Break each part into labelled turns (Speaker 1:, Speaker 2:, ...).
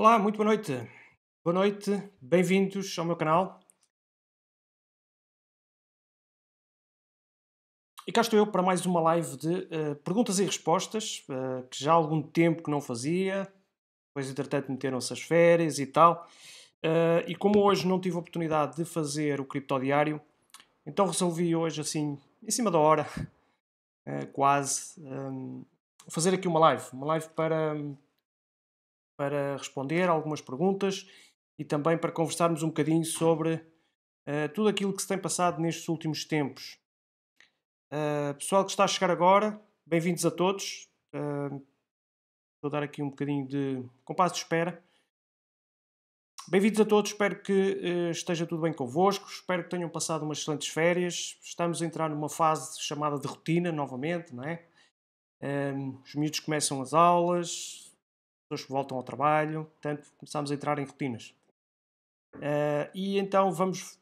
Speaker 1: Olá, muito boa noite. Boa noite, bem-vindos ao meu canal. E cá estou eu para mais uma live
Speaker 2: de uh, perguntas e respostas, uh, que já há algum tempo que não fazia, depois entretanto meteram-se as férias e tal. Uh, e como hoje não tive a oportunidade de fazer o criptodiário, então resolvi hoje, assim, em cima da hora, quase, um, ehm, fazer aqui uma live. Uma live para, para responder algumas perguntas e também para conversarmos um bocadinho sobre uh, tudo aquilo que se tem passado nestes últimos tempos. Uh, pessoal que está a chegar agora, bem-vindos a todos. Uh, vou dar aqui um bocadinho de compasso de espera. Bem-vindos a todos, espero que esteja tudo bem convosco, espero que tenham passado umas excelentes férias. Estamos a entrar numa fase chamada de rotina novamente, não é? Um, os miúdos começam as aulas, pessoas que voltam ao trabalho, portanto começamos a entrar em rotinas. Uh, e então vamos,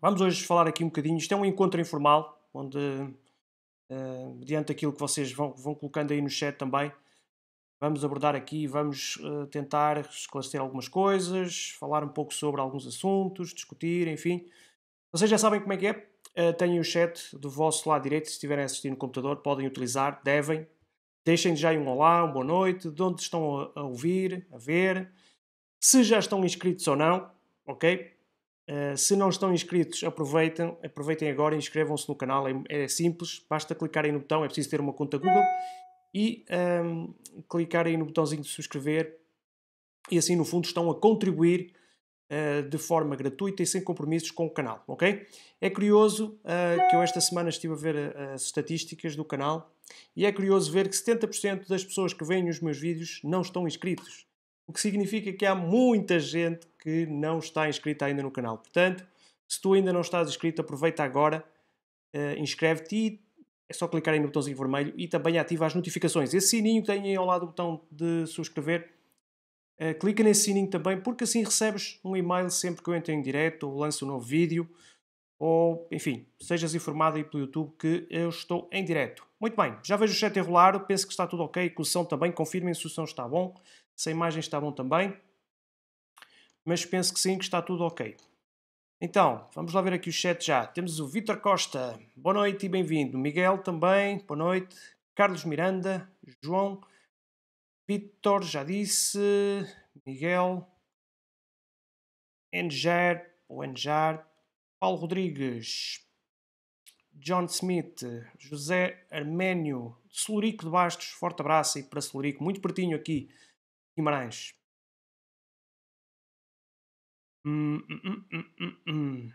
Speaker 2: vamos hoje falar aqui um bocadinho, isto é um encontro informal, onde, uh, mediante aquilo que vocês vão, vão colocando aí no chat também, vamos abordar aqui, vamos uh, tentar esclarecer algumas coisas, falar um pouco sobre alguns assuntos, discutir, enfim. Vocês já sabem como é que é, uh, têm o chat do vosso lado direito, se estiverem assistindo no computador, podem utilizar, devem, Deixem já um olá, uma boa noite, de onde estão a, ouvir, a ver, se já estão inscritos ou não, ok? Uh, se não estão inscritos, aproveitem, aproveitem agora e inscrevam-se no canal. É, é, simples, basta clicarem no botão, é preciso ter uma conta Google e um, ehm, clicarem no botãozinho de subscrever. E assim, no fundo, estão a contribuir eh, de forma gratuita e sem compromissos com o canal, ok? É curioso uh, que eu esta semana estive a ver eh, as estatísticas do canal e é curioso ver que 70% das pessoas que veem os meus vídeos não estão inscritos, o que significa que há muita gente que não está inscrita ainda no canal. Portanto, se tu ainda não estás inscrito, aproveita agora, uh, inscreve-te e é só clicar aí no botãozinho vermelho e também ativa as notificações. Esse sininho que tem aí ao lado o botão de subscrever eh, clica nesse sininho também, porque assim recebes um e-mail sempre que eu entro em direto ou lanço um novo vídeo, ou enfim, sejas informado aí pelo YouTube que eu estou em direto. Muito bem, já vejo o chat enrolar, penso que está tudo ok, com o som também, confirmem se o som está bom, se a imagem está bom também, mas penso que sim, que está tudo ok. Então, vamos lá ver aqui o chat já. Temos o Vitor Costa, boa noite e bem-vindo. Miguel também, boa noite. Carlos Miranda, João Vitor, já disse. Miguel. Enjar, o Enjar. Paulo Rodrigues. John Smith. José Arménio. Solurico de Bastos, forte abraço e para Solurico, muito pertinho aqui, Guimarães.
Speaker 1: Hum, hum, hum,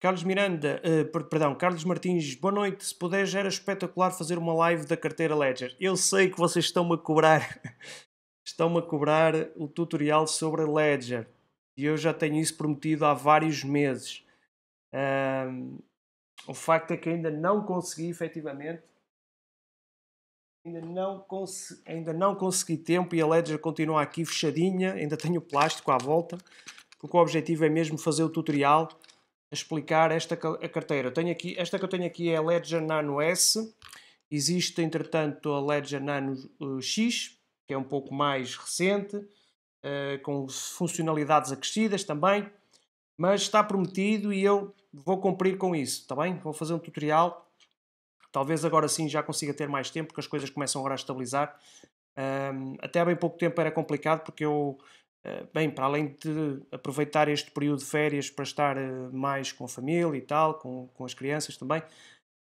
Speaker 1: Carlos Miranda, uh, perdão, Carlos Martins, boa noite. Se puderes, era espetacular
Speaker 2: fazer uma live da carteira Ledger. Eu sei que vocês estão-me a cobrar, estão-me a cobrar o tutorial sobre a Ledger. E eu já tenho isso prometido há vários meses. Um, o facto é que ainda não consegui, efetivamente. Ainda não, cons ainda não consegui tempo e a Ledger continua aqui fechadinha. Ainda tenho plástico à volta, porque o objetivo é mesmo fazer o tutorial explicar esta a carteira. tenho aqui, esta que eu tenho aqui é a Ledger Nano S. Existe, entretanto, a Ledger Nano eh, X, que é um pouco mais recente, eh, com funcionalidades acrescidas também, mas está prometido e eu vou cumprir com isso, está bem? Vou fazer um tutorial. Talvez agora sim já consiga ter mais tempo, porque as coisas começam agora a estabilizar. até há bem pouco tempo era complicado, porque eu eh, bem, para além de aproveitar este período de férias para estar eh, mais com a família e tal, com, com as crianças também,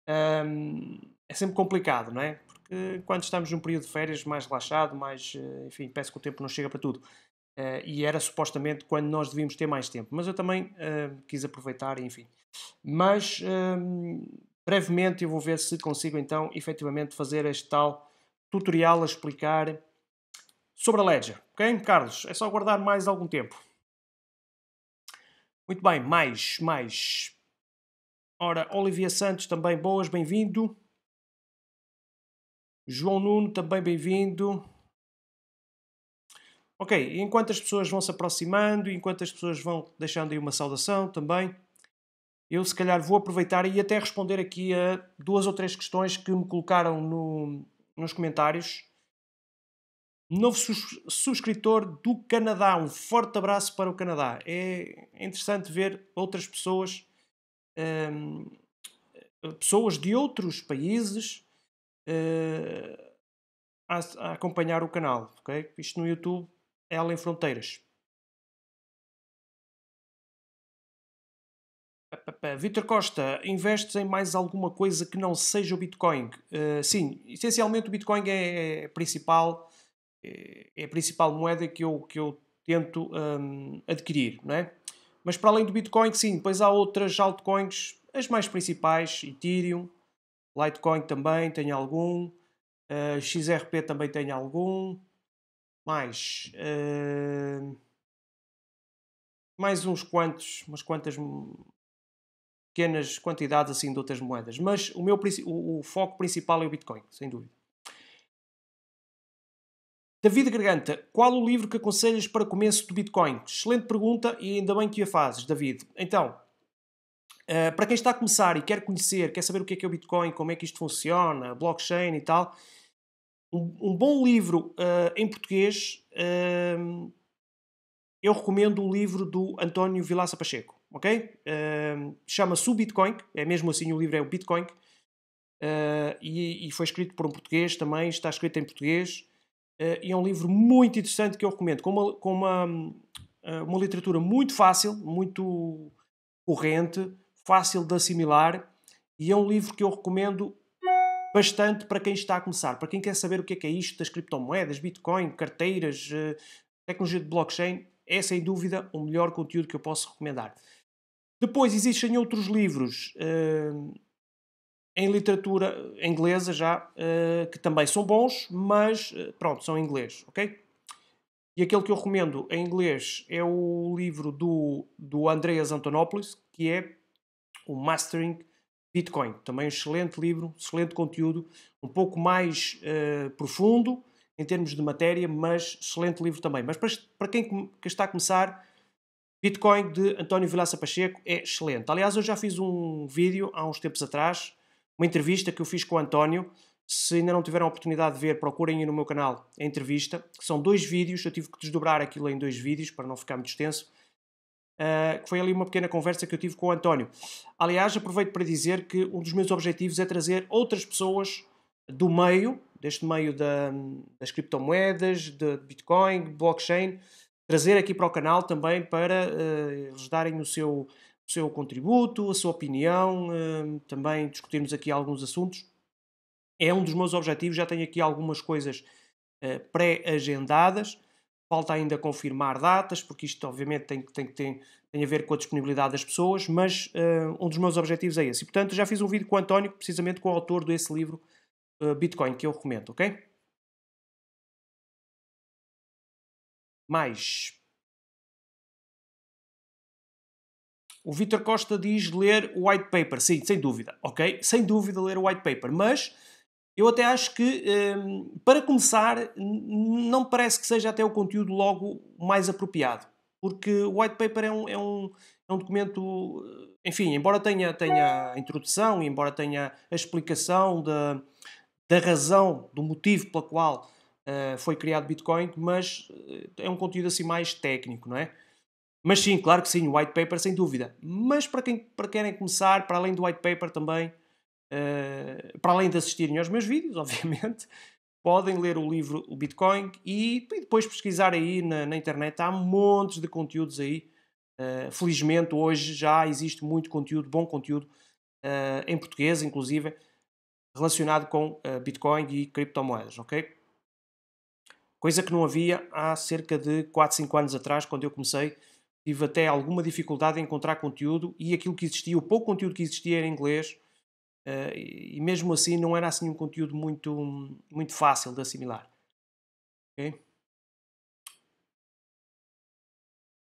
Speaker 2: ehm, é sempre complicado, não é? Porque quando estamos num período de férias mais relaxado, mais, eh, enfim, parece que o tempo não chega para tudo. e era supostamente quando nós devíamos ter mais tempo, mas eu também ehm, quis aproveitar, enfim. Mas ehm, brevemente eu vou ver se consigo então efetivamente fazer este tal tutorial a explicar sobre a Ledger. Ok, Carlos? É só aguardar mais algum tempo. Muito bem, mais,
Speaker 1: mais. Ora, Olivia Santos também, boas, bem-vindo. João Nuno também, bem-vindo.
Speaker 2: Ok, enquanto as pessoas vão se aproximando, enquanto as pessoas vão deixando aí uma saudação também, eu se calhar vou aproveitar e até responder aqui a duas ou três questões que me colocaram no, nos comentários novo sus subscritor do Canadá. Um forte abraço para o Canadá. É interessante ver outras pessoas, hum, pessoas de outros países
Speaker 1: uh, a, a, acompanhar o canal. Okay? Isto no YouTube é além fronteiras. Vitor Costa, investes em mais alguma coisa que não seja o Bitcoin?
Speaker 2: Uh, sim, essencialmente o Bitcoin é, é principal é, é a principal moeda que eu, que eu tento um, adquirir, não é? Mas para além do Bitcoin, sim, depois há outras altcoins, as mais principais, Ethereum, Litecoin também tem algum, uh, eh, XRP também tem algum, mais, uh, mais uns quantos, umas quantas pequenas quantidades assim de outras moedas, mas o meu o, o foco principal é o Bitcoin, sem dúvida. David Garganta, qual o livro que aconselhas para começo do Bitcoin? Excelente pergunta e ainda bem que a fazes, David. Então, eh, para quem está a começar e quer conhecer, quer saber o que é que é o Bitcoin, como é que isto funciona, blockchain e tal, um, bom livro eh, em português, eh, eu recomendo o livro do António Vilaça Pacheco, ok? Chama-se o Bitcoin, é mesmo assim o livro é o Bitcoin, e foi escrito por um português também, está escrito em português. Eh, e é um livro muito interessante que eu recomendo, com uma, com uma, eh, uma literatura muito fácil, muito corrente, fácil de assimilar, e é um livro que eu recomendo bastante para quem está a começar, para quem quer saber o que é, que é isto das criptomoedas, Bitcoin, carteiras, eh, tecnologia de blockchain, é sem dúvida o melhor conteúdo que eu posso recomendar. Depois existem outros livros uh, em literatura inglesa já, eh, que também são bons, mas eh, pronto, são em inglês, ok? E aquele que eu recomendo em inglês é o livro do, do Andreas Antonopoulos, que é o Mastering Bitcoin. Também um excelente livro, excelente conteúdo, um pouco mais uh, profundo em termos de matéria, mas excelente livro também. Mas para, para quem que está a começar, Bitcoin de António Vilaça Pacheco é excelente. Aliás, eu já fiz um vídeo há uns tempos atrás uma entrevista que eu fiz com o António. Se ainda não tiveram a oportunidade de ver, procurem no meu canal a entrevista. São dois vídeos, eu tive que desdobrar aquilo em dois vídeos para não ficar muito extenso. Uh, foi ali uma pequena conversa que eu tive com o António. Aliás, aproveito para dizer que um dos meus objetivos é trazer outras pessoas do meio, deste meio da, das criptomoedas, de Bitcoin, blockchain, trazer aqui para o canal também para uh, eles darem o seu, o seu contributo, a sua opinião, hum, também discutirmos aqui alguns assuntos. É um dos meus objetivos, já tenho aqui algumas coisas eh, pré-agendadas, falta ainda confirmar datas, porque isto obviamente tem, tem, tem, tem a ver com a disponibilidade das pessoas, mas hum, um dos meus objetivos é esse. E, portanto, já fiz um vídeo com o António, precisamente com o autor desse livro,
Speaker 1: eh, Bitcoin, que eu recomendo, ok? Mais, O Vitor Costa
Speaker 2: diz ler o white paper. Sim, sem dúvida, ok? Sem dúvida ler o white paper, mas eu até acho que, um, para começar, não parece que seja até o conteúdo logo mais apropriado. Porque o white paper é um, é um, é um documento, hum, enfim, embora tenha, tenha a introdução e embora tenha a explicação da, da razão, do motivo pela qual uh, foi criado Bitcoin, mas hum, é um conteúdo assim mais técnico, não é? Mas sim, claro que sim, o white paper sem dúvida. Mas para quem para querem começar, para além do white paper também, uh, para além de assistirem aos meus vídeos, obviamente, podem ler o livro O Bitcoin e, e depois pesquisar aí na, na, internet. Há montes de conteúdos aí. Uh, felizmente hoje já existe muito conteúdo, bom conteúdo, uh, em português inclusive, relacionado com Bitcoin e criptomoedas, ok? Coisa que não havia há cerca de 4, 5 anos atrás, quando eu comecei tive até alguma dificuldade em encontrar conteúdo e aquilo que existia, o pouco conteúdo que existia era em inglês uh, e mesmo assim não era assim um conteúdo muito, muito fácil de assimilar. Okay?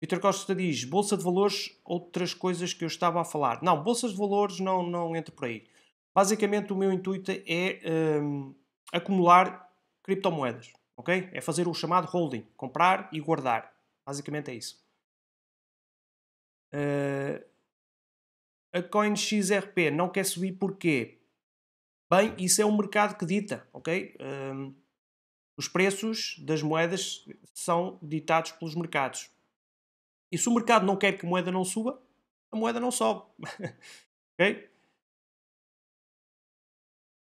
Speaker 2: Vitor Costa diz, bolsa de valores, outras coisas que eu estava a falar. Não, bolsas de valores não, não entra por aí. Basicamente o meu intuito é um, ehm, acumular criptomoedas, ok? É fazer o chamado holding, comprar e guardar. Basicamente é isso. Uh, a CoinXRP não quer subir porquê? Bem, isso é o mercado que dita, ok? os preços das moedas são ditados pelos mercados. E se o mercado não quer que a moeda não suba, a moeda não sobe.
Speaker 1: ok?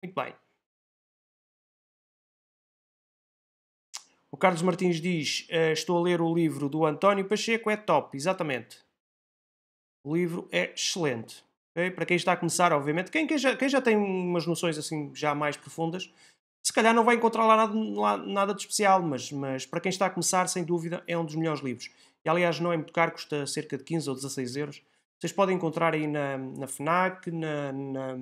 Speaker 1: Muito bem. O Carlos Martins diz: uh, Estou
Speaker 2: a ler o livro do António Pacheco, é top, exatamente. O livro é excelente. Okay? Para quem está a começar, obviamente. Quem, quem, já, quem já tem umas noções assim já mais profundas, se calhar não vai encontrar lá nada, lá, nada de especial, mas, mas para quem está a começar, sem dúvida, é um dos melhores livros. E aliás, não é muito caro, custa cerca de 15 ou 16 euros. Vocês podem encontrar aí na, na FNAC, na, na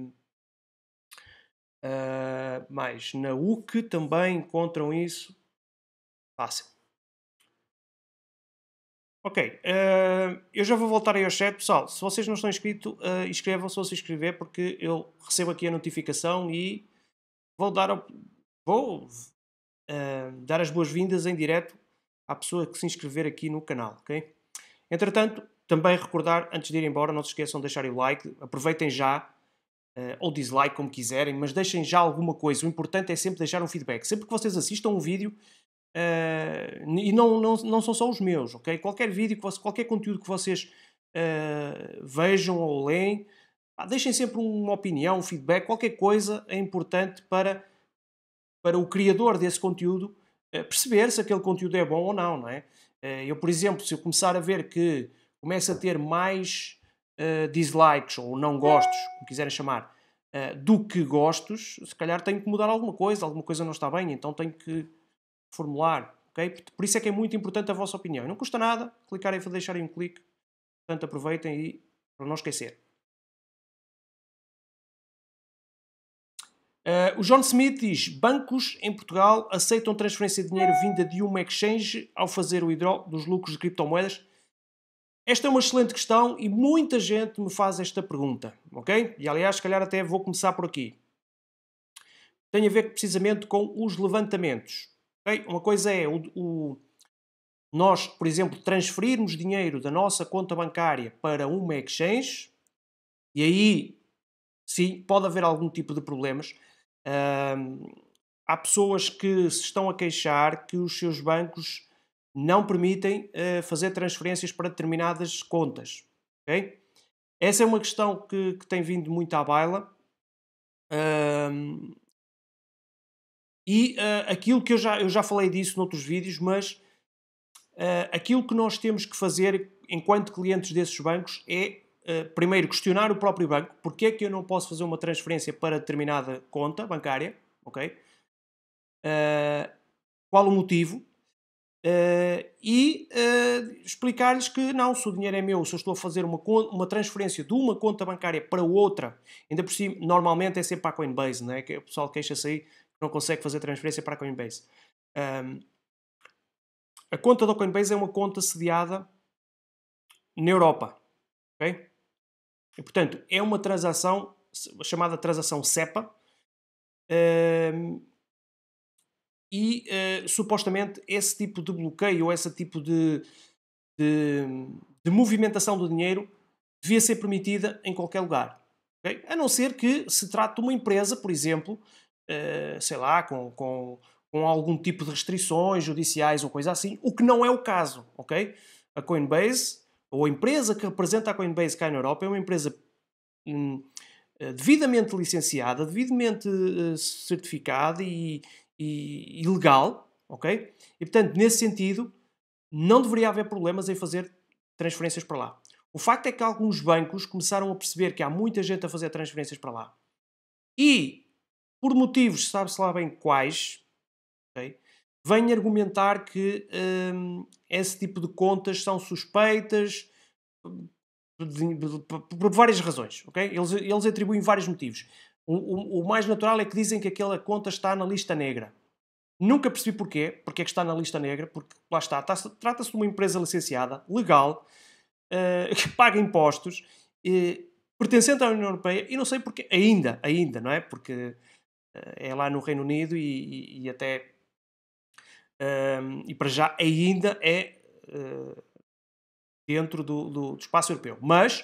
Speaker 2: uh, mais na UC também encontram isso. Fácil. Ok, uh, eu já vou voltar aí ao chat. Pessoal, se vocês não estão inscritos, uh, inscrevam-se ou se inscrever, porque eu recebo aqui a notificação e vou dar, vou, uh, dar as boas-vindas em direto à pessoa que se inscrever aqui no canal, ok? Entretanto, também recordar, antes de ir embora, não se esqueçam de deixar o like, aproveitem já, ou dislike, como quiserem, mas deixem já alguma coisa. O importante é sempre deixar um feedback. Sempre que vocês assistam um vídeo, Uh, e não, não, não são só os meus, ok? Qualquer vídeo, qualquer conteúdo que vocês uh, vejam ou leem, deixem sempre uma opinião, um feedback, qualquer coisa é importante para, para o criador desse conteúdo uh, perceber se aquele conteúdo é bom ou não, não é? eu, por exemplo, se eu começar a ver que começa a ter mais dislikes ou não gostos, como quiserem chamar, do que gostos, se calhar tenho que mudar alguma coisa, alguma coisa não está bem, então tenho que formular. Okay? Por isso é que é muito importante a vossa opinião. não custa nada clicarem e deixarem um clique. Portanto, aproveitem e para não esquecer. Uh, o John Smith diz: bancos em Portugal aceitam transferência de dinheiro vinda de uma exchange ao fazer o hidro dos lucros de criptomoedas? Esta é uma excelente questão e muita gente me faz esta pergunta, ok? E aliás, se calhar até vou começar por aqui. Tem a ver precisamente com os levantamentos. Okay? Uma coisa é o, o, nós, por exemplo, transferirmos dinheiro da nossa conta bancária para uma exchange e aí sim pode haver algum tipo de problemas. Um, há pessoas que se estão a queixar que os seus bancos não permitem uh, fazer transferências para determinadas contas. Okay? Essa é uma questão que, que tem vindo muito à baila. Um, e uh, aquilo que eu já, eu já falei disso noutros vídeos, mas uh, aquilo que nós temos que fazer enquanto clientes desses bancos é, uh, primeiro, questionar o próprio banco, porque é que eu não posso fazer uma transferência para determinada conta bancária, ok? qual o motivo? Uh, e uh, explicar-lhes que não, se o dinheiro é meu, se eu estou a fazer uma, uma transferência de uma conta bancária para outra, ainda por cima, si, normalmente é sempre para a Coinbase, não é? que o pessoal queixa-se aí não consegue fazer transferência para a Coinbase. Um, a conta da Coinbase é uma conta sediada na Europa. Okay? E, portanto, é uma transação chamada transação SEPA um, e uh, supostamente esse tipo de bloqueio ou esse tipo de, de, de, movimentação do dinheiro devia ser permitida em qualquer lugar. Okay? A não ser que se trate de uma empresa, por exemplo, eh, sei lá, com, com, com algum tipo de restrições judiciais ou coisa assim, o que não é o caso, ok? A Coinbase, ou a empresa que representa a Coinbase cá na Europa, é uma empresa hum, eh, devidamente licenciada, devidamente uh, certificada e, e, e legal, ok? E portanto, nesse sentido, não deveria haver problemas em fazer transferências para lá. O facto é que alguns bancos começaram a perceber que há muita gente a fazer transferências para lá. E por motivos, sabe-se lá bem quais, okay, vem argumentar que um, esse tipo de contas são suspeitas hum, por várias razões, ok? Eles, eles atribuem vários motivos. O, o, o, mais natural é que dizem que aquela conta está na lista negra. Nunca percebi porquê, porque é que está na lista negra, porque lá está, está trata-se de uma empresa licenciada, legal, uh, que paga impostos, uh, pertencente à União Europeia, e não sei porquê, ainda, ainda, não é? Porque eh, é lá no Reino Unido e, e, e até. Um, ehm, e para já ainda é uh, dentro do, do, do, espaço europeu. Mas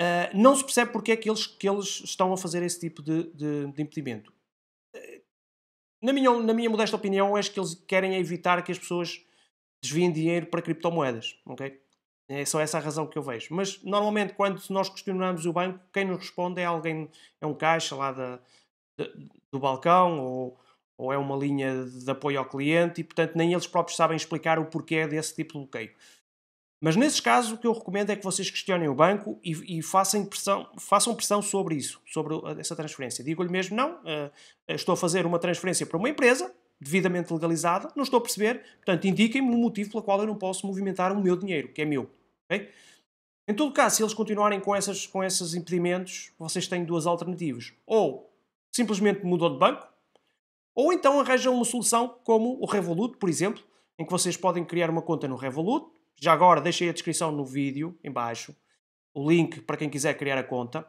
Speaker 2: uh, não se percebe porque é que eles, que eles estão a fazer esse tipo de, de, de impedimento. Na minha, na minha modesta opinião, acho que eles querem evitar que as pessoas desviem dinheiro para criptomoedas, ok? É só essa a razão que eu vejo. Mas normalmente, quando nós questionamos o banco, quem nos responde é alguém, é um caixa lá da, do balcão ou, ou é uma linha de apoio ao cliente e, portanto, nem eles próprios sabem explicar o porquê desse tipo de bloqueio. Mas nesses casos, o que eu recomendo é que vocês questionem o banco e, e façam, pressão, façam pressão sobre isso, sobre essa transferência. Digo-lhe mesmo: não, uh, estou a fazer uma transferência para uma empresa devidamente legalizada, não estou a perceber, portanto, indiquem-me o motivo pelo qual eu não posso movimentar o meu dinheiro, que é meu. Okay? Em todo caso, se eles continuarem com, esses com esses impedimentos, vocês têm duas alternativas. Ou simplesmente mudou de banco, ou então arranjam uma solução como o Revolut, por exemplo, em que vocês podem criar uma conta no Revolut. Já agora deixei a descrição no vídeo embaixo, o link para quem quiser criar a conta.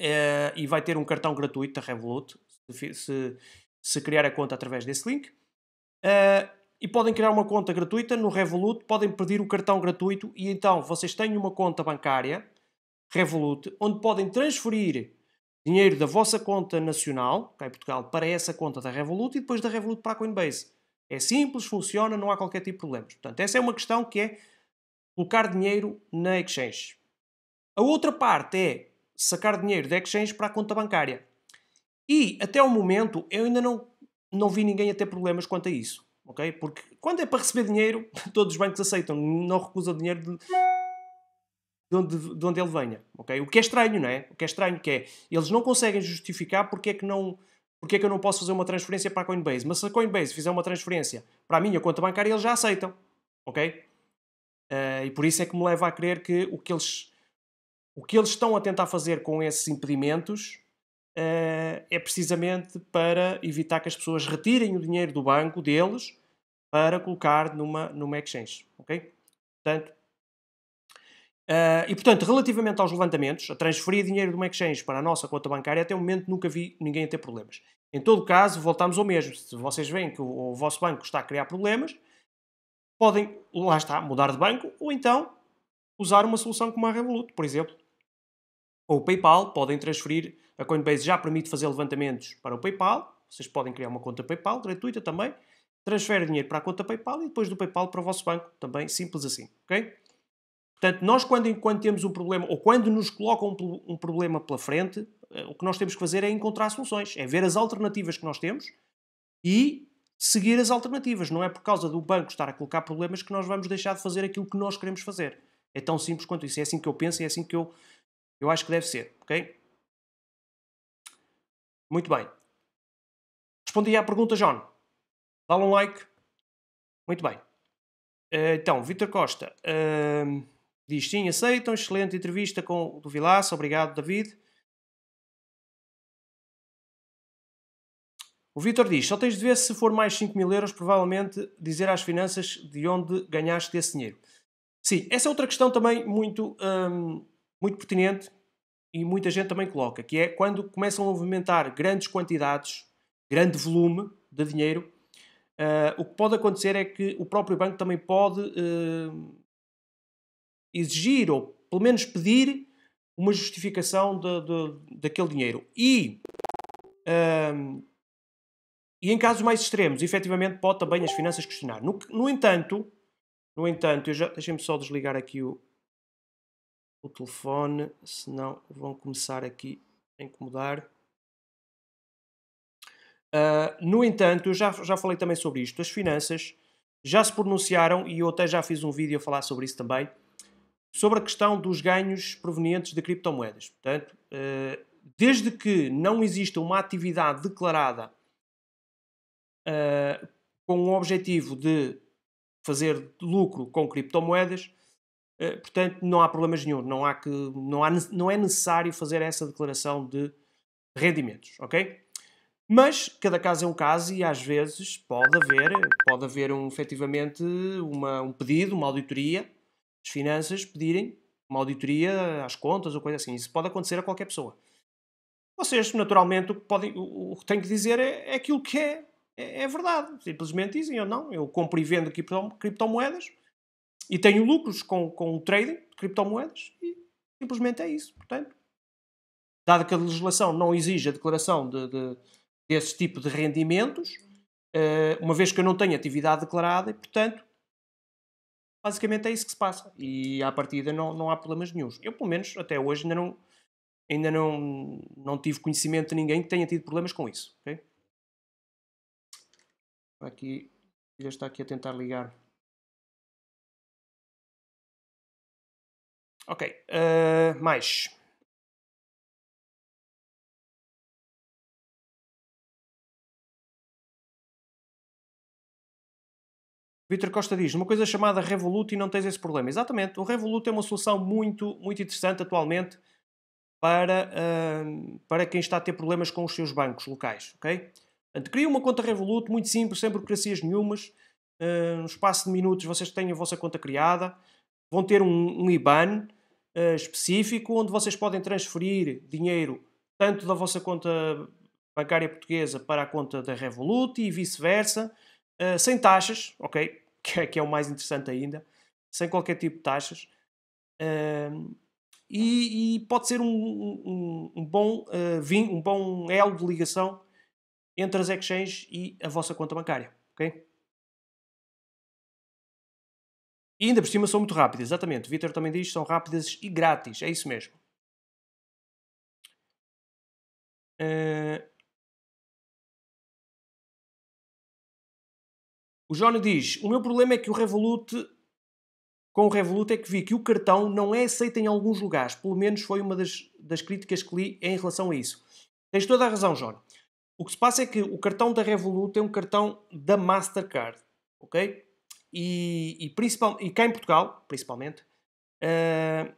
Speaker 2: Uh, e vai ter um cartão gratuito da Revolut, se, se, se criar a conta através desse link. Uh, e podem criar uma conta gratuita no Revolut, podem pedir o cartão gratuito e então vocês têm uma conta bancária Revolut, onde podem transferir dinheiro da vossa conta nacional, cá em Portugal, para essa conta da Revolut e depois da Revolut para a Coinbase. É simples, funciona, não há qualquer tipo de problemas. Portanto, essa é uma questão que é colocar dinheiro na exchange. A outra parte é sacar dinheiro da exchange para a conta bancária. E até o momento eu ainda não, não vi ninguém a ter problemas quanto a isso. Okay? Porque quando é para receber dinheiro, todos os bancos aceitam, não recusam dinheiro de, de onde, de onde ele venha. Okay? O que é estranho, não é? O que é estranho que é, eles não conseguem justificar porque é que não porque é que eu não posso fazer uma transferência para a Coinbase. Mas se a Coinbase fizer uma transferência para a minha conta bancária, eles já aceitam. Ok? Uh, e por isso é que me leva a crer que o que eles, o que eles estão a tentar fazer com esses impedimentos uh, é precisamente para evitar que as pessoas retirem o dinheiro do banco deles para colocar numa, numa exchange. Ok? Portanto, Uh, e portanto, relativamente aos levantamentos, a transferir dinheiro de uma exchange para a nossa conta bancária, até o momento nunca vi ninguém a ter problemas. Em todo caso, voltamos ao mesmo. Se vocês veem que o, o vosso banco está a criar problemas, podem, lá está, mudar de banco ou então usar uma solução como a Revolut, por exemplo. Ou o PayPal, podem transferir. A Coinbase já permite fazer levantamentos para o PayPal. Vocês podem criar uma conta PayPal gratuita também. Transfere dinheiro para a conta PayPal e depois do PayPal para o vosso banco. Também simples assim, ok? Portanto, nós quando, quando temos um problema, ou quando nos colocam um, um problema pela frente, eh, o que nós temos que fazer é encontrar soluções, é ver as alternativas que nós temos e seguir as alternativas. Não é por causa do banco estar a colocar problemas que nós vamos deixar de fazer aquilo que nós queremos fazer. É tão simples quanto isso. É assim que eu penso e é assim que eu,
Speaker 1: eu acho que deve ser. Ok? Muito bem. Respondi à pergunta, John. Dá um like. Muito bem.
Speaker 2: Uh, então, Vitor Costa. Uh... Diz, sim, aceitam, excelente entrevista com o Vilaça, obrigado David. O Vitor diz, só tens de ver se for mais 5 mil euros, provavelmente dizer às finanças de onde ganhaste esse dinheiro. Sim, essa é outra questão também muito, hum, muito pertinente e muita gente também coloca, que é quando começam a movimentar grandes quantidades, grande volume de dinheiro, uh, o que pode acontecer é que o próprio banco também pode uh, exigir ou pelo menos pedir uma justificação de, de, daquele dinheiro. E, um, e em casos mais extremos, efetivamente, pode também as finanças questionar. No, no entanto, no entanto, eu já deixem-me só desligar aqui o, o telefone, senão vão começar aqui a incomodar. Uh, no entanto, eu já, já falei também sobre isto. As finanças já se pronunciaram e eu até já fiz um vídeo a falar sobre isso também sobre a questão dos ganhos provenientes de criptomoedas. Portanto, eh, desde que não exista uma atividade declarada eh, com o objetivo de fazer lucro com criptomoedas, eh, portanto, não há problemas nenhum, não, há que, não, há, não é necessário fazer essa declaração de rendimentos, ok? Mas cada caso é um caso e às vezes pode haver, pode haver um, efetivamente uma, um pedido, uma auditoria, as finanças pedirem uma auditoria às contas ou coisa assim. Isso pode acontecer a qualquer pessoa. Vocês, naturalmente, o que, podem, o que têm que dizer é, é aquilo que é, é, é, verdade. Simplesmente dizem, eu não, eu compro e vendo criptomoedas e tenho lucros com, com o trading de criptomoedas e simplesmente é isso. Portanto, dado que a legislação não exige a declaração de, de desse tipo de rendimentos, eh, uma vez que eu não tenho atividade declarada e, portanto, basicamente é isso que se passa. E à partida não, não há problemas nenhums. Eu, pelo menos, até hoje ainda não, ainda não, não tive conhecimento de ninguém que tenha tido problemas com isso. Okay?
Speaker 1: Aqui, já está aqui a tentar ligar. Ok, uh, mais. Vitor Costa diz, uma coisa chamada
Speaker 2: Revolut e não tens esse problema. Exatamente, o Revolut é uma solução muito, muito interessante atualmente para, uh, para quem está a ter problemas com os seus bancos locais, ok? Portanto, cria uma conta Revolut, muito simples, sem burocracias nenhumas. Uh, hum, no espaço de minutos vocês têm a vossa conta criada, vão ter um, um IBAN uh, específico onde vocês podem transferir dinheiro tanto da vossa conta bancária portuguesa para a conta da Revolut e vice-versa. Eh, sem taxas, ok? Que é, que é, o mais interessante ainda, sem qualquer tipo de taxas. Uh, e, e, pode ser um, um, um bom uh, um bom elo de ligação entre as exchanges e a vossa conta bancária, ok?
Speaker 1: E ainda por cima são muito rápidas, exatamente. O Vitor também diz são rápidas e grátis, é isso mesmo. Uh, O Johnny diz: O meu problema é que o Revolut.
Speaker 2: Com o Revolut é que vi que o cartão não é aceito em alguns lugares. Pelo menos foi uma das, das críticas que li em relação a isso. Tens toda a razão, Johnny. O que se passa é que o cartão da Revolut é um cartão da Mastercard. Ok? E, e, principal, e cá em Portugal, principalmente, uh,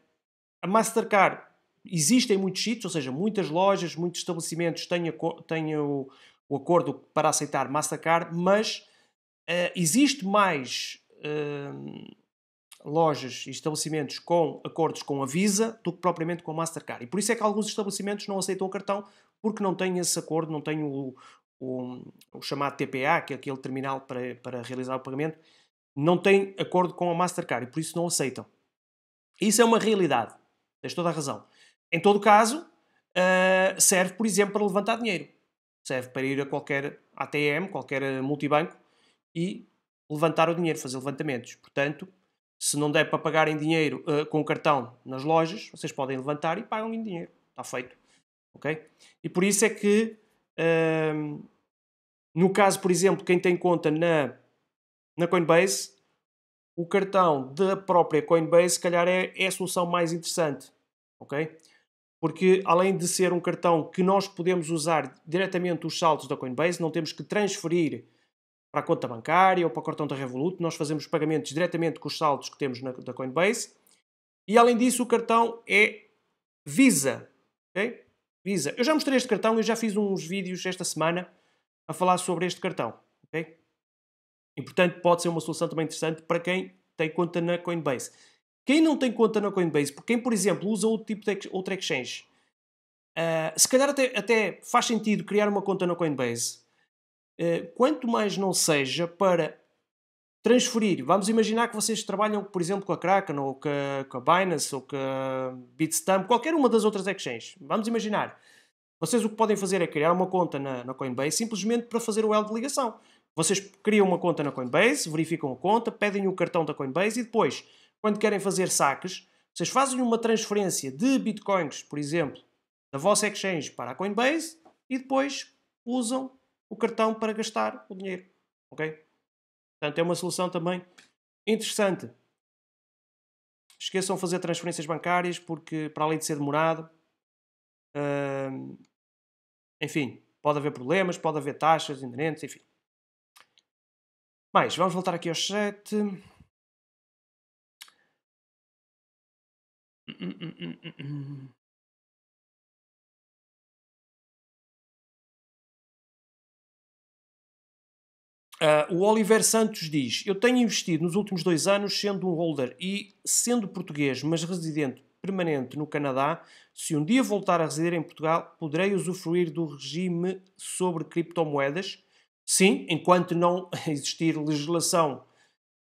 Speaker 2: a Mastercard existe em muitos sítios, ou seja, muitas lojas, muitos estabelecimentos têm, têm o, o acordo para aceitar Mastercard, mas Uh, existe mais uh, lojas e estabelecimentos com acordos com a Visa do que propriamente com a Mastercard. E por isso é que alguns estabelecimentos não aceitam o cartão porque não têm esse acordo, não têm o, o, o chamado TPA, que é aquele terminal para, para realizar o pagamento, não têm acordo com a Mastercard e por isso não aceitam. Isso é uma realidade. Tens toda a razão. Em todo caso, uh, serve, por exemplo, para levantar dinheiro. Serve para ir a qualquer ATM, qualquer multibanco, e levantar o dinheiro, fazer levantamentos. Portanto, se não der para pagar em dinheiro uh, com cartão nas lojas, vocês podem levantar e pagam em dinheiro. Está feito. Ok? E por isso é que, uh, no caso, por exemplo, quem tem conta na, na Coinbase, o cartão da própria Coinbase, se calhar, é, é a solução mais interessante. Ok? porque além de ser um cartão que nós podemos usar diretamente os saldos da Coinbase, não temos que transferir para a conta bancária ou para o cartão da Revolut. Nós fazemos pagamentos diretamente com os saldos que temos na, da Coinbase. E além disso, o cartão é Visa. Okay? Visa. Eu já mostrei este cartão, eu já fiz uns vídeos esta semana a falar sobre este cartão. Okay? E portanto pode ser uma solução também interessante para quem tem conta na Coinbase. Quem não tem conta na Coinbase, porque quem, por exemplo, usa outro tipo de outro exchange, uh, se calhar até, até faz sentido criar uma conta na Coinbase eh, quanto mais não seja para transferir. Vamos imaginar que vocês trabalham, por exemplo, com a Kraken ou com a, com a Binance ou com a Bitstamp, qualquer uma das outras exchanges. Vamos imaginar. Vocês o que podem fazer é criar uma conta na, na Coinbase simplesmente para fazer o L de ligação. Vocês criam uma conta na Coinbase, verificam a conta, pedem o um cartão da Coinbase e depois, quando querem fazer saques, vocês fazem uma transferência de bitcoins, por exemplo, da vossa exchange para a Coinbase e depois usam o cartão para gastar o dinheiro. Ok? Portanto, é uma solução também interessante. Esqueçam de fazer transferências bancárias, porque para além de ser demorado, hum, enfim, pode haver problemas, pode haver taxas
Speaker 1: inerentes, enfim. Mais, vamos voltar aqui ao chat. Hum, hum, Uh, o Oliver Santos diz: Eu tenho investido nos últimos dois anos,
Speaker 2: sendo um holder e sendo português, mas residente permanente no Canadá. Se um dia voltar a residir em Portugal, poderei usufruir do regime sobre criptomoedas? Sim, enquanto não existir legislação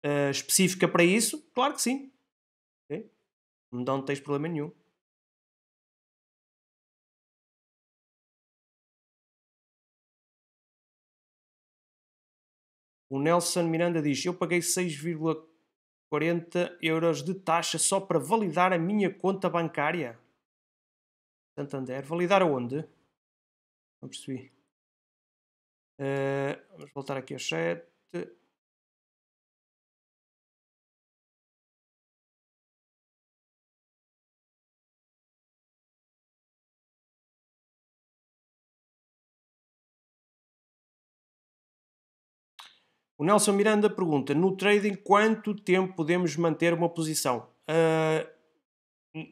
Speaker 2: uh, específica para isso,
Speaker 1: claro que sim. Okay? Não tens problema nenhum. O Nelson Miranda diz: Eu paguei 6,40
Speaker 2: euros de taxa só para validar a minha conta bancária.
Speaker 1: Santander. Validar aonde? Não percebi. Uh, vamos voltar aqui ao chat. O Nelson Miranda pergunta: no trading, quanto tempo podemos
Speaker 2: manter uma posição? Uh,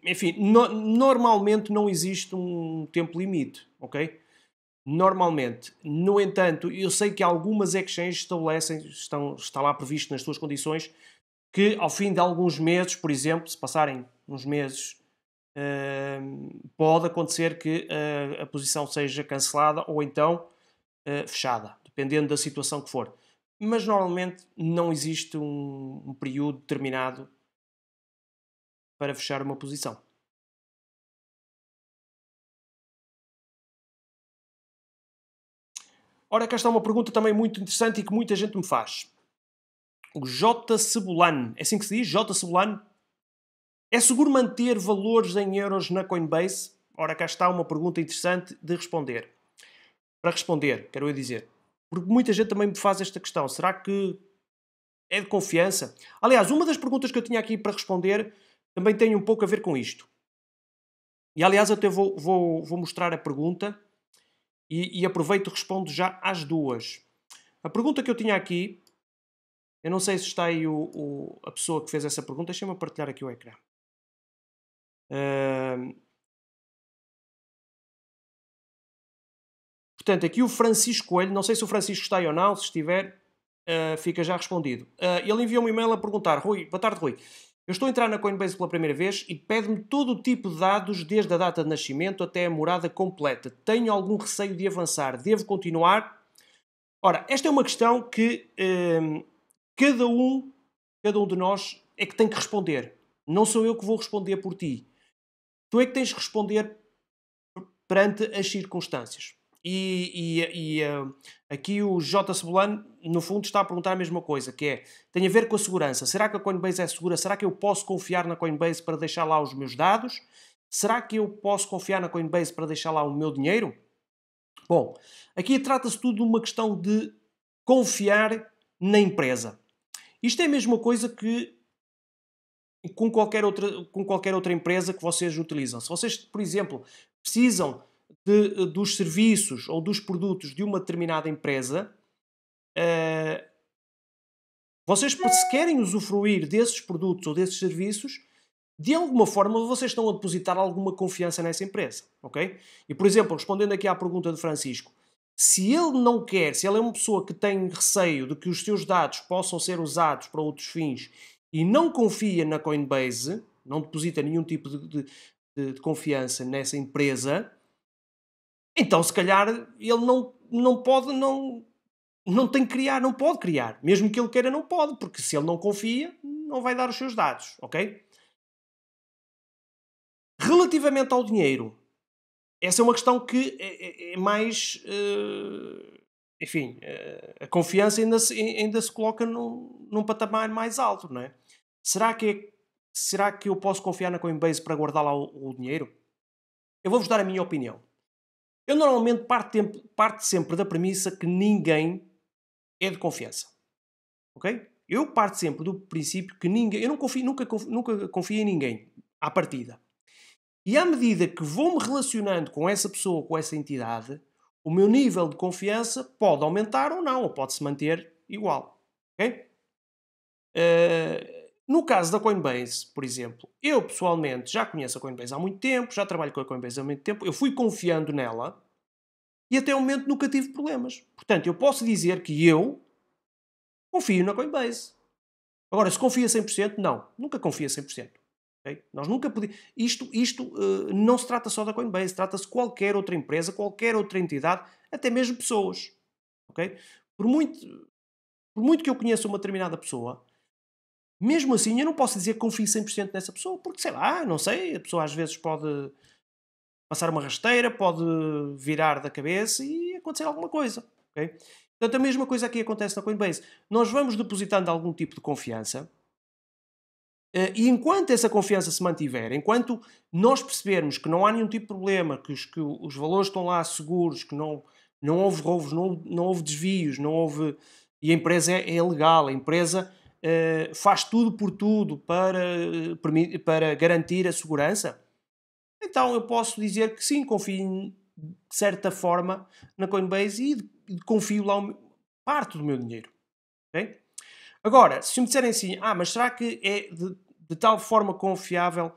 Speaker 2: enfim, no, normalmente não existe um tempo limite, ok? Normalmente. No entanto, eu sei que algumas exchanges estabelecem, estão, está lá previsto nas suas condições, que ao fim de alguns meses, por exemplo, se passarem uns meses, uh, pode acontecer que uh, a posição seja cancelada ou então fechada, dependendo da situação que for mas normalmente não existe um, um período determinado
Speaker 1: para fechar uma posição. Ora, cá está uma pergunta também muito interessante e que muita gente me faz. O J. Cebolano, é assim que
Speaker 2: se diz? J. Cebolano? É seguro manter valores em euros na Coinbase? Ora, cá está uma pergunta interessante de responder. Para responder, quero eu dizer, porque muita gente também me faz esta questão: será que é de confiança? Aliás, uma das perguntas que eu tinha aqui para responder também tem um pouco a ver com isto. E aliás, até vou, vou, vou mostrar a pergunta e, e aproveito e respondo já às duas. A pergunta que eu tinha aqui, eu não sei se está aí o, o a pessoa que
Speaker 1: fez essa pergunta, deixa-me partilhar aqui o ecrã. Portanto, aqui o Francisco Coelho, não sei se o Francisco
Speaker 2: está aí ou não, se estiver, uh, fica já respondido. Uh, ele enviou um e-mail a perguntar: Rui, boa tarde, Rui. Eu estou a entrar na Coinbase pela primeira vez e pede-me todo o tipo de dados, desde a data de nascimento até a morada completa. Tenho algum receio de avançar. Devo continuar? Ora, esta é uma questão que um, ehm, cada um, cada um de nós é que tem que responder. Não sou eu que vou responder por ti. Tu é que tens que responder perante as circunstâncias. E, e, e uh, aqui o J. Cebolano, no fundo, está a perguntar a mesma coisa, que é, tem a ver com a segurança. Será que a Coinbase é segura? Será que eu posso confiar na Coinbase para deixar lá os meus dados? Será que eu posso confiar na Coinbase para deixar lá o meu dinheiro? Bom, aqui trata-se tudo de uma questão de confiar na empresa. Isto é a mesma coisa que com qualquer outra, com qualquer outra empresa que vocês utilizam. Se vocês, por exemplo, precisam de, eh, dos serviços ou dos produtos de uma determinada empresa, uh, vocês, se querem usufruir desses produtos ou desses serviços, de alguma forma vocês estão a depositar alguma confiança nessa empresa, ok? E, por exemplo, respondendo aqui à pergunta de Francisco, se ele não quer, se ele é uma pessoa que tem receio de que os seus dados possam ser usados para outros fins e não confia na Coinbase, não deposita nenhum tipo de, de, de confiança nessa empresa, então, se calhar, ele não, não pode, não, não tem que criar, não pode criar. Mesmo que ele queira, não pode, porque se ele não confia, não vai dar os seus dados, ok? Relativamente ao dinheiro, essa é uma questão que é, é, é mais. Uh, enfim, uh, a confiança ainda se, ainda se coloca num, num patamar mais alto, não é? Será que, é, será que eu posso confiar na Coinbase para guardar lá o, o dinheiro? Eu vou-vos dar a minha opinião. Eu normalmente parto, sempre da premissa que ninguém é de confiança. Ok? Eu parto sempre do princípio que ninguém. Eu não confio, nunca, nunca confio em ninguém, à partida. E à medida que vou-me relacionando com essa pessoa, com essa entidade, o meu nível de confiança pode aumentar ou não, ou pode se manter igual. Ok? Uh, no caso da Coinbase, por exemplo, eu pessoalmente já conheço a Coinbase há muito tempo, já trabalho com a Coinbase há muito tempo, eu fui confiando nela e até o momento nunca tive problemas. Portanto, eu posso dizer que eu confio na Coinbase. Agora, se confia 100%, não. Nunca confia 100%. Okay? Nós nunca podemos... Isto, isto uh, não se trata só da Coinbase, trata-se de qualquer outra empresa, qualquer outra entidade, até mesmo pessoas. Okay? Por, muito, por muito que eu conheça uma determinada pessoa, mesmo assim, eu não posso dizer que confio 100% nessa pessoa, porque sei lá, não sei, a pessoa às vezes pode passar uma rasteira, pode virar da cabeça e acontecer alguma coisa. Okay? Portanto, a mesma coisa aqui acontece na Coinbase. Nós vamos depositando algum tipo de confiança eh, e enquanto essa confiança se mantiver, enquanto nós percebermos que não há nenhum tipo de problema, que os, que os valores estão lá seguros, que não, não houve roubos, não, não houve desvios, não houve. E a empresa é, é legal, a empresa eh, faz tudo por tudo para, eh, para garantir a segurança? Então eu posso dizer que sim, confio de certa forma na Coinbase e confio lá parte do meu dinheiro. Okay? Agora, se me disserem assim, ah, mas será que é de, de tal forma confiável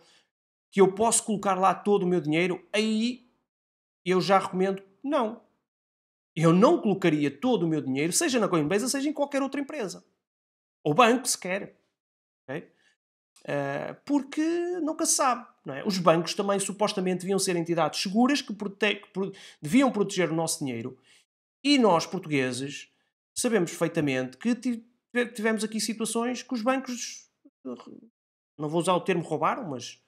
Speaker 2: que eu posso colocar lá todo o meu dinheiro? Aí eu já recomendo, não. Eu não colocaria todo o meu dinheiro, seja na Coinbase, seja em qualquer outra empresa ou banco sequer. Okay? Uh, porque nunca se sabe. É? Os bancos também supostamente deviam ser entidades seguras que, prote... que pro... deviam proteger o nosso dinheiro. E nós, portugueses, sabemos perfeitamente que tivemos aqui situações que os bancos, não vou usar o termo roubaram, mas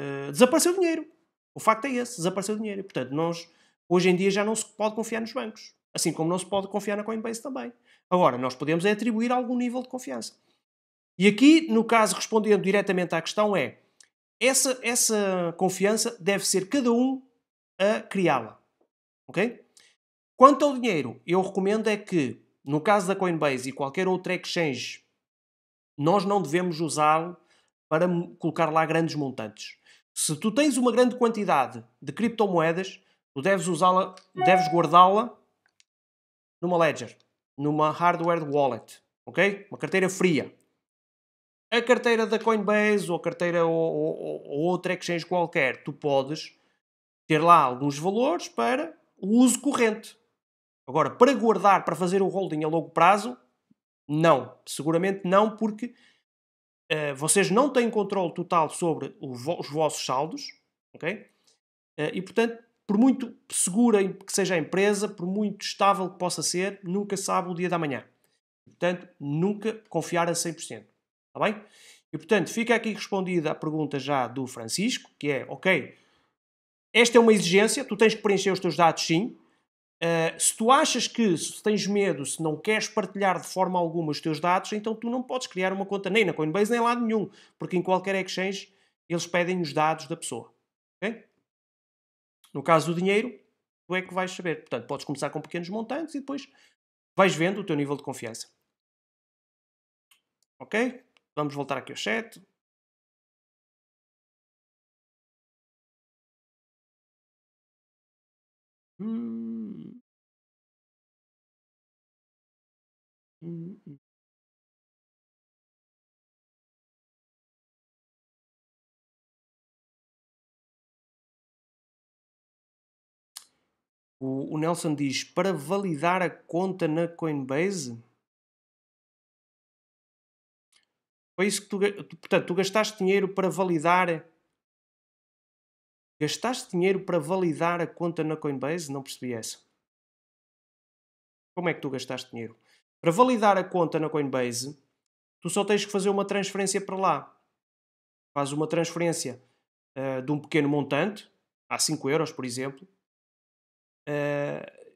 Speaker 2: uh, desapareceu o dinheiro. O facto é esse, desapareceu o dinheiro. Portanto, nós, hoje em dia já não se pode confiar nos bancos. Assim como não se pode confiar na Coinbase também. Agora, nós podemos é atribuir algum nível de confiança. E aqui, no caso, respondendo diretamente à questão, é essa, essa confiança deve ser cada um a criá-la. Ok? Quanto ao dinheiro, eu recomendo é que, no caso da Coinbase e qualquer outra exchange, nós não devemos usá-lo para colocar lá grandes montantes. Se tu tens uma grande quantidade de criptomoedas, tu deves usá-la, deves guardá-la numa ledger, numa hardware wallet, ok? Uma carteira fria. A carteira da Coinbase ou a carteira ou, ou, ou outra exchange qualquer, tu podes ter lá alguns valores para o uso corrente. Agora, para guardar, para fazer o holding a longo prazo, não. Seguramente não, porque uh, vocês não têm controle total sobre vo os vossos saldos, ok? Uh, e, portanto, por muito segura que seja a empresa, por muito estável que possa ser, nunca sabe o dia da manhã. Portanto, nunca confiar a 100%. Está bem? E, portanto, fica aqui respondida a pergunta já do Francisco, que é, ok, esta é uma exigência, tu tens que preencher os teus dados, sim. Uh, se tu achas que, se tens medo, se não queres partilhar de forma alguma os teus dados, então tu não podes criar uma conta nem na Coinbase nem em lado nenhum, porque em qualquer exchange eles pedem os dados da pessoa. No caso do dinheiro, tu é que vais saber. Portanto, podes começar com pequenos montantes e depois vais
Speaker 1: vendo o teu nível de confiança. Ok? Vamos voltar aqui ao chat. Hum. hum, hum. O, o Nelson diz: para validar a conta na Coinbase? Foi isso que tu. Portanto, tu gastaste dinheiro para validar. Gastaste dinheiro para
Speaker 2: validar a conta na Coinbase? Não percebi essa. Como é que tu gastaste dinheiro? Para validar a conta na Coinbase, tu só tens que fazer uma transferência para lá. Faz uma transferência uh, de um pequeno montante, a 5 euros, por exemplo, Uh,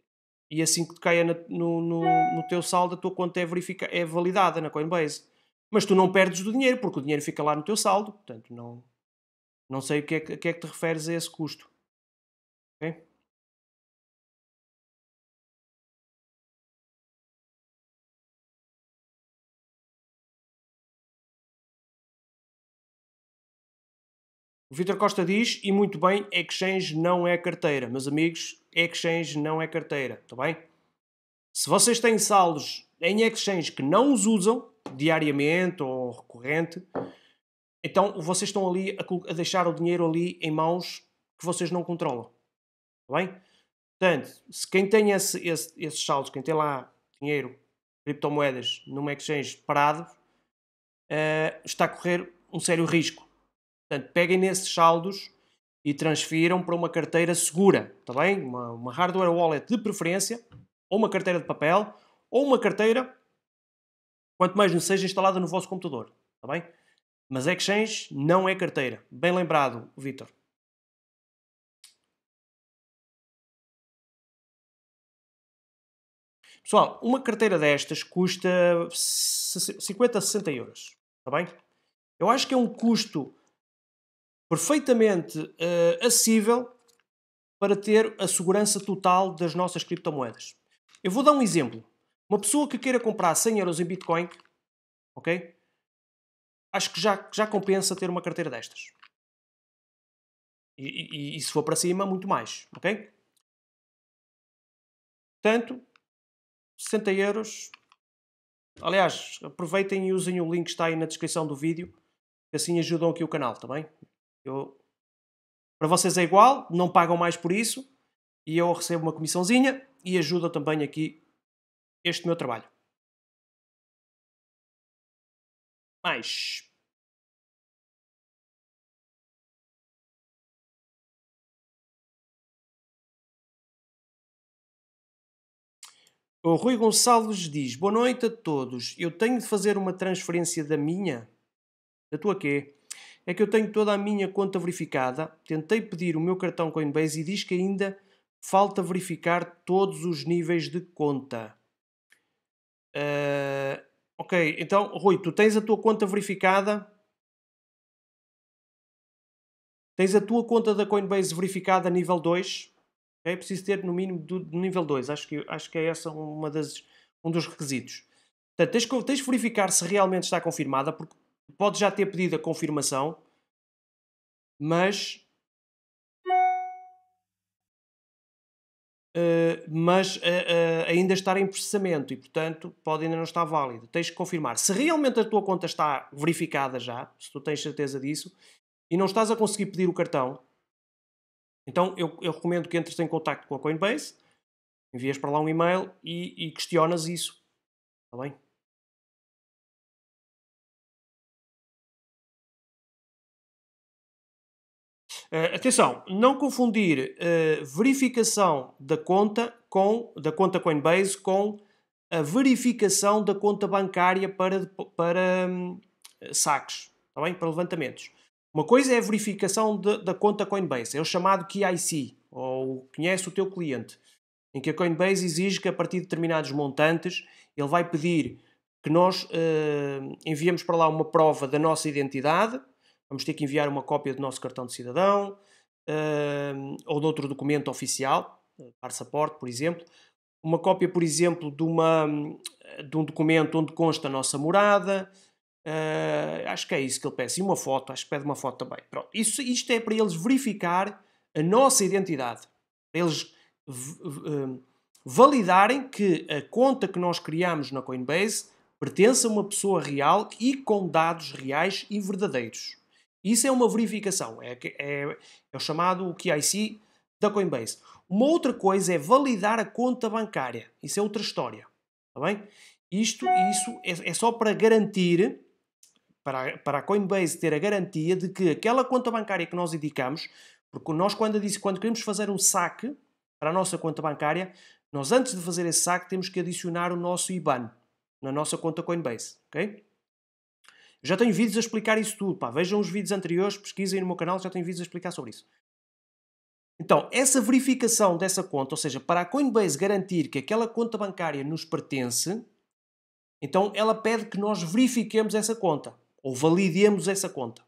Speaker 2: e assim que caia na, no, no, no, teu saldo, a tua conta é, verifica, é validada na Coinbase. Mas tu não perdes o dinheiro, porque o dinheiro fica
Speaker 1: lá no teu saldo. Portanto, não, não sei o que é que, que, é que te referes a esse custo. Okay? O Vitor Costa diz, e muito bem, exchange não
Speaker 2: é carteira. Meus amigos, exchange não é carteira, está bem? Se vocês têm saldos em exchange que não os usam, diariamente ou recorrente, então vocês estão ali a, a deixar o dinheiro ali em mãos que vocês não controlam, está bem? Portanto, se quem tem esse, esse, esses saldos, quem tem lá dinheiro, criptomoedas, numa exchange parado, uh, está a correr um sério risco. Portanto, peguem nesses saldos e transfiram para uma carteira segura, está bem? Uma, uma hardware wallet de preferência, ou uma carteira de papel, ou uma carteira, quanto mais não seja instalada no vosso computador, está bem?
Speaker 1: Mas exchange não é carteira. Bem lembrado, Vitor. Pessoal, uma carteira destas custa 50 a 60 euros, está bem? Eu
Speaker 2: acho que é um custo perfeitamente uh, acessível para ter a segurança total das nossas criptomoedas. Eu vou dar um exemplo. Uma pessoa que queira comprar 100 euros em Bitcoin, ok? Acho que já,
Speaker 1: já compensa ter uma carteira destas. E, e, e se for para cima, muito mais, ok? Portanto, 60
Speaker 2: euros. Aliás, aproveitem e usem o link que está aí na descrição do vídeo, assim ajudam aqui o canal também. Tá eu, para vocês é igual, não pagam mais
Speaker 1: por isso e eu recebo uma comissãozinha e ajuda também aqui este meu trabalho. Mais. O Rui Gonçalves diz: Boa noite a todos. Eu tenho de fazer uma transferência da minha? Da tua
Speaker 2: quê? é que eu tenho toda a minha conta verificada, tentei pedir o meu cartão Coinbase e diz que ainda falta verificar todos os níveis de conta. Uh, ok, então, Rui, tu tens a tua conta verificada? Tens a tua conta da Coinbase verificada nível 2? É preciso ter no mínimo do, do nível 2. Acho que, acho que é essa uma das, um dos requisitos. Portanto, tens, tens de verificar se realmente está confirmada, porque pode já ter pedido a confirmação, mas. Uh, mas uh, uh, ainda estar em processamento e, portanto, pode ainda não estar válido. Tens que confirmar. Se realmente a tua conta está verificada já, se tu tens certeza disso, e não estás a conseguir pedir o cartão, então eu, eu
Speaker 1: recomendo que entres em contato com a Coinbase, envias para lá um e-mail e, e questionas isso. Está bem? Uh, atenção, não confundir
Speaker 2: uh, verificação da conta com da conta Coinbase com a verificação da conta bancária para, para um, saques, tá bem? para levantamentos. Uma coisa é a verificação de, da conta Coinbase, é o chamado KIC, ou conhece o teu cliente, em que a Coinbase exige que a partir de determinados montantes ele vai pedir que nós uh, enviemos para lá uma prova da nossa identidade vamos ter que enviar uma cópia do nosso cartão de cidadão uh, ou de outro documento oficial, eh, passaporte, por exemplo, uma cópia, por exemplo, de, uma, hum, de um documento onde consta a nossa morada. Uh, acho que é isso que ele pede. E uma foto, acho que pede uma foto também. Pronto. Isso, isto é para eles verificar a nossa identidade. Para eles hum, validarem que a conta que nós criamos na Coinbase pertence a uma pessoa real e com dados reais e verdadeiros. Isso é uma verificação, é, é, é o chamado o KIC da Coinbase. Uma outra coisa é validar a conta bancária. Isso é outra história, está bem? Isto, isso é, é só para garantir, para, para a Coinbase ter a garantia de que aquela conta bancária que nós indicamos, porque nós quando, disse, quando queremos fazer um saque para a nossa conta bancária, nós antes de fazer esse saque temos que adicionar o nosso IBAN na nossa conta Coinbase, ok? Já tenho vídeos a explicar isso tudo. Pá. Vejam os vídeos anteriores, pesquisem no meu canal, já tenho vídeos a explicar sobre isso. Então, essa verificação dessa conta, ou seja, para a Coinbase garantir que aquela conta bancária nos pertence, então ela pede que nós verifiquemos essa conta ou validemos essa conta.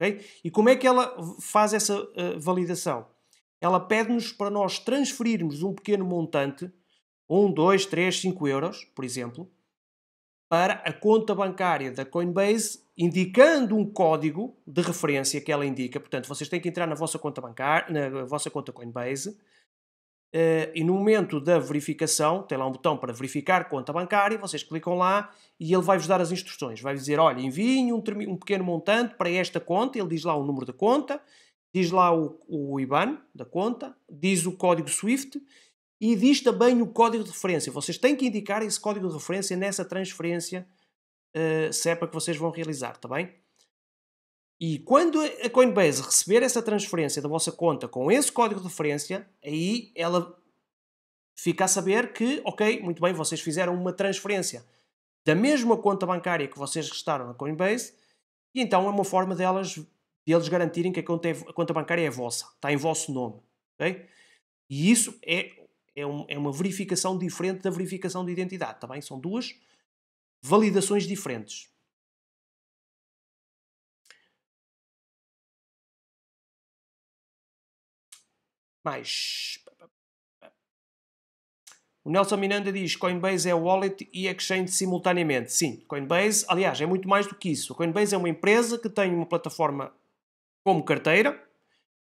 Speaker 2: Okay? E como é que ela faz essa uh, validação? Ela pede-nos para nós transferirmos um pequeno montante, 1, 2, 3, 5 euros, por exemplo, para a conta bancária da Coinbase, indicando um código de referência que ela indica. Portanto, vocês têm que entrar na vossa conta bancária, na vossa conta Coinbase, eh, e no momento da verificação, tem lá um botão para verificar conta bancária, vocês clicam lá e ele vai-vos dar as instruções. Vai dizer, olha, enviem um, um, pequeno montante para esta conta, ele diz lá o número da conta, diz lá o, o IBAN da conta, diz o código SWIFT e diz também o código de referência. Vocês têm que indicar esse código de referência nessa transferência uh, eh, SEPA é que vocês vão realizar, está bem? E quando a Coinbase receber essa transferência da vossa conta com esse código de referência, aí ela fica a saber que, ok, muito bem, vocês fizeram uma transferência da mesma conta bancária que vocês restaram na Coinbase, e então é uma forma delas de eles garantirem que a conta, é, a conta bancária é vossa, está em vosso nome. Okay? E isso é é, um, é uma verificação diferente da verificação de identidade, também tá são
Speaker 1: duas validações diferentes. Mais. O Nelson Miranda diz Coinbase é wallet
Speaker 2: e exchange simultaneamente. Sim, Coinbase, aliás, é muito mais do que isso. A Coinbase é uma empresa que tem uma plataforma como carteira,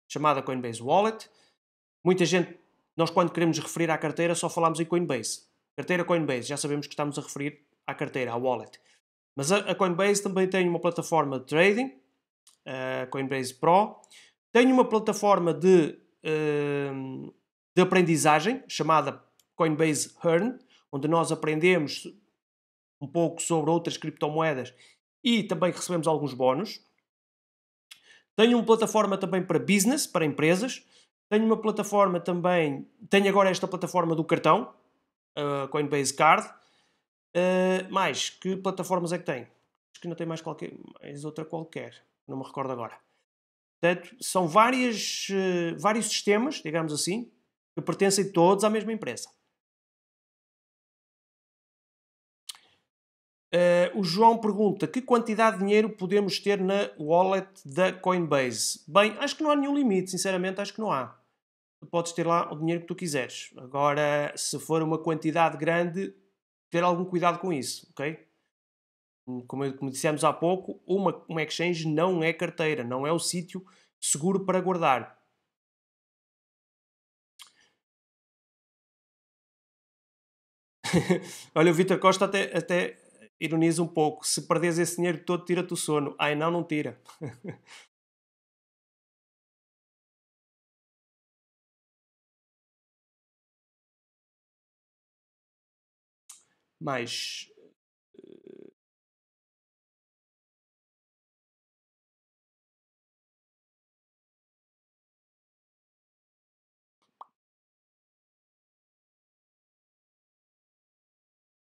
Speaker 2: chamada Coinbase Wallet. Muita gente nós, quando queremos referir à carteira, só falamos em Coinbase. Carteira Coinbase, já sabemos que estamos a referir à carteira, à wallet. Mas a Coinbase também tem uma plataforma de trading, a eh, Coinbase Pro. Tem uma plataforma de, ehm, de aprendizagem chamada Coinbase Earn, onde nós aprendemos um pouco sobre outras criptomoedas e também recebemos alguns bónus. Tem uma plataforma também para business, para empresas, tenho uma plataforma também, tenho agora esta plataforma do cartão, uh, Coinbase Card. Uh, mais, que plataformas é que tem? Acho que não tem mais qualquer, mais outra qualquer, não me recordo agora. Portanto, são várias, uh, vários sistemas, digamos assim, que pertencem todos à mesma empresa. Uh, o João pergunta que quantidade de dinheiro podemos ter na wallet da Coinbase. Bem, acho que não há nenhum limite, sinceramente, acho que não há. Tu podes ter lá o dinheiro que tu quiseres. Agora, se for uma quantidade grande, ter algum cuidado com isso, ok? Como, como dissemos há pouco, uma, uma exchange não
Speaker 1: é carteira, não é o sítio seguro para guardar. Olha, o Vitor
Speaker 2: Costa até, até ironiza um pouco. Se perdes esse dinheiro todo, tira-te o sono. Ai não, não tira.
Speaker 1: Mais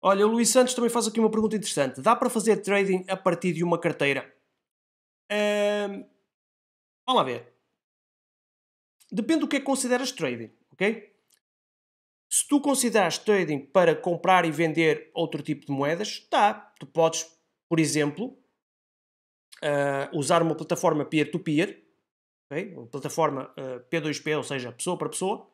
Speaker 1: Olha, o Luís Santos também faz aqui uma pergunta interessante. Dá para fazer trading a partir de uma carteira?
Speaker 2: Um, vamos lá ver. Depende do que é que consideras trading, ok? Se tu consideras trading para comprar e vender outro tipo de moedas, tá, tu podes, por exemplo, uh, usar uma plataforma peer-to-peer, -peer, uma plataforma uh, ah, P2P, ou seja, pessoa para pessoa,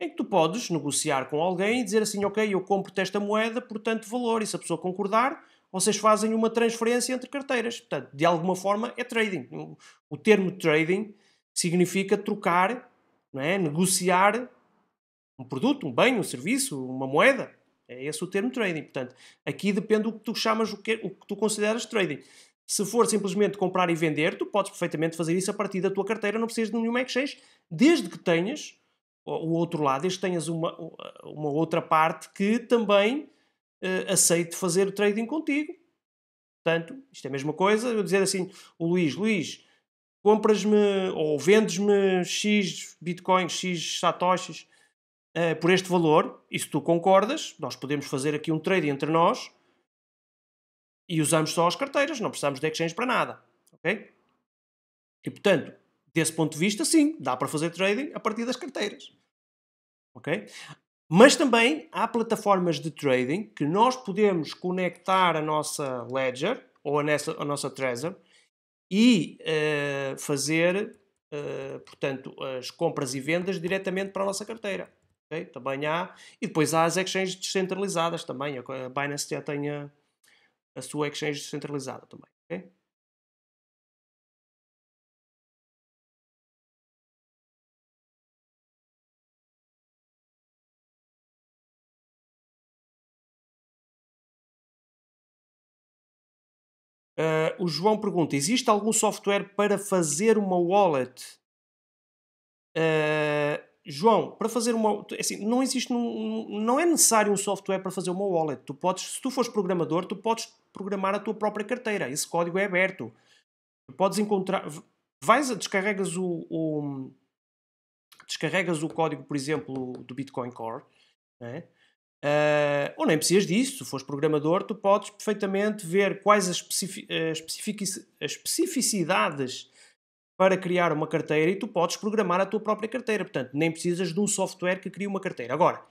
Speaker 2: em que tu podes negociar com alguém e dizer assim, ok, eu compro-te esta moeda por tanto valor, e se a pessoa concordar, vocês fazem uma transferência entre carteiras. Portanto, de alguma forma é trading. O termo trading significa trocar, não é? negociar um produto, um bem, um serviço, uma moeda. É esse o termo trading. Portanto, aqui depende do que tu chamas, o que, o que tu consideras trading. Se for simplesmente comprar e vender, tu podes perfeitamente fazer isso a partir da tua carteira, não precisas de nenhuma exchange, desde que tenhas o outro lado, desde que tenhas uma, uma outra parte que também uh, aceite fazer o trading contigo. Portanto, isto é a mesma coisa, eu dizer assim, o Luís, Luís, compras-me ou vendes-me X bitcoins, X satoshis uh, por este valor, e se tu concordas, nós podemos fazer aqui um trade entre nós e usamos só as carteiras, não precisamos de exchange para nada, ok? E portanto, Desse ponto de vista, sim, dá para fazer trading a partir das carteiras. Ok? Mas também há plataformas de trading que nós podemos conectar a nossa Ledger ou a, nessa, a nossa Trezor e uh, fazer, uh, portanto, as compras e vendas diretamente para a nossa carteira. Okay? Também há. E depois há as exchanges descentralizadas também. A Binance
Speaker 1: já tem a, a sua exchange descentralizada também. Okay? Uh, o João pergunta: existe algum software para fazer uma wallet? Uh, João,
Speaker 2: para fazer uma. Assim, não existe. Um, não é necessário um software para fazer uma wallet. Tu podes, se tu fores programador, tu podes programar a tua própria carteira. Esse código é aberto. Tu podes encontrar. Vais, descarregas o, o descarregas o código, por exemplo, do Bitcoin Core. Né? Uh, ou nem precisas disso, se fores programador, tu podes perfeitamente ver quais as, ah, as especificidades para criar uma carteira e tu podes programar a tua própria carteira. Portanto, nem precisas de um software que crie uma carteira. Agora,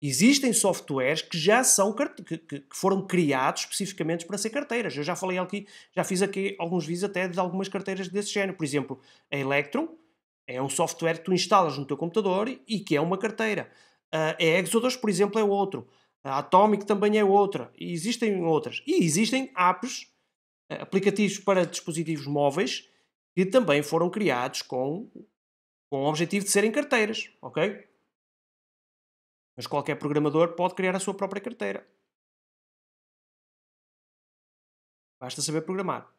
Speaker 2: existem softwares que já são que, que foram criados especificamente para ser carteiras. Eu já falei aqui, já fiz aqui alguns vídeos até de algumas carteiras desse género. Por exemplo, a Electrum é um software que tu instalas no teu computador e que é uma carteira a ah, é Exodus, por exemplo, é outro. A Atomic também é outra. E existem outras. E existem apps, ah, aplicativos para dispositivos móveis, que também foram criados com, com o objetivo de serem carteiras, ok?
Speaker 1: Mas qualquer programador pode criar a sua própria carteira. Basta saber programar.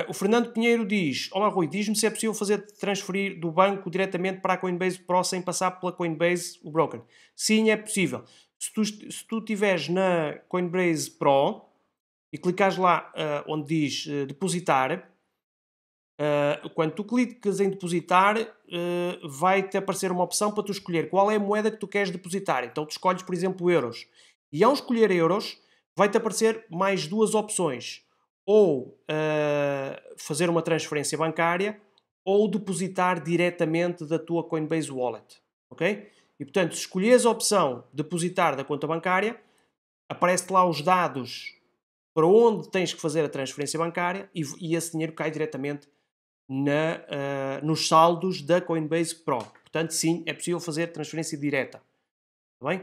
Speaker 1: Eh, o Fernando Pinheiro diz:
Speaker 2: Olá Rui, diz-me se é possível fazer transferir do banco diretamente para a Coinbase Pro sem passar pela Coinbase, o broker. Sim, é possível. Se tu, se tu tiveres na Coinbase Pro e clicares lá uh, onde diz uh, depositar, Uh, quando tu clicas em depositar, uh, vai-te aparecer uma opção para tu escolher qual é a moeda que tu queres depositar. Então tu escolhes, por exemplo, euros. E ao escolher euros, vai-te aparecer mais duas opções ou uh, fazer uma transferência bancária ou depositar diretamente da tua Coinbase Wallet, ok? E portanto, se escolheres a opção depositar da conta bancária, aparece lá os dados para onde tens que fazer a transferência bancária e, e esse dinheiro cai diretamente na, uh, nos saldos da Coinbase Pro. Portanto, sim, é possível fazer transferência
Speaker 1: direta. Está bem?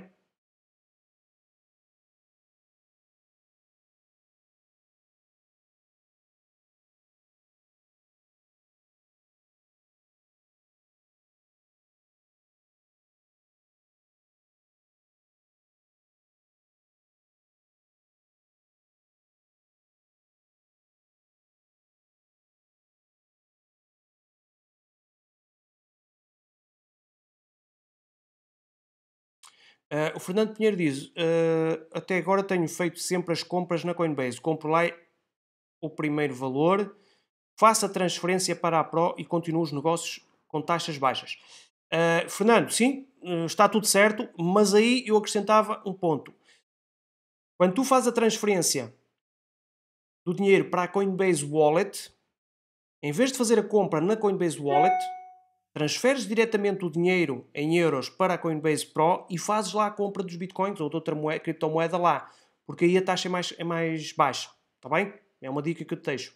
Speaker 1: Uh, o Fernando Pinheiro diz: uh, Até agora tenho feito sempre
Speaker 2: as compras na Coinbase. Compro lá o primeiro valor, faço a transferência para a Pro e continuo os negócios com taxas baixas. Uh, Fernando, sim, está tudo certo, mas aí eu acrescentava um ponto. Quando tu fazes a transferência do dinheiro para a Coinbase Wallet, em vez de fazer a compra na Coinbase Wallet, Transferes diretamente o dinheiro em euros para a Coinbase Pro e fazes lá a compra dos bitcoins ou de outra moeda, criptomoeda lá, porque aí a taxa é mais, é mais baixa, está bem? É uma dica que eu te deixo.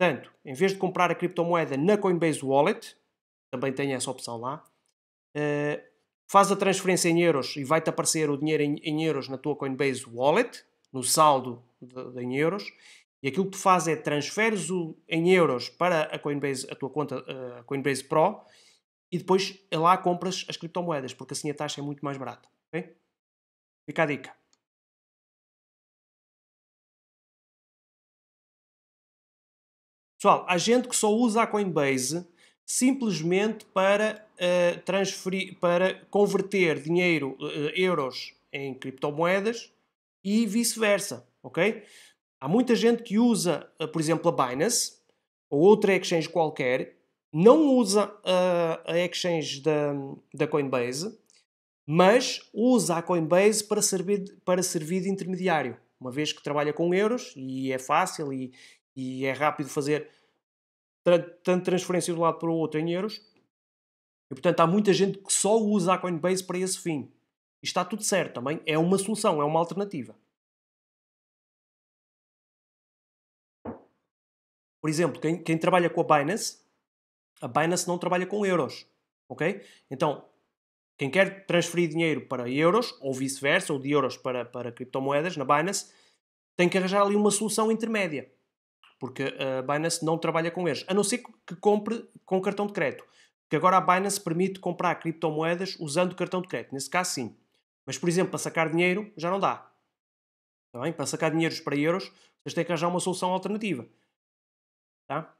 Speaker 2: Portanto, em vez de comprar a criptomoeda na Coinbase Wallet, também tem essa opção lá, eh, faz a transferência em euros e vai-te aparecer o dinheiro em, em, euros na tua Coinbase Wallet, no saldo de, de, em euros, e aquilo que tu fazes é transferes o em euros para a Coinbase, a tua conta a Coinbase Pro, e depois eh, lá compras as criptomoedas,
Speaker 1: porque assim a taxa é muito mais barata. Okay? Fica a dica. Pessoal, há gente que só usa a Coinbase simplesmente para uh, transferir, para
Speaker 2: converter dinheiro, uh, euros em criptomoedas e vice-versa, ok? Há muita gente que usa, eh, por exemplo, a Binance ou outra exchange qualquer, não usa a, exchange da, da Coinbase, mas usa a Coinbase para servir, para servir de intermediário, uma vez que trabalha com euros e é fácil e, e é rápido fazer tanto transferência de um lado para o outro em euros. E portanto há muita gente que só usa a Coinbase para esse fim. E está tudo certo também, é uma solução, é uma alternativa.
Speaker 1: Por exemplo, quem, quem trabalha com a Binance, a Binance não trabalha com euros, ok? Então, quem
Speaker 2: quer transferir dinheiro para euros, ou vice-versa, ou de euros para, para criptomoedas na Binance, tem que arranjar ali uma solução intermédia. Porque a Binance não trabalha com euros, a não ser que compre com cartão de crédito. Porque agora a Binance permite comprar criptomoedas usando cartão de crédito. Nesse caso, sim. Mas, por exemplo, para sacar dinheiro, já não dá. Está bem? Para
Speaker 1: sacar dinheiros para euros, vocês têm que arranjar uma solução alternativa tá?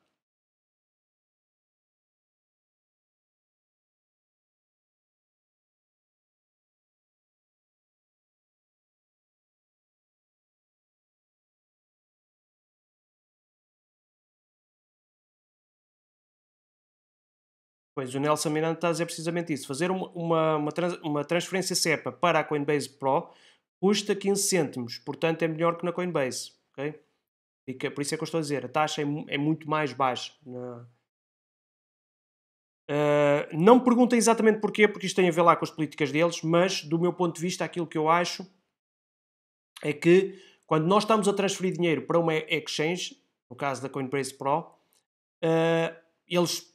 Speaker 1: Pois, o Nelson Miranda está a dizer precisamente isso. Fazer uma, uma, uma,
Speaker 2: trans, uma transferência SEPA para a Coinbase Pro custa 15 cêntimos, portanto é melhor que na Coinbase. Okay? por isso é que eu estou a dizer, a taxa é, é muito mais baixa. Não. Uh, não me perguntem exatamente porquê, porque isto tem a ver lá com as políticas deles, mas do meu ponto de vista, aquilo que eu acho é que quando nós estamos a transferir dinheiro para uma exchange, no caso da Coinbase Pro, uh, eles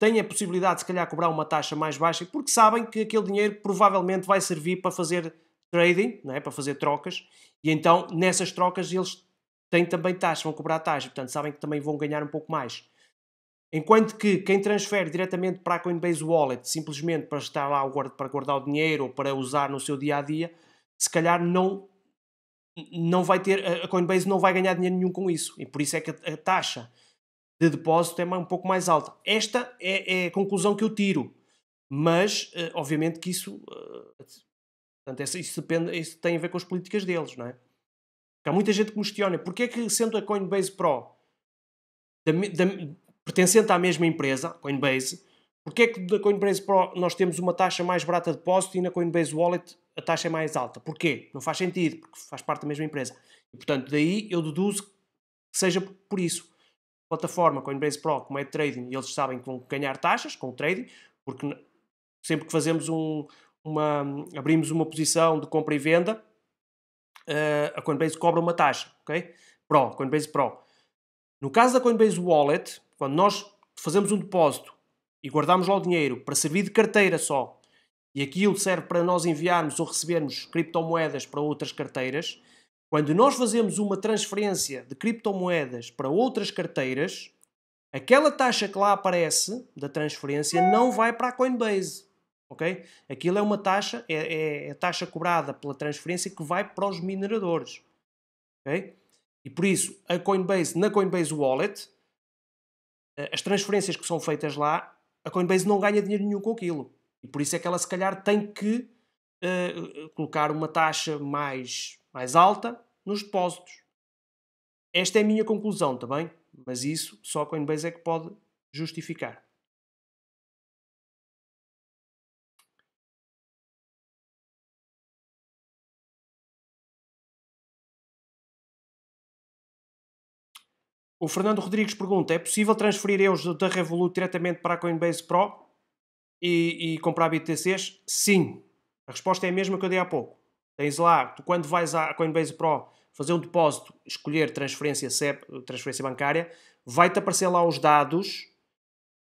Speaker 2: têm a possibilidade de se calhar cobrar uma taxa mais baixa, porque sabem que aquele dinheiro provavelmente vai servir para fazer trading, não é? para fazer trocas, e então nessas trocas eles têm também taxas vão cobrar taxas portanto sabem que também vão ganhar um pouco mais. Enquanto que quem transfere diretamente para a Coinbase Wallet, simplesmente para estar lá para guardar o dinheiro ou para usar no seu dia a dia, se calhar não não vai ter a Coinbase não vai ganhar dinheiro nenhum com isso e por isso é que a taxa de depósito é um pouco mais alta. Esta é, é a conclusão que eu tiro, mas eh, obviamente que isso, eh, portanto, isso, depende, isso tem a ver com as políticas deles, não é? Porque há muita gente que questiona, porquê é que sendo a Coinbase Pro da, da, pertencente à mesma empresa, Coinbase, porquê é que da Coinbase Pro nós temos uma taxa mais barata de depósito e na Coinbase Wallet a taxa é mais alta? Porquê? Não faz sentido, porque faz parte da mesma empresa. E, portanto, daí eu deduzo que seja por isso. plataforma Coinbase Pro, como é trading, eles sabem que vão ganhar taxas com o trading, porque sempre que fazemos um, uma, abrimos uma posição de compra e venda, uh, a Coinbase cobra uma taxa, ok? Pro, Coinbase Pro. No caso da Coinbase Wallet, quando nós fazemos um depósito e guardamos lá o dinheiro para servir de carteira só, e aquilo serve para nós enviarmos ou recebermos criptomoedas para outras carteiras, quando nós fazemos uma transferência de criptomoedas para outras carteiras, aquela taxa que lá aparece da transferência não vai para a Coinbase ok? Aquilo é uma taxa, é, é, é, a taxa cobrada pela transferência que vai para os mineradores, ok? E por isso, a Coinbase, na Coinbase Wallet, eh, as transferências que são feitas lá, a Coinbase não ganha dinheiro nenhum com aquilo. E por isso é que ela, se calhar, tem que uh, colocar uma taxa mais, mais alta nos depósitos. Esta é a minha conclusão, também, tá mas isso só a
Speaker 1: Coinbase é que pode justificar. O Fernando Rodrigues pergunta: é
Speaker 2: possível transferir euros da Revolut diretamente para a Coinbase Pro e, e, comprar BTCs? Sim. A resposta é a mesma que eu dei há pouco. Tens lá, tu quando vais à Coinbase Pro fazer um depósito, escolher transferência, CEP, transferência bancária, vai-te aparecer lá os dados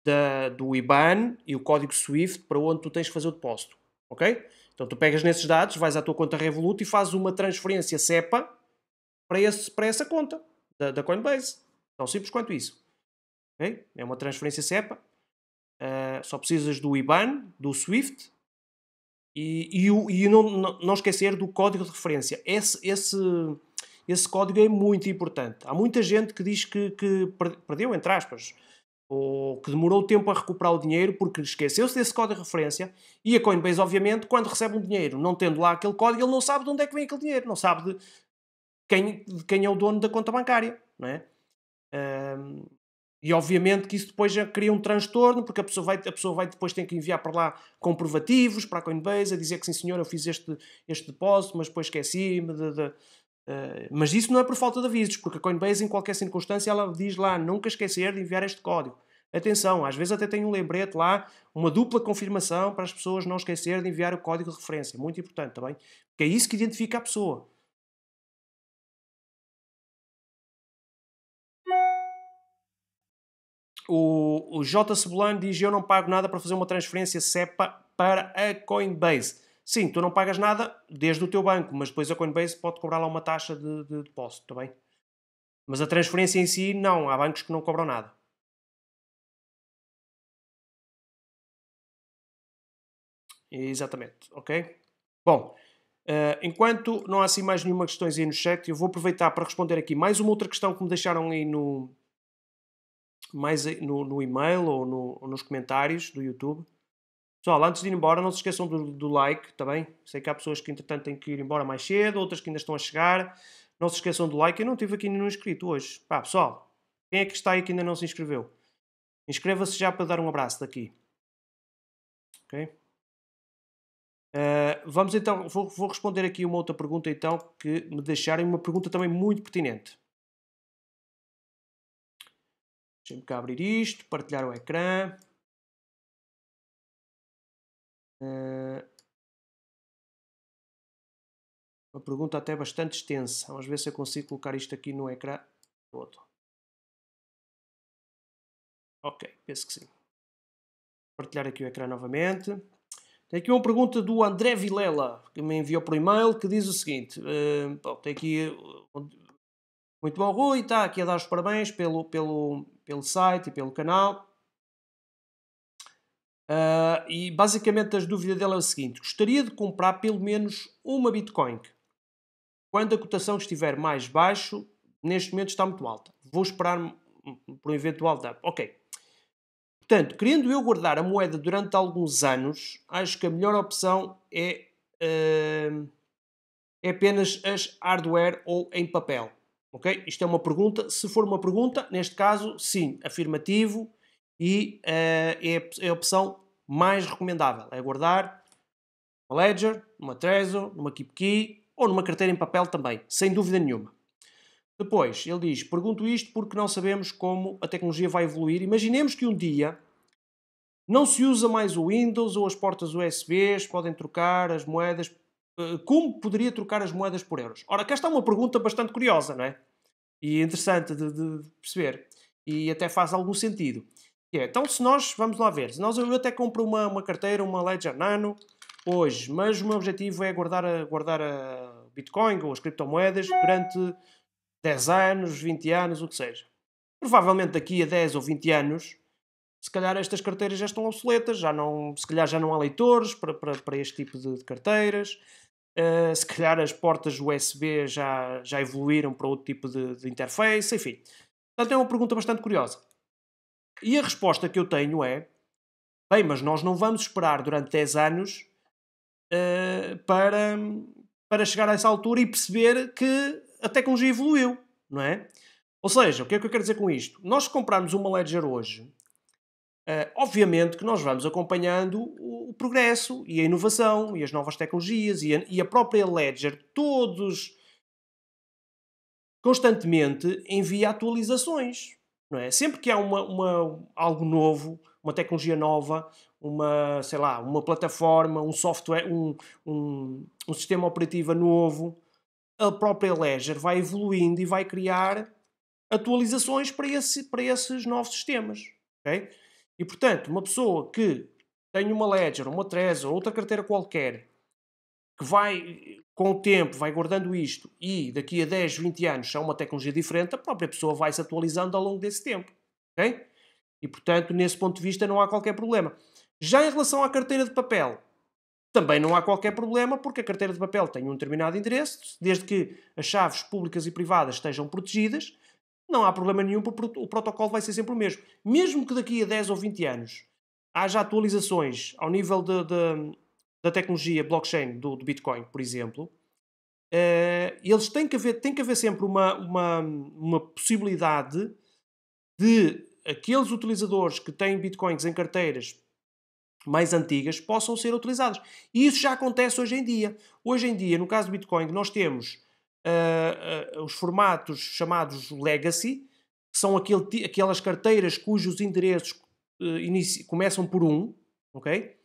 Speaker 2: da, do IBAN e o código SWIFT para onde tu tens que fazer o depósito. Ok? Então tu pegas nesses dados, vais à tua conta Revolut e fazes uma transferência SEPA para, esse, para essa conta da, da Coinbase. Tão simples quanto isso. Okay? É uma transferência SEPA. Uh, só precisas do IBAN, do SWIFT e, e, e não, não, não, esquecer do código de referência. Esse, esse, esse código é muito importante. Há muita gente que diz que, que perdeu, entre aspas, ou que demorou tempo a recuperar o dinheiro porque esqueceu-se desse código de referência e a Coinbase, obviamente, quando recebe um dinheiro, não tendo lá aquele código, ele não sabe de onde é que vem aquele dinheiro, não sabe de quem, de quem é o dono da conta bancária, não é? Um, e obviamente que isso depois já cria um transtorno, porque a pessoa vai, a pessoa vai depois tem que enviar para lá comprovativos para a Coinbase, a dizer que sim senhor, eu fiz este, este depósito, mas depois esqueci-me de, de Uh, mas isso não é por falta de avisos, porque a Coinbase, em qualquer circunstância, ela diz lá nunca esquecer de enviar este código. Atenção, às vezes até tem um lembrete lá, uma dupla confirmação para as pessoas
Speaker 1: não esquecer de enviar o código de referência. Muito importante, também, tá Porque é isso que identifica a pessoa. O, o J. Cebolano diz: Eu não pago nada para fazer uma transferência SEPA para
Speaker 2: a Coinbase. Sim, tu não pagas nada desde o teu banco, mas depois a Coinbase pode cobrar lá uma
Speaker 1: taxa de, de depósito, está bem? Mas a transferência em si, não. Há bancos que não cobram nada. Exatamente, ok? Bom, uh, enquanto não há assim mais nenhuma questão aí
Speaker 2: no chat, eu vou aproveitar para responder aqui mais uma outra questão que me deixaram aí no, mais no, no e-mail ou, no, ou, nos comentários do YouTube. Pessoal, antes de ir embora, não se esqueçam do, do like, está bem? Sei que há pessoas que, entretanto, têm que ir embora mais cedo, outras que ainda estão a chegar. Não se esqueçam do like. Eu não tive aqui nenhum inscrito hoje. Pá, pessoal, quem é que está aí que ainda não se inscreveu? Inscreva-se já para dar um abraço daqui. Ok? Uh, vamos então, vou, vou responder aqui uma outra pergunta então que me deixarem,
Speaker 1: uma pergunta também muito pertinente. Deixem-me cá abrir isto, partilhar o ecrã. Uh, uma pergunta até bastante extensa. Vamos ver se eu consigo colocar isto aqui no ecrã todo.
Speaker 2: Ok, penso que sim. Partilhar aqui o ecrã novamente. Tem aqui uma pergunta do André Vilela, que me enviou por e-mail, que diz o seguinte. Uh, bom, tem aqui... Ah, muito bom, Rui, está aqui a dar os parabéns pelo, pelo, pelo site e pelo canal. Uh, e basicamente as dúvidas dela é o seguinte: gostaria de comprar pelo menos uma Bitcoin. Quando a cotação estiver mais baixo, neste momento está muito alta. Vou esperar por um eventual dump. Ok. Portanto, querendo eu guardar a moeda durante alguns anos, acho que a melhor opção é, uh, é apenas as hardware ou em papel. Ok? Isto é uma pergunta. Se for uma pergunta, neste caso, sim, afirmativo e uh, é, é a opção mais recomendável. É guardar uma Ledger, numa Trezor, numa KeepKey ou numa carteira em papel também, sem dúvida nenhuma. Depois, ele diz: Pergunto isto porque não sabemos como a tecnologia vai evoluir. Imaginemos que um dia não se usa mais o Windows ou as portas USBs podem trocar as moedas eh, como poderia trocar as moedas por euros? Ora, cá está uma pergunta bastante curiosa, não é? E interessante de, de perceber. E até faz algum sentido. É, então, se nós, vamos lá ver, se nós eu até compro uma, uma carteira, uma Ledger Nano, hoje, mas o meu objetivo é guardar a, guardar a Bitcoin ou as criptomoedas durante 10 anos, 20 anos, o que seja. Provavelmente daqui a 10 ou 20 anos, se calhar estas carteiras já estão obsoletas, já não, se calhar já não há leitores para, para, para este tipo de, de carteiras, uh, se calhar as portas USB já, já evoluíram para outro tipo de, de interface, enfim. Portanto, é uma pergunta bastante curiosa. E a resposta que eu tenho é: bem, mas nós não vamos esperar durante 10 anos uh, para, para chegar a essa altura e perceber que a tecnologia evoluiu, não é? Ou seja, o que é que eu quero dizer com isto? Nós comprarmos uma Ledger hoje, Uh, obviamente que nós vamos acompanhando o, o, progresso e a inovação e as novas tecnologias e a, e a própria Ledger, todos constantemente envia atualizações. Não é? Sempre que há uma, uma, algo novo, uma tecnologia nova, uma, sei lá, uma plataforma, um software, um, um, um sistema operativo novo, a própria Ledger vai evoluindo e vai criar atualizações para, esse, para esses novos sistemas. Okay? E portanto, uma pessoa que tem uma Ledger, uma Trezor, outra carteira qualquer, que vai com o tempo vai guardando isto e daqui a 10, 20 anos é uma tecnologia diferente, a própria pessoa vai se atualizando ao longo desse tempo. Okay? E portanto, nesse ponto de vista, não há qualquer problema. Já em relação à carteira de papel, também não há qualquer problema, porque a carteira de papel tem um determinado endereço, desde que as chaves públicas e privadas estejam protegidas não há problema nenhum, porque o protocolo vai ser sempre o mesmo. Mesmo que daqui a 10 ou 20 anos haja atualizações ao nível de, de, da tecnologia blockchain do, do Bitcoin, por exemplo, uh, eles têm que haver, têm que haver sempre uma, uma, uma possibilidade de aqueles utilizadores que têm Bitcoins em carteiras mais antigas possam ser utilizados E isso já acontece hoje em dia. Hoje em dia, no caso do Bitcoin, nós temos uh, os formatos chamados legacy, que são aquele, aquelas carteiras cujos endereços eh, começam por 1, ok?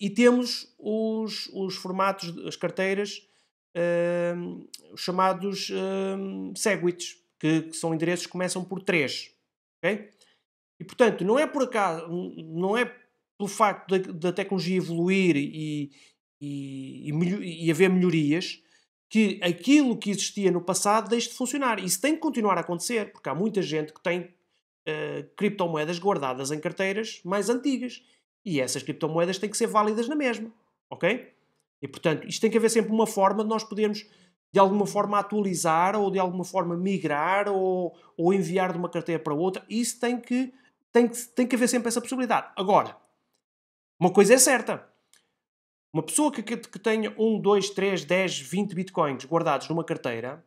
Speaker 2: e temos os, os formatos, as carteiras chamados segwits, que, que, são endereços que começam por 3, ok? E portanto, não é por acaso, não é pelo facto da, tecnologia evoluir e, e, e, e, haver melhorias que aquilo que existia no passado deixe de funcionar. Isso tem que continuar a acontecer, porque há muita gente que tem uh, criptomoedas guardadas em carteiras mais antigas. E essas criptomoedas têm que ser válidas na mesma. Ok? E portanto, isto tem que haver sempre uma forma de nós podermos, de alguma forma, atualizar ou de alguma forma migrar ou, ou enviar de uma carteira para outra. Isso tem que, tem, que, tem que haver sempre essa possibilidade. Agora, uma coisa é certa uma pessoa que, que, que tenha 1, 2, 3, 10, 20 bitcoins guardados numa carteira,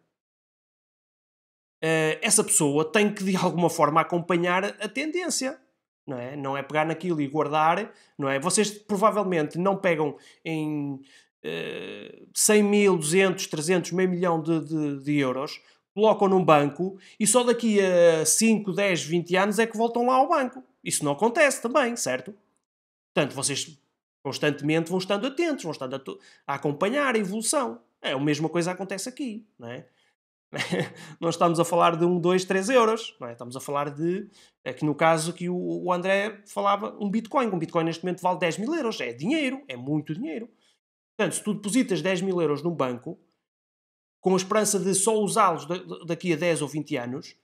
Speaker 2: uh, essa pessoa tem que de alguma forma acompanhar a tendência. Não é? não é pegar naquilo e guardar, não é? Vocês provavelmente não pegam em uh, eh, 100 mil, 200, 300, meio milhão de, de, de euros, colocam num banco e só daqui a 5, 10, 20 anos é que voltam lá ao banco. Isso não acontece também, certo? Portanto, vocês constantemente vão estando atentos, vão estando a, a acompanhar a evolução. É a mesma coisa que acontece aqui, não é? não estamos a falar de 1, 2, 3 euros, não é? estamos a falar de, aqui no caso que o André falava, um Bitcoin. Um Bitcoin neste momento vale 10 mil euros, é dinheiro, é muito dinheiro. Portanto, se tu depositas 10 mil euros num banco, com a esperança de só usá-los daqui a 10 ou 20 anos,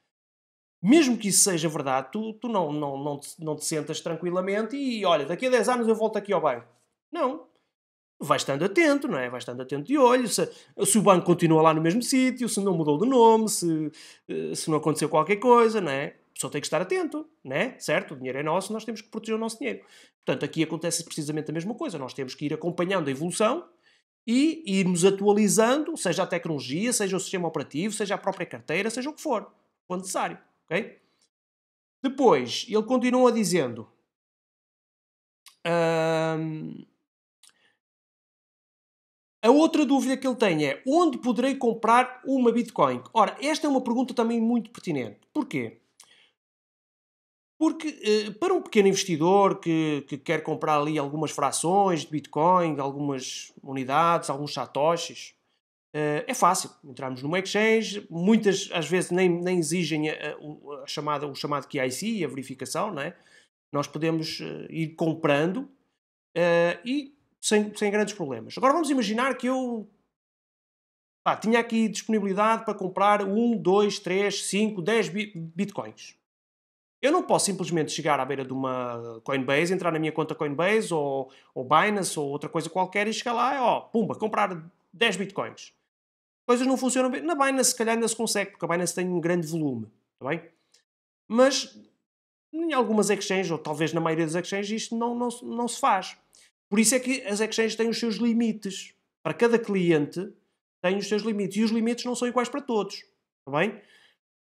Speaker 2: mesmo que isso seja verdade, tu, tu não, não, não, te, não te sentas tranquilamente e olha, daqui a 10 anos eu volto aqui ao banco. Não. Vai estando atento, não é? Vai estando atento de olho, se, se o banco continua lá no mesmo sítio, se não mudou de nome, se, eh, se não aconteceu qualquer coisa, não é? Só tem que estar atento, né? Certo? O dinheiro é nosso, nós temos que proteger o nosso dinheiro. Portanto, aqui acontece precisamente a mesma coisa. Nós temos que ir acompanhando a evolução e irmos atualizando, seja a tecnologia, seja o sistema operativo, seja a própria carteira, seja o que for, quando necessário, ok? Depois, ele continua dizendo... Um, a outra dúvida que ele tem é onde poderei comprar uma Bitcoin? Ora, esta é uma pergunta também muito pertinente. Porquê? Porque eh, para um pequeno investidor que, que quer comprar ali algumas frações de Bitcoin, algumas unidades, alguns satoshis, eh, é fácil. Entramos numa exchange, muitas às vezes nem, nem exigem a, a, chamada, o chamado KIC, a verificação, não é? Nós podemos eh, ir comprando e sem, sem grandes problemas. Agora vamos imaginar que eu tinha aqui disponibilidade para comprar 1, 2, 3, 5, 10 bitcoins. Eu não posso simplesmente chegar à beira de uma Coinbase, entrar na minha conta Coinbase ou, ou Binance ou outra coisa qualquer e chegar lá e, ó, pumba, comprar 10 bitcoins. Coisas não funcionam bem. Na Binance, se calhar, ainda se consegue, porque a Binance tem um grande volume, está bem? Mas em algumas exchanges, ou talvez na maioria das exchanges, isto não, não, não se faz. Por isso é que as exchanges têm os seus limites. Para cada cliente tem os seus limites. E os limites não são iguais para todos. Está bem?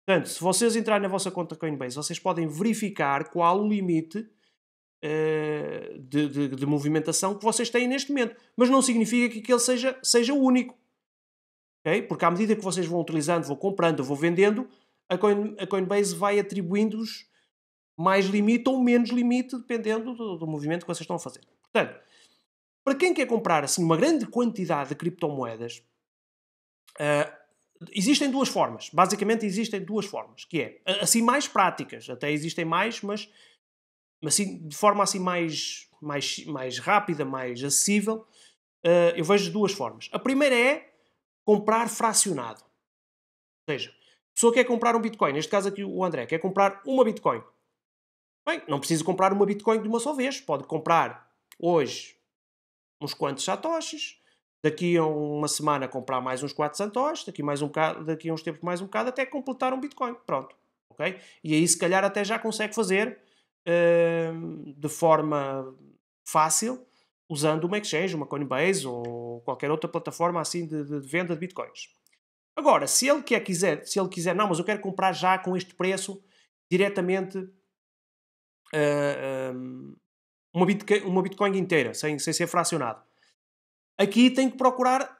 Speaker 2: Portanto, se vocês entrarem na vossa conta Coinbase, vocês podem verificar qual o limite uh, de, de, de, movimentação que vocês têm neste momento. Mas não significa que ele seja, seja único. Okay? Porque à medida que vocês vão utilizando, vão comprando, vão vendendo, a, Coin, a Coinbase vai atribuindo-os mais limite ou menos limite, dependendo do, do movimento que vocês estão a fazer. Portanto, para quem quer comprar assim uma grande quantidade de criptomoedas, uh, existem duas formas. Basicamente existem duas formas, que é assim mais práticas, até existem mais, mas assim, de forma assim mais, mais, mais rápida, mais acessível, uh, eu vejo duas formas. A primeira é comprar fracionado. Ou seja, a pessoa quer comprar um Bitcoin, neste caso aqui o André quer comprar uma Bitcoin. Bem, não precisa comprar uma Bitcoin de uma só vez, pode comprar hoje uns quantos satoshis, daqui a uma semana comprar mais uns 4 satoshis, daqui, mais um bocado, daqui a uns tempos mais um bocado, até completar um Bitcoin, pronto, ok? E aí se calhar até já consegue fazer uh, de forma fácil, usando uma exchange, uma Coinbase ou qualquer outra plataforma assim de, de, venda de Bitcoins. Agora, se ele quer, quiser, se ele quiser, não, mas eu quero comprar já com este preço diretamente uh, uma Bitcoin, uma Bitcoin inteira, sem, sem ser fracionado. Aqui tem que procurar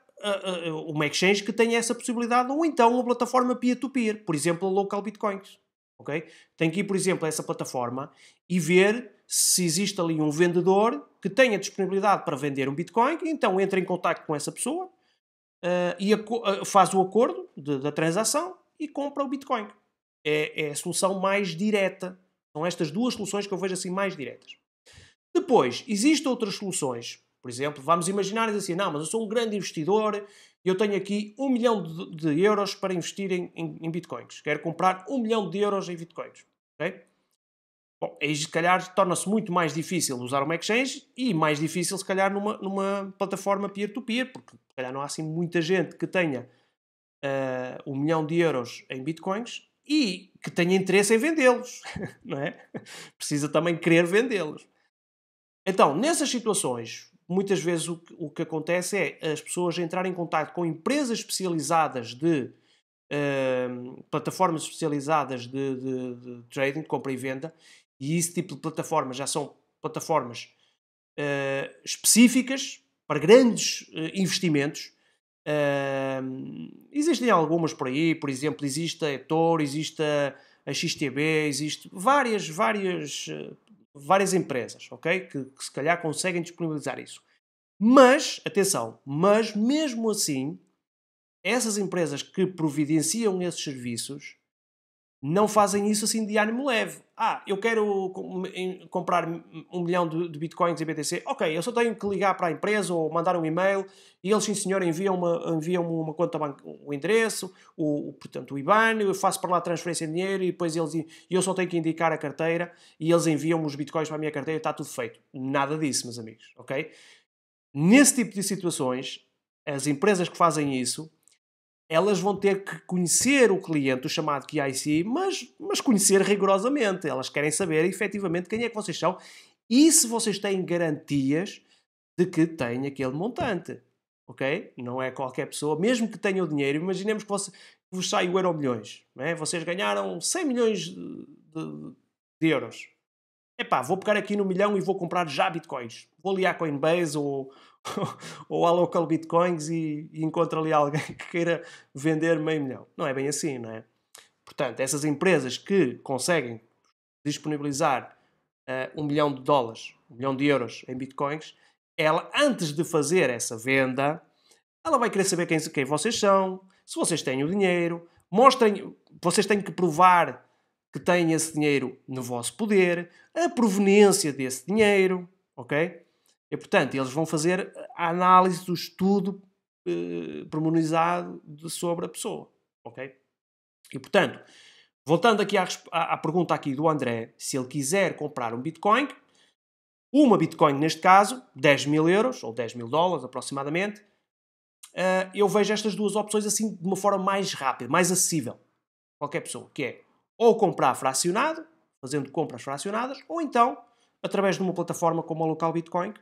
Speaker 2: uh, uh, uma exchange que tenha essa possibilidade, ou então uma plataforma peer-to-peer, -peer, por exemplo, a Local Bitcoins. Okay? Tem que ir, por exemplo, a essa plataforma e ver se existe ali um vendedor que tenha disponibilidade para vender um Bitcoin, então entra em contato com essa pessoa uh, e faz o acordo de, da transação e compra o Bitcoin. É, é a solução mais direta. São estas duas soluções que eu vejo assim mais diretas. Depois, existem outras soluções. Por exemplo, vamos imaginar assim, não, mas eu sou um grande investidor e eu tenho aqui um milhão de, de euros para investir em, em, em, bitcoins. Quero comprar um milhão de euros em bitcoins. Okay? Bom, aí se calhar torna-se muito mais difícil usar uma exchange e mais difícil se calhar numa, numa plataforma peer-to-peer, -peer, porque se calhar não há assim muita gente que tenha uh, um milhão de euros em bitcoins e que tenha interesse em vendê-los, é? Precisa também querer vendê-los. Então, nessas situações, muitas vezes o que, o que acontece é as pessoas entrarem em contato com empresas especializadas de uh, plataformas especializadas de, de, de, trading, compra e venda, e esse tipo de plataformas já são plataformas uh, específicas para grandes uh, investimentos. existem algumas por aí, por exemplo, existe a Etor, existe a, a XTB, existe várias, várias várias empresas, ok? Que, que se calhar conseguem disponibilizar isso. Mas, atenção, mas mesmo assim, essas empresas que providenciam esses serviços não fazem isso assim de ânimo leve. Ah, eu quero comprar um milhão de, bitcoins e BTC. Ok, eu só tenho que ligar para a empresa ou mandar um e-mail e eles, sim senhor, enviam-me enviam uma conta, o endereço, o, portanto, o IBAN, eu faço para lá a transferência de dinheiro e depois eles, eu só tenho que indicar a carteira e eles enviam os bitcoins para a minha carteira e está tudo feito. Nada disso, meus amigos, ok? Nesse tipo de situações, as empresas que fazem isso elas vão ter que conhecer o cliente, o chamado KIC, mas, mas conhecer rigorosamente. Elas querem saber efetivamente quem é que vocês são e se vocês têm garantias de que têm aquele montante. Ok? Não é qualquer pessoa, mesmo que tenha o dinheiro, imaginemos que você, vos sai o euro milhões. É? Vocês ganharam 100 milhões de, de, de euros. Epá, vou pegar aqui no milhão e vou comprar já bitcoins. Vou ali à Coinbase ou, ou à local bitcoins e, e encontra ali alguém que queira vender meio milhão. Não é bem assim, não é? Portanto, essas empresas que conseguem disponibilizar uh, um milhão de dólares, um milhão de euros em bitcoins, ela, antes de fazer essa venda, ela vai querer saber quem, quem vocês são, se vocês têm o dinheiro, mostrem, vocês têm que provar que têm esse dinheiro no vosso poder, a proveniência desse dinheiro, ok? E, portanto, eles vão fazer a análise do estudo eh, pormenorizado sobre a pessoa, ok? E, portanto, voltando aqui à, à, pergunta aqui do André, se ele quiser comprar um Bitcoin, uma Bitcoin neste caso, 10 mil euros, ou 10 mil dólares aproximadamente, uh, eu vejo estas duas opções assim de uma forma mais rápida, mais acessível. Qualquer pessoa, que é ou comprar fracionado, fazendo compras fracionadas, ou então através de uma plataforma como a Local Bitcoin,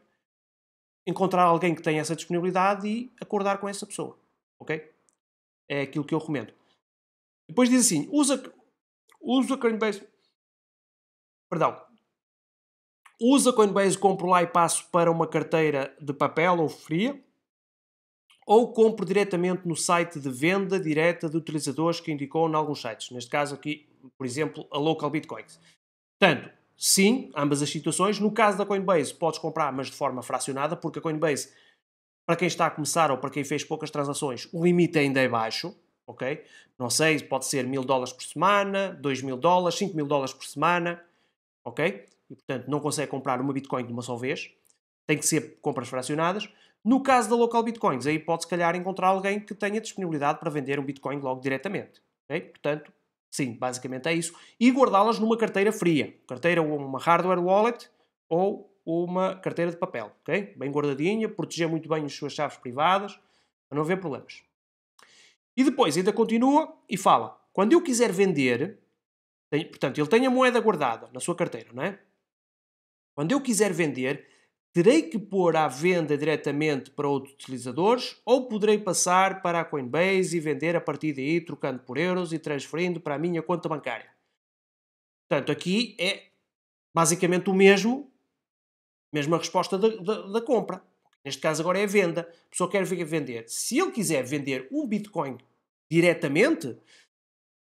Speaker 2: encontrar alguém que tenha essa disponibilidade e acordar com essa pessoa. Ok? É aquilo que eu recomendo. Depois diz assim: usa, usa Coinbase. Perdão. Usa Coinbase, compro lá e passo para uma carteira de papel ou fria. Ou compro diretamente no site de venda direta de utilizadores que indicou em alguns sites. Neste caso aqui, por exemplo, a Local Bitcoins. Portanto, Sim, ambas as situações. No caso da Coinbase, podes comprar, mas de forma fracionada, porque a Coinbase, para quem está a começar ou para quem fez poucas transações, o limite ainda é baixo, ok? Não sei, pode ser mil dólares por semana, dois mil dólares, cinco mil dólares por semana, ok? E, portanto, não consegue comprar uma Bitcoin de uma só vez. Tem que ser compras fracionadas. No caso da Local Bitcoins, aí pode, se calhar, encontrar alguém que tenha disponibilidade para vender um Bitcoin logo diretamente, ok? Portanto, Sim, basicamente é isso. E guardá-las numa carteira fria. Carteira ou uma hardware wallet ou uma carteira de papel, ok? Bem guardadinha, proteger muito bem as suas chaves privadas, para não haver problemas. E depois ainda continua e fala: quando eu quiser vender, portanto, ele tem a moeda guardada na sua carteira, não é? Quando eu quiser vender, terei que pôr à venda diretamente para outros utilizadores ou poderei passar para a Coinbase e vender a partir daí, trocando por euros e transferindo para a minha conta bancária. Portanto, aqui é basicamente o mesmo, mesma resposta da, da, da compra. Neste caso agora é a venda. A pessoa quer vender. Se ele quiser vender um Bitcoin diretamente,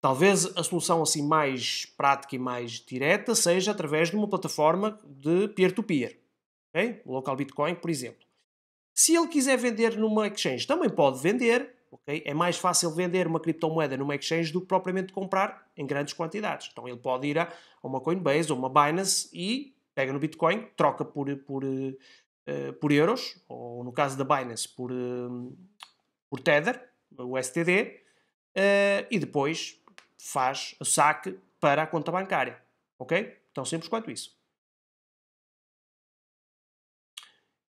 Speaker 2: Talvez a solução assim mais prática e mais direta seja através de uma plataforma de peer-to-peer. -peer. Hein? Local Bitcoin, por exemplo. Se ele quiser vender numa exchange, também pode vender. Okay? É mais fácil vender uma criptomoeda numa exchange do que propriamente comprar em grandes quantidades. Então ele pode ir a uma Coinbase ou uma Binance e pega no Bitcoin, troca por, por, uh, por euros, ou no caso da Binance, por, uh, por Tether, o STD, uh, eh, e depois faz o saque para a conta bancária. Ok? Tão simples quanto isso.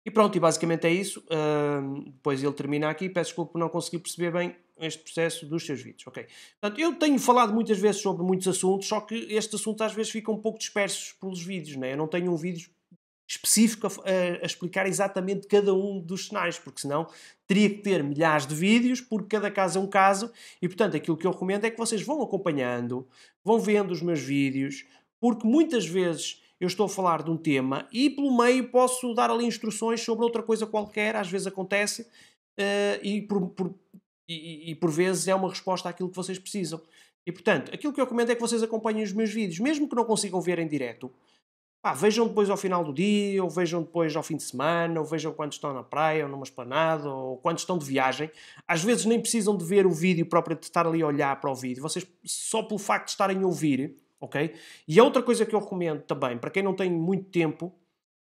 Speaker 2: E pronto, e basicamente é isso. Uh, depois ele termina aqui. Peço desculpa por não conseguir perceber bem este processo dos seus vídeos, ok? Portanto, eu tenho falado muitas vezes sobre muitos assuntos, só que estes assuntos às vezes ficam um pouco dispersos pelos vídeos, né? Eu não tenho um vídeo específico a, a, explicar exatamente cada um dos cenários, porque senão teria que ter milhares de vídeos, porque cada caso é um caso, e portanto aquilo que eu recomendo é que vocês vão acompanhando, vão vendo os meus vídeos, porque muitas vezes eu estou a falar de um tema e pelo meio posso dar ali instruções sobre outra coisa qualquer, às vezes acontece, uh, e, por, por, e, e, por, vezes é uma resposta àquilo que vocês precisam. E portanto, aquilo que eu recomendo é que vocês acompanhem os meus vídeos, mesmo que não consigam ver em direto. vejam depois ao final do dia, ou vejam depois ao fim de semana, ou vejam quando estão na praia, ou numa esplanada, ou quando estão de viagem. Às vezes nem precisam de ver o vídeo próprio, de estar ali a olhar para o vídeo. Vocês, só pelo facto de estarem a ouvir, ok? E a outra coisa que eu recomendo também, para quem não tem muito tempo,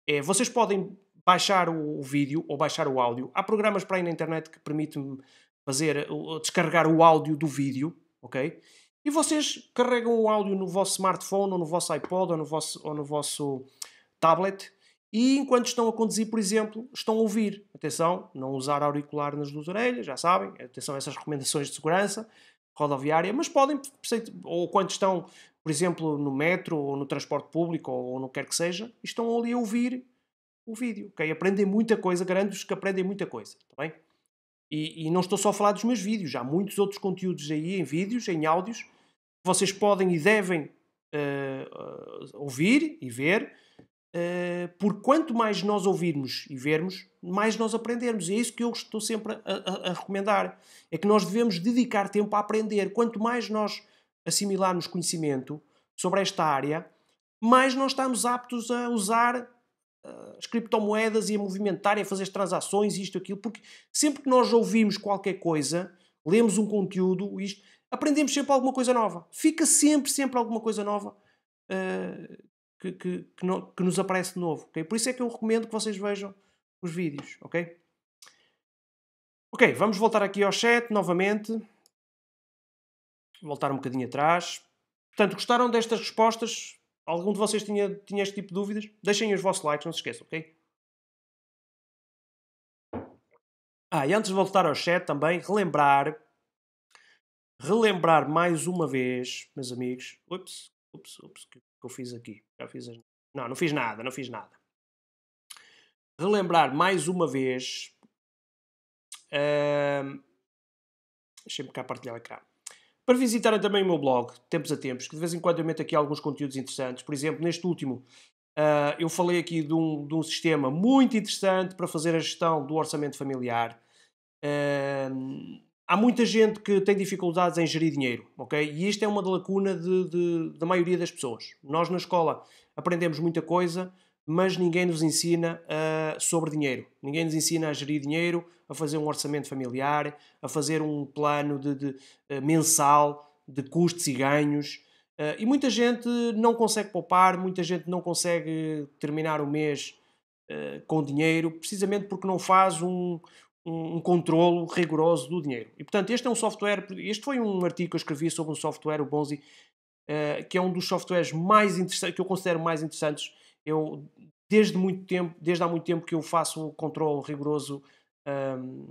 Speaker 2: é vocês podem baixar o, vídeo ou baixar o áudio. Há programas para aí na internet que permitem fazer, eh, descarregar o áudio do vídeo, ok? E vocês carregam o áudio no vosso smartphone, ou no vosso iPod, ou no vosso, ou no vosso tablet, e enquanto estão a conduzir, por exemplo, estão a ouvir. Atenção, não usar auricular nas duas orelhas, já sabem. Atenção a essas recomendações de segurança rodoviária, mas podem, ou quando estão por exemplo, no metro ou no transporte público ou no quer que seja, e estão ali a ouvir o vídeo, ok? Aprendem muita coisa, garanto-vos que aprendem muita coisa, Tá bem? E, e, não estou só a falar dos meus vídeos, há muitos outros conteúdos aí em vídeos, em áudios, que vocês podem e devem uh, uh, ouvir e ver, uh, por quanto mais nós ouvirmos e vermos, mais nós aprendermos. E é isso que eu estou sempre a, a, a recomendar, é que nós devemos dedicar tempo a aprender. Quanto mais nós assimilarmos conhecimento sobre esta área, mais nós estamos aptos a usar ah, as criptomoedas e a movimentar e a fazer as transações, isto, aquilo, porque sempre que nós ouvimos qualquer coisa, lemos um conteúdo, isto, aprendemos sempre alguma coisa nova. Fica sempre, sempre alguma coisa nova uh, que, que, que, no, que, nos aparece de novo. Okay? Por isso é que eu recomendo que vocês vejam os vídeos, ok? Ok, vamos voltar aqui ao chat novamente voltar um bocadinho atrás. Portanto, gostaram destas respostas? Algum de vocês tinha, tinha este tipo de dúvidas? Deixem os vossos likes, não se esqueçam, ok? Ah, e antes de voltar ao chat também, relembrar, relembrar mais uma vez, meus amigos, ups, ups, ups, o que eu fiz aqui? Já fiz as... Não, não fiz nada, não fiz nada. Relembrar mais uma vez, uh... deixem-me cá partilhar o ecrã para visitarem também o meu blog, tempos a tempos, que de vez em quando eu meto aqui alguns conteúdos interessantes. Por exemplo, neste último, uh, eu falei aqui de um, de um sistema muito interessante para fazer a gestão do orçamento familiar. Uh, há muita gente que tem dificuldades em gerir dinheiro, ok? E isto é uma lacuna de, de, da maioria das pessoas. Nós na escola aprendemos muita coisa, mas ninguém nos ensina uh, sobre dinheiro. Ninguém nos ensina a gerir dinheiro, a fazer um orçamento familiar, a fazer um plano de, de uh, mensal de custos e ganhos. Uh, e muita gente não consegue poupar, muita gente não consegue terminar o mês com dinheiro, precisamente porque não faz um, um, um controlo rigoroso do dinheiro. E portanto, este é um software, este foi um artigo que eu escrevi sobre um software, o Bonzi, que é um dos softwares mais interessantes, que eu considero mais interessantes eu desde muito tempo, desde há muito tempo que eu faço o controle rigoroso um,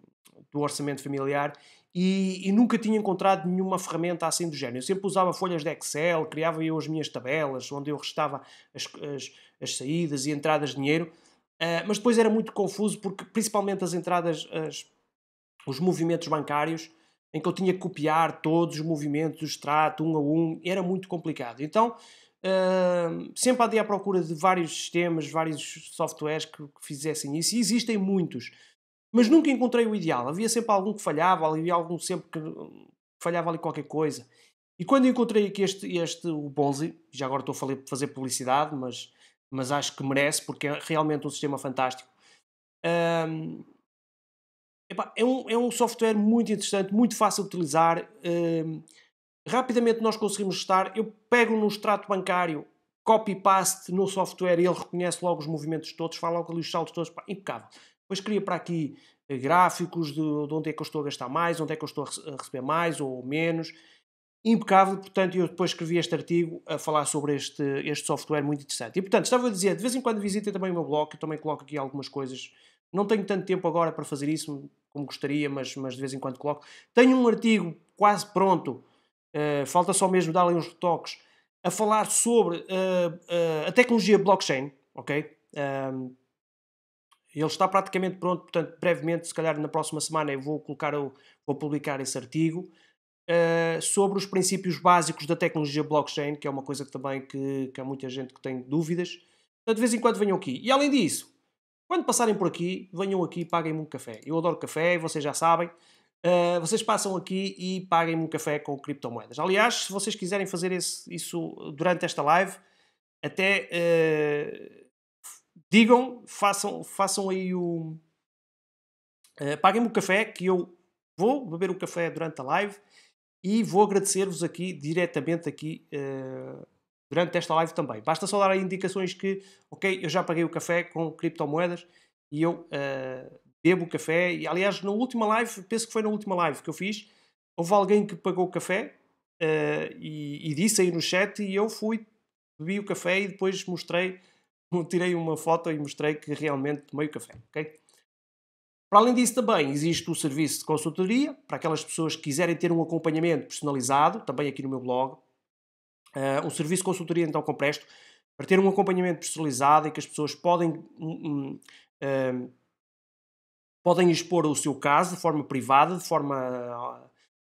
Speaker 2: do orçamento familiar e, e, nunca tinha encontrado nenhuma ferramenta assim do género. Eu sempre usava folhas de Excel, criava eu as minhas tabelas, onde eu restava as, as, as saídas e entradas de dinheiro, uh, mas depois era muito confuso porque principalmente as entradas, as, os movimentos bancários, em que eu tinha que copiar todos os movimentos, o extrato, um a um, era muito complicado. Então, sempre andei à procura de vários sistemas, vários softwares que, que, fizessem isso, e existem muitos, mas nunca encontrei o ideal. Havia sempre algum que falhava, havia algum sempre que falhava ali qualquer coisa. E quando encontrei aqui este, este o Bonzi, já agora estou a fazer publicidade, mas, mas acho que merece, porque é realmente um sistema fantástico. epá, é, um, é um software muito interessante, muito fácil de utilizar rapidamente nós conseguimos estar. Eu pego no extrato bancário, copy-paste no software e ele reconhece logo os movimentos todos, fala logo ali os saltos todos, pá, impecável. Depois cria para aqui eh, gráficos de, de, onde é que eu estou a gastar mais, onde é que eu estou a receber mais ou menos. Impecável, portanto, eu depois escrevi este artigo a falar sobre este, este software muito interessante. E, portanto, estava a dizer, de vez em quando visitem também o meu blog, eu também coloco aqui algumas coisas. Não tenho tanto tempo agora para fazer isso como gostaria, mas, mas de vez em quando coloco. Tenho um artigo quase pronto eh, falta só mesmo dar lhe uns retoques a falar sobre uh, a tecnologia blockchain, ok? Um, ele está praticamente pronto, portanto, brevemente, se calhar na próxima semana eu vou colocar, eu vou publicar esse artigo uh, sobre os princípios básicos da tecnologia blockchain, que é uma coisa que também que, que há muita gente que tem dúvidas. de vez em quando venham aqui. E além disso, quando passarem por aqui, venham aqui e paguem-me um café. Eu adoro café, vocês já sabem. Eh, vocês passam aqui e paguem-me um café com criptomoedas. Aliás, se vocês quiserem fazer esse, isso durante esta live, até uh, digam, façam, façam aí o. Uh, paguem-me um café que eu vou beber um café durante a live e vou agradecer-vos aqui diretamente aqui durante esta live também. Basta só dar indicações que, ok, eu já paguei o café com criptomoedas e eu bebo café. E aliás, na última live, penso que foi na última live que eu fiz, houve alguém que pagou o café uh, e, e, disse aí no chat. E eu fui, bebi o café e depois mostrei, tirei uma foto e mostrei que realmente tomei o café. Ok? Para além disso, também existe o serviço de consultoria para aquelas pessoas que quiserem ter um acompanhamento personalizado, também aqui no meu blog. Uh, eh, um serviço de consultoria, então, com Presto, para ter um acompanhamento personalizado e que as pessoas podem um, um, eh, podem expor o seu caso de forma privada, de forma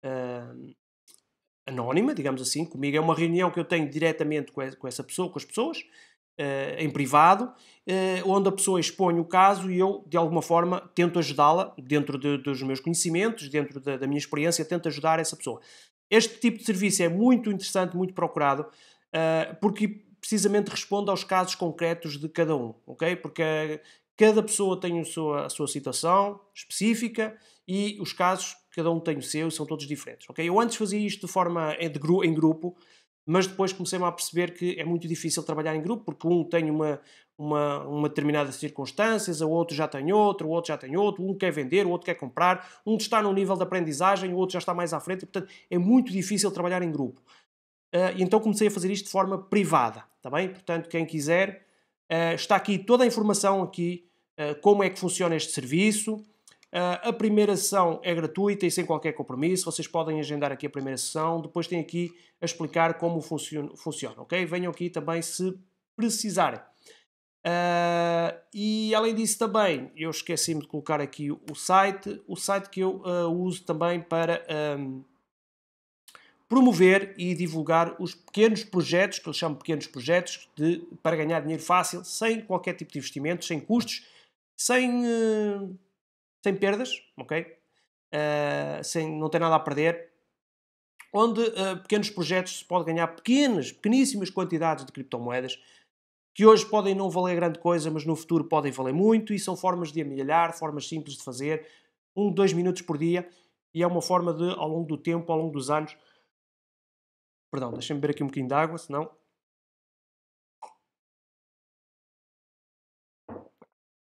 Speaker 2: uh, anónima, digamos assim. Comigo é uma reunião que eu tenho diretamente com essa pessoa, com as pessoas, uh, em privado, uh, onde a pessoa expõe o caso e eu, de alguma forma, tento ajudá-la, dentro de, dos meus conhecimentos, dentro da, da minha experiência, tento ajudar essa pessoa. Este tipo de serviço é muito interessante, muito procurado, porque precisamente responde aos casos concretos de cada um, ok? Porque Cada pessoa tem a sua, a sua situação específica e os casos, cada um tem o seu e são todos diferentes. Okay? Eu antes fazia isto de forma de gru, em grupo, mas depois comecei-me a perceber que é muito difícil trabalhar em grupo, porque um tem uma, uma, uma determinada circunstância o outro já tem outro, o outro já tem outro, um quer vender, o outro quer comprar, um está num nível de aprendizagem, o outro já está mais à frente, portanto é muito difícil trabalhar em grupo. Uh, então comecei a fazer isto de forma privada, está bem? Portanto, quem quiser Uh, está aqui toda a informação aqui, uh, como é que funciona este serviço. Uh, a primeira sessão é gratuita e sem qualquer compromisso. Vocês podem agendar aqui a primeira sessão. Depois tem aqui a explicar como funciona, funciona ok? Venham aqui também se precisarem. e além disso também, eu esqueci-me de colocar aqui o site, o site que eu uso também para... Um, ehm, promover e divulgar os pequenos projetos, que eles chamam pequenos projetos, de, para ganhar dinheiro fácil, sem qualquer tipo de investimento, sem custos, sem, uh, sem perdas, ok? Uh, sem, não tem nada a perder, onde uh, pequenos projetos se pode ganhar pequenas, pequeníssimas quantidades de criptomoedas, que hoje podem não valer grande coisa, mas no futuro podem valer muito, e são formas de amelhar, formas simples de fazer, um, dois minutos por dia, e é uma forma de, ao longo do tempo, ao longo dos anos,
Speaker 1: Perdão, deixem-me beber aqui um bocadinho de água, senão.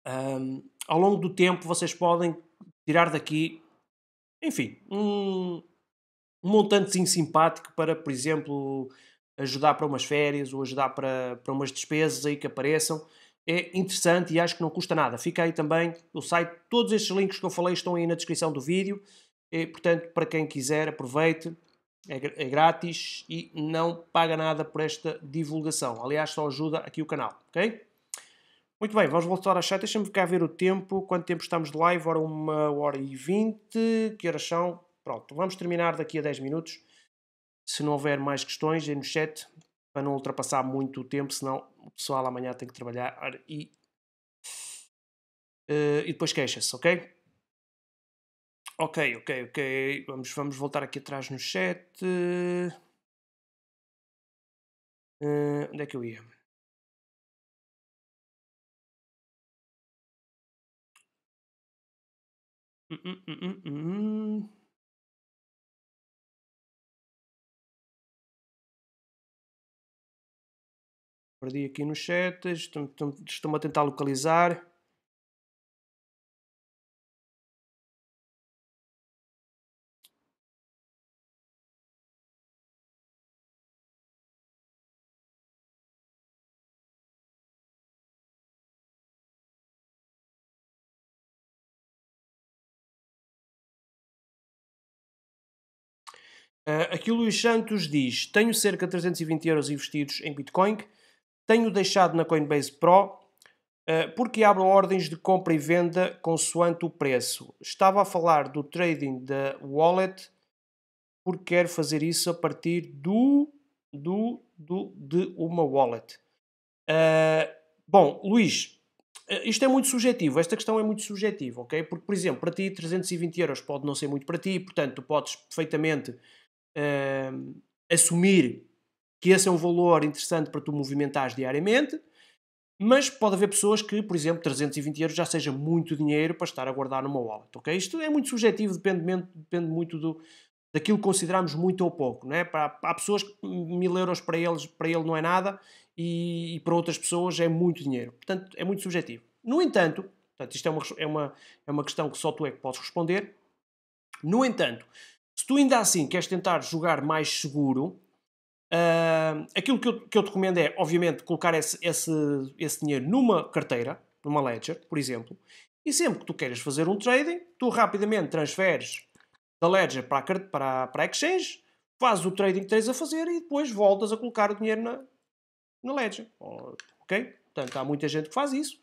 Speaker 1: Um, ao longo do tempo vocês podem tirar daqui, enfim, um, um
Speaker 2: montantezinho simpático para, por exemplo, ajudar para umas férias ou ajudar para, para umas despesas aí que apareçam. É interessante e acho que não custa nada. Fica aí também o site. Todos estes links que eu falei estão aí na descrição do vídeo. E, portanto, para quem quiser, aproveite. É, é, grátis e não paga nada por esta divulgação. Aliás, só ajuda aqui o canal, ok? Muito bem, vamos voltar ao chat. Deixa-me cá ver o tempo. Quanto tempo estamos de live? Hora 1 hora e 20. Que horas são? Pronto, vamos terminar daqui a 10 minutos. Se não houver mais questões aí no chat, para não ultrapassar muito o tempo, senão o pessoal amanhã tem que trabalhar e, uh, e depois queixa-se, ok? Ok, ok, ok. Vamos, vamos voltar aqui atrás no chat.
Speaker 1: Uh, onde é que eu ia? Hum, hum, hum, Perdi aqui no chat. Estou-me estou a tentar localizar. Uh, aqui o Luís Santos diz: Tenho cerca de 320 euros investidos em Bitcoin, tenho
Speaker 2: deixado na Coinbase Pro, uh, porque abro ordens de compra e venda consoante o preço. Estava a falar do trading da wallet, porque quero fazer isso a partir do, do, do de uma wallet. Uh, bom, Luís, isto é muito subjetivo, esta questão é muito subjetiva, ok? Porque, por exemplo, para ti 320 euros pode não ser muito para ti, portanto, tu podes perfeitamente uh, assumir que esse é um valor interessante para tu movimentares diariamente, mas pode haver pessoas que, por exemplo, 320 euros já seja muito dinheiro para estar a guardar numa wallet, ok? Isto é muito subjetivo, depende, depende muito do, daquilo que consideramos muito ou pouco, não é? Para, há pessoas que mil euros para eles para ele não é nada e, e, para outras pessoas é muito dinheiro. Portanto, é muito subjetivo. No entanto, portanto, isto é uma, é, uma, é uma questão que só tu é que podes responder. No entanto, se tu ainda assim queres tentar jogar mais seguro, uh, aquilo que eu, que eu te recomendo é, obviamente, colocar esse, esse, esse dinheiro numa carteira, numa ledger, por exemplo, e sempre que tu queres fazer um trading, tu rapidamente transferes da ledger para a, para, para a exchange, fazes o trading que tens a fazer e depois voltas a colocar o dinheiro na, na ledger. Ok? Portanto, há muita gente que faz isso,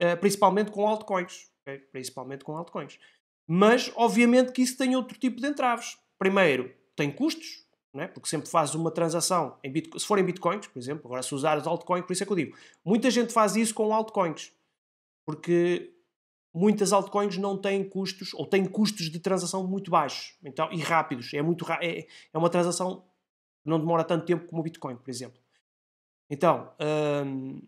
Speaker 2: ah, principalmente com altcoins. Okay? Principalmente com altcoins. Mas, obviamente, que isso tem outro tipo de entraves. Primeiro, tem custos, é? porque sempre fazes uma transação, Bitcoin, se forem bitcoins, por exemplo, agora se os altcoins, por isso é que eu digo, muita gente faz isso com altcoins, porque muitas altcoins não têm custos, ou têm custos de transação muito baixos, então, e rápidos, é, muito, é, é uma transação que não demora tanto tempo como o bitcoin, por exemplo. Então, hum,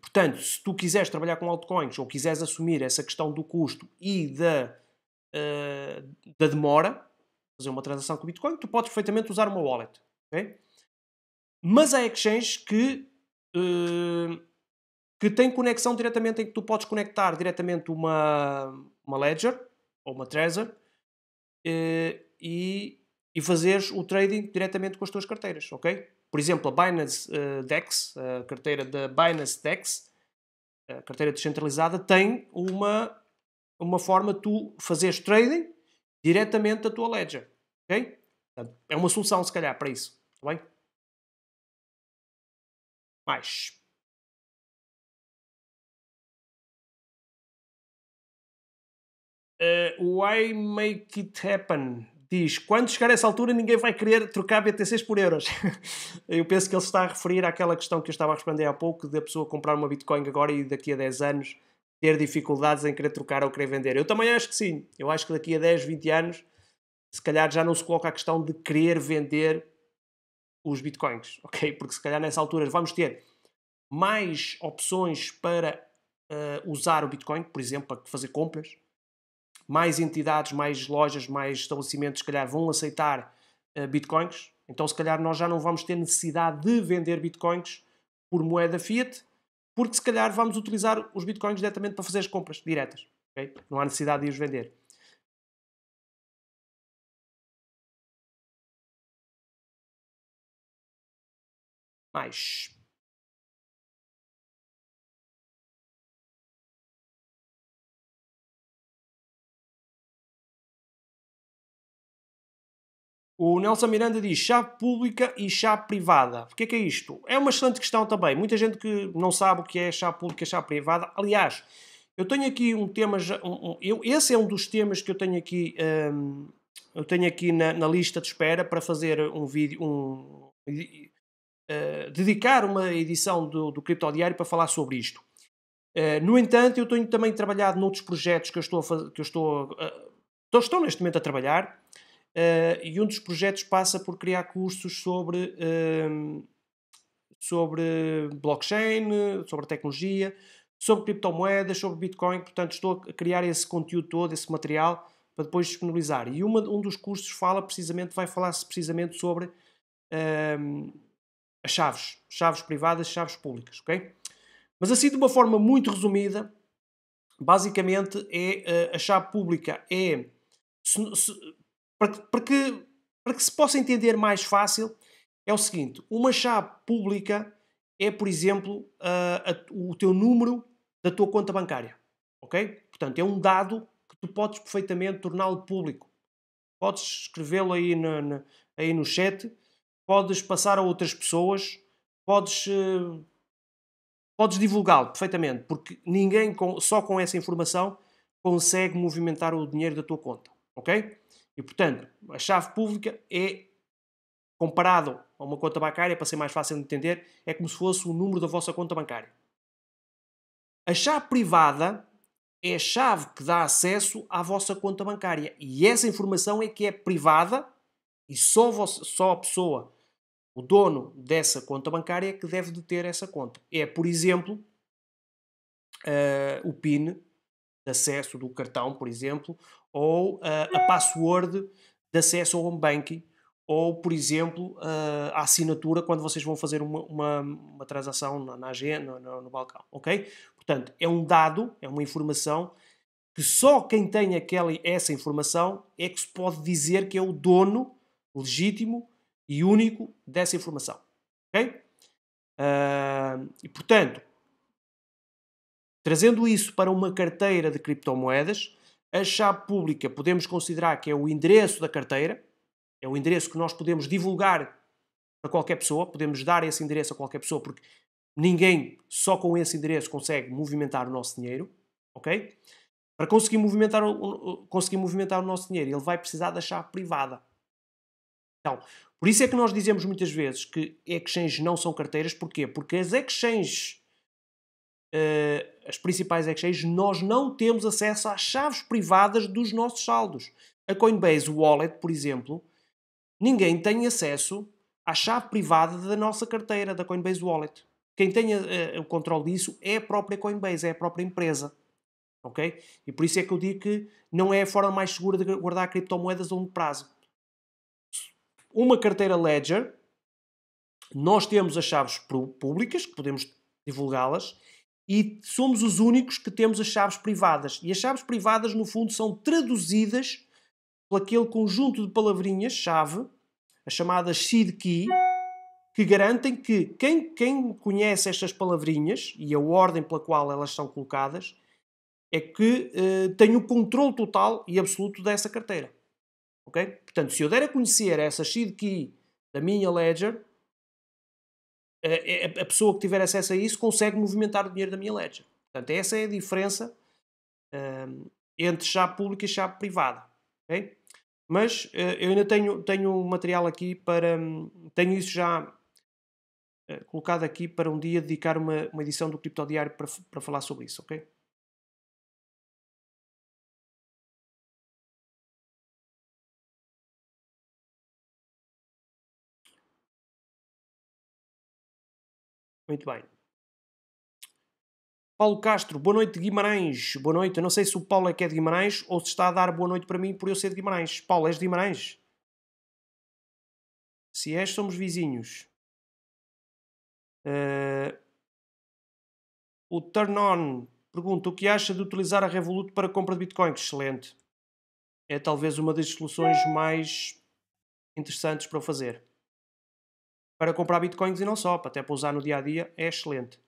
Speaker 2: Portanto, se tu quiseres trabalhar com altcoins ou quiseres assumir essa questão do custo e da, uh, da demora, fazer uma transação com Bitcoin, tu podes perfeitamente usar uma wallet. Okay? Mas há exchanges que, uh, que têm conexão diretamente, em que tu podes conectar diretamente uma, uma Ledger ou uma Trezor uh, e, e fazeres o trading diretamente com as tuas carteiras, ok? Por exemplo, a Binance uh, eh, DEX, a carteira da Binance DEX, a carteira descentralizada, tem uma, uma forma de tu fazeres trading diretamente da tua ledger. Ok?
Speaker 1: É uma solução, se calhar, para isso. Está bem? Mais. Uh, why make it happen? diz: quando chegar
Speaker 2: a essa altura, ninguém vai querer trocar BTCs por euros. eu penso que ele está a referir àquela questão que eu estava a responder há pouco, da pessoa comprar uma Bitcoin agora e daqui a 10 anos ter dificuldades em querer trocar ou querer vender. Eu também acho que sim. Eu acho que daqui a 10, 20 anos, se calhar já não se coloca a questão de querer vender os Bitcoins, ok? Porque se calhar nessa altura vamos ter mais opções para uh, usar o Bitcoin, por exemplo, para fazer compras mais entidades, mais lojas, mais estabelecimentos, se calhar, vão aceitar uh, bitcoins. Então, se calhar, nós já não vamos ter necessidade de vender bitcoins por moeda fiat, porque se calhar vamos utilizar os bitcoins diretamente para fazer as compras diretas.
Speaker 1: Okay? Não há necessidade de os vender. Mais. O Nelson Miranda diz chave pública e chave privada. O que é que é isto? É uma excelente questão
Speaker 2: também. Muita gente que não sabe o que é chave pública e chave privada. Aliás, eu tenho aqui um tema. Um, um, eu, esse é um dos temas que eu tenho aqui, um, eu tenho aqui na, na, lista de espera para fazer um vídeo. Um, uh, dedicar uma edição do, do Cripto Diário para falar sobre isto. Uh, no entanto, eu tenho também trabalhado noutros projetos que eu estou a fazer, que eu estou, uh, estou, estou neste momento a trabalhar Uh, e um dos projetos passa por criar cursos sobre, uh, sobre blockchain, sobre tecnologia, sobre criptomoedas, sobre Bitcoin. Portanto, estou a criar esse conteúdo todo, esse material, para depois disponibilizar. E uma, um dos cursos fala precisamente, vai falar-se precisamente sobre uh, as chaves, chaves privadas, chaves públicas, ok? Mas assim, de uma forma muito resumida, basicamente é eh, a chave pública é se, se, para que, para, que, para que se possa entender mais fácil, é o seguinte: uma chave pública é, por exemplo, a, ah, a, o teu número da tua conta bancária. Ok? Portanto, é um dado que tu podes perfeitamente torná-lo público. Podes escrevê-lo aí no, no, aí no chat, podes passar a outras pessoas, podes, uh, podes divulgá-lo perfeitamente, porque ninguém com, só com essa informação consegue movimentar o dinheiro da tua conta. Ok? E, portanto, a chave pública é, comparado a uma conta bancária, para ser mais fácil de entender, é como se fosse o número da vossa conta bancária. A chave privada é a chave que dá acesso à vossa conta bancária. E essa informação é que é privada e só, você, só a pessoa, o dono dessa conta bancária, é que deve deter essa conta. É, por exemplo, uh, o PIN de acesso do cartão, por exemplo, ou uh, a password de acesso ao home banking, ou, por exemplo, uh, a assinatura quando vocês vão fazer uma, uma, uma transação na, na agenda, no, no, balcão, ok? Portanto, é um dado, é uma informação que só quem tem aquela, essa informação é que se pode dizer que é o dono legítimo e único dessa informação, ok? Uh, e, portanto, trazendo isso para uma carteira de criptomoedas, a chave pública podemos considerar que é o endereço da carteira, é o endereço que nós podemos divulgar a qualquer pessoa, podemos dar esse endereço a qualquer pessoa, porque ninguém só com esse endereço consegue movimentar o nosso dinheiro, ok? Para conseguir movimentar o, conseguir movimentar o nosso dinheiro, ele vai precisar da chave privada. Então, por isso é que nós dizemos muitas vezes que exchanges não são carteiras, porquê? Porque as exchanges eh, as principais exchanges, nós não temos acesso às chaves privadas dos nossos saldos. A Coinbase Wallet, por exemplo, ninguém tem acesso à chave privada da nossa carteira, da Coinbase Wallet. Quem tem eh, eh, o controle disso é a própria Coinbase, é a própria empresa. Ok? E por isso é que eu digo que não é a forma mais segura de guardar criptomoedas a longo prazo. Uma carteira Ledger, nós temos as chaves públicas, que podemos divulgá-las, e somos os únicos que temos as chaves privadas. E as chaves privadas, no fundo, são traduzidas por aquele conjunto de palavrinhas-chave, as chamadas seed key, que garantem que quem, quem conhece estas palavrinhas e a ordem pela qual elas são colocadas é que eh, tem o controle total e absoluto dessa carteira. Okay? Portanto, se eu der a conhecer essa seed key da minha ledger, a pessoa que tiver acesso a isso consegue movimentar o dinheiro da minha ledger. Portanto, essa é a diferença hum, entre chave pública e chave privada. Okay? Mas uh, eu ainda tenho, tenho material aqui para. Um, tenho isso já uh, colocado aqui para um dia
Speaker 1: dedicar uma, uma edição do Criptodiário para, para falar sobre isso, ok? Muito bem. Paulo Castro, boa noite Guimarães. Boa noite. Eu não sei se o
Speaker 2: Paulo é que é de Guimarães ou se está a dar boa noite para mim por eu ser de Guimarães. Paulo, és de Guimarães?
Speaker 1: Se és, somos vizinhos. Uh... O Turn On pergunta o que acha de utilizar a Revolut para
Speaker 2: compra de Bitcoin? Excelente. É talvez uma das soluções mais
Speaker 1: interessantes para fazer para comprar bitcoins e não só, até para usar no dia a dia, é excelente.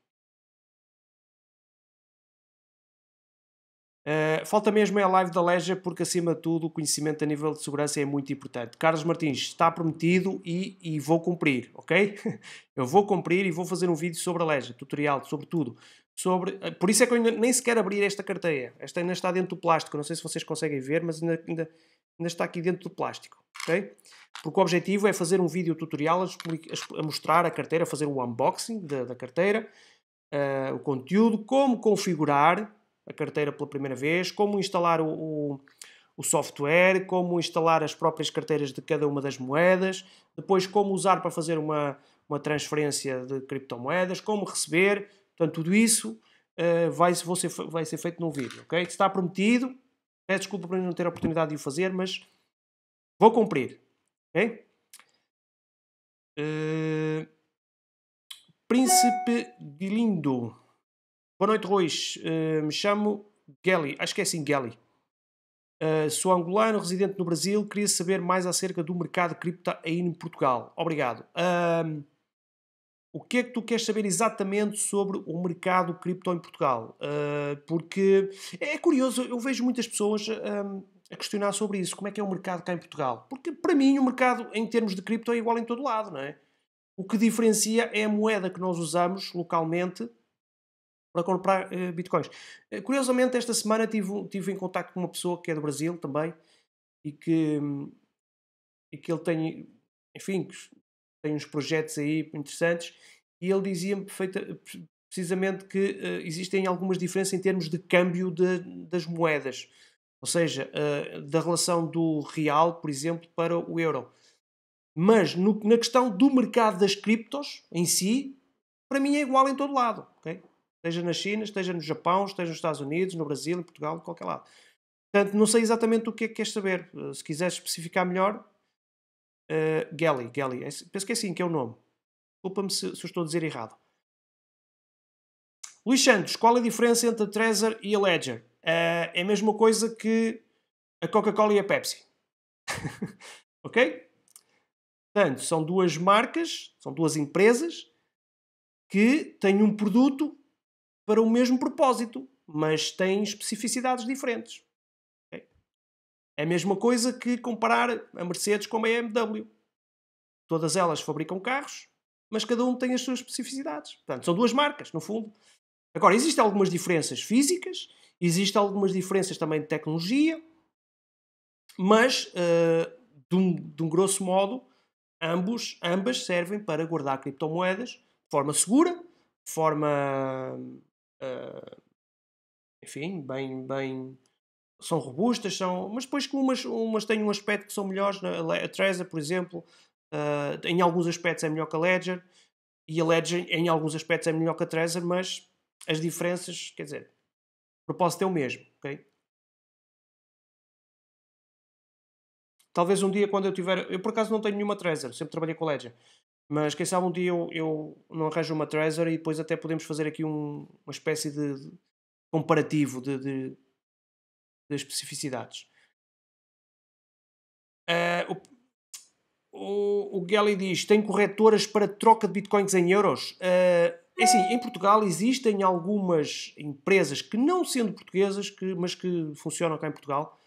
Speaker 1: Uh,
Speaker 2: falta mesmo é a live da Ledger, porque acima de tudo o conhecimento a nível de segurança é muito importante. Carlos Martins, está prometido e, e vou cumprir, ok? Eu vou cumprir e vou fazer um vídeo sobre a Ledger, tutorial, sobre tudo sobre. Eh, por isso é que eu ainda, nem sequer abri esta carteira Esta ainda está dentro do plástico. Não sei se vocês conseguem ver, mas ainda, ainda, ainda está aqui dentro do plástico. Okay? Porque o objetivo é fazer um vídeo tutorial a, a mostrar a carteira, a fazer o unboxing da, da carteira, uh, o conteúdo, como configurar a carteira pela primeira vez, como instalar o, o, o, software, como instalar as próprias carteiras de cada uma das moedas, depois como usar para fazer uma, uma transferência de criptomoedas, como receber, Portanto, tudo isso uh, vai, ser, vai ser feito num vídeo, ok? Está prometido. Peço desculpa por não ter a oportunidade de o fazer, mas vou cumprir, ok? Uh, Príncipe Guilindo. Boa noite, Rois, Uh, me chamo Gelly. Acho que é assim, Gelly. Uh, sou angolano, residente no Brasil. Queria saber mais acerca do mercado cripto aí em Portugal. Obrigado. Uh, o que é que tu queres saber exatamente sobre o mercado cripto em Portugal? Uh, porque é, é curioso, eu vejo muitas pessoas a questionar sobre isso. Como é que é o mercado cá em Portugal? Porque, para mim, o mercado em termos de cripto é igual em todo lado, não é? O que diferencia é a moeda que nós usamos localmente para comprar uh, bitcoins. Uh, curiosamente, esta semana tive, tive em contato com uma pessoa que é do Brasil também e que, hum, e que ele tem, enfim, tem uns projetos aí interessantes, e ele dizia-me precisamente que uh, existem algumas diferenças em termos de câmbio de, das moedas, ou seja, uh, da relação do real, por exemplo, para o euro. Mas no, na questão do mercado das criptos em si, para mim é igual em todo lado, ok? esteja na China, esteja no Japão, esteja nos Estados Unidos, no Brasil, em Portugal, em qualquer lado. Portanto, não sei exatamente o que é que queres saber. Eh, se quiseres especificar melhor, Uh, ah, Gelly, Gelly, é, penso que é assim que é o nome. Desculpa-me se, se estou a dizer errado. Luís Santos, qual é a diferença entre a Trezor e a Ledger? Uh, é a mesma coisa que a Coca-Cola e a Pepsi. ok? Portanto, são duas marcas, são duas empresas que têm um produto para o mesmo propósito, mas têm especificidades diferentes. É a mesma coisa que comparar a Mercedes com a BMW. Todas elas fabricam carros, mas cada um tem as suas especificidades. Portanto, são duas marcas, no fundo. Agora, existem algumas diferenças físicas, existem algumas diferenças também de tecnologia, mas, uh, de, um, de um grosso modo, ambos, ambas servem para guardar criptomoedas de forma segura, de forma. Uh, enfim, bem, bem são robustas, são, mas depois que umas, umas têm um aspecto que são melhores, né? a Trezor, por exemplo, uh, em alguns aspectos é melhor que a Ledger, e a Ledger em alguns aspectos é melhor que a Trezor, mas as diferenças, quer dizer, o propósito é o mesmo, ok? Talvez um dia quando eu tiver, eu por acaso não tenho nenhuma Trezor, sempre trabalhei com a Ledger, mas quem sabe um dia eu, eu não arranjo uma Trezor e depois até podemos fazer aqui um, uma espécie de comparativo de, de das especificidades. Uh, o, o, o diz: tem corretoras para troca de bitcoins em euros? Uh, é assim, em Portugal existem algumas empresas que, não sendo portuguesas, que, mas que funcionam cá em Portugal,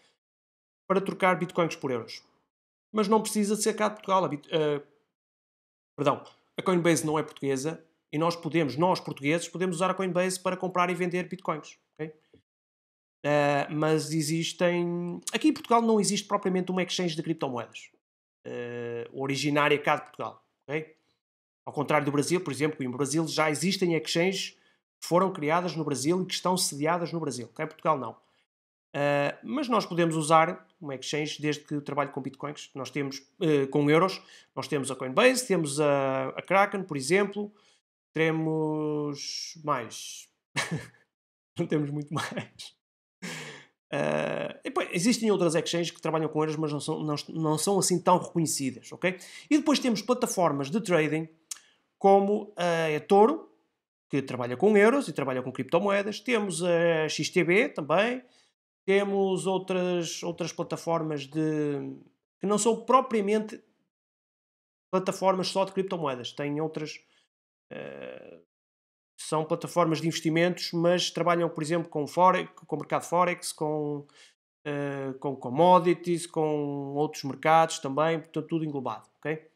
Speaker 2: para trocar bitcoins por euros. Mas não precisa de ser cá de Portugal. A bit, uh, perdão, a Coinbase não é portuguesa e nós podemos, nós portugueses, podemos usar a Coinbase para comprar e vender bitcoins. Okay? Uh, mas existem. Aqui em Portugal não existe propriamente uma exchange de criptomoedas uh, ah, originária cá de Portugal. Okay? Ao contrário do Brasil, por exemplo, em Brasil já existem exchanges que foram criadas no Brasil e que estão sediadas no Brasil. Cá em Portugal não. Uh, mas nós podemos usar uma exchange desde que trabalhe com bitcoins. Nós temos com euros, nós temos a Coinbase, temos a, a Kraken, por exemplo, temos mais. não temos muito mais. Uh, ah, e, pois, existem outras exchanges que trabalham com euros, mas não são, não, não são assim tão reconhecidas, ok? E depois temos plataformas de trading como a Toro, que trabalha com euros e trabalha com criptomoedas. Temos a XTB também. Temos outras, outras plataformas de, que não são propriamente plataformas só de criptomoedas. Tem outras, ah, são plataformas de investimentos, mas trabalham, por exemplo, com forex, com o mercado forex, com,
Speaker 1: uh, com commodities, com outros mercados também, portanto tudo englobado, ok?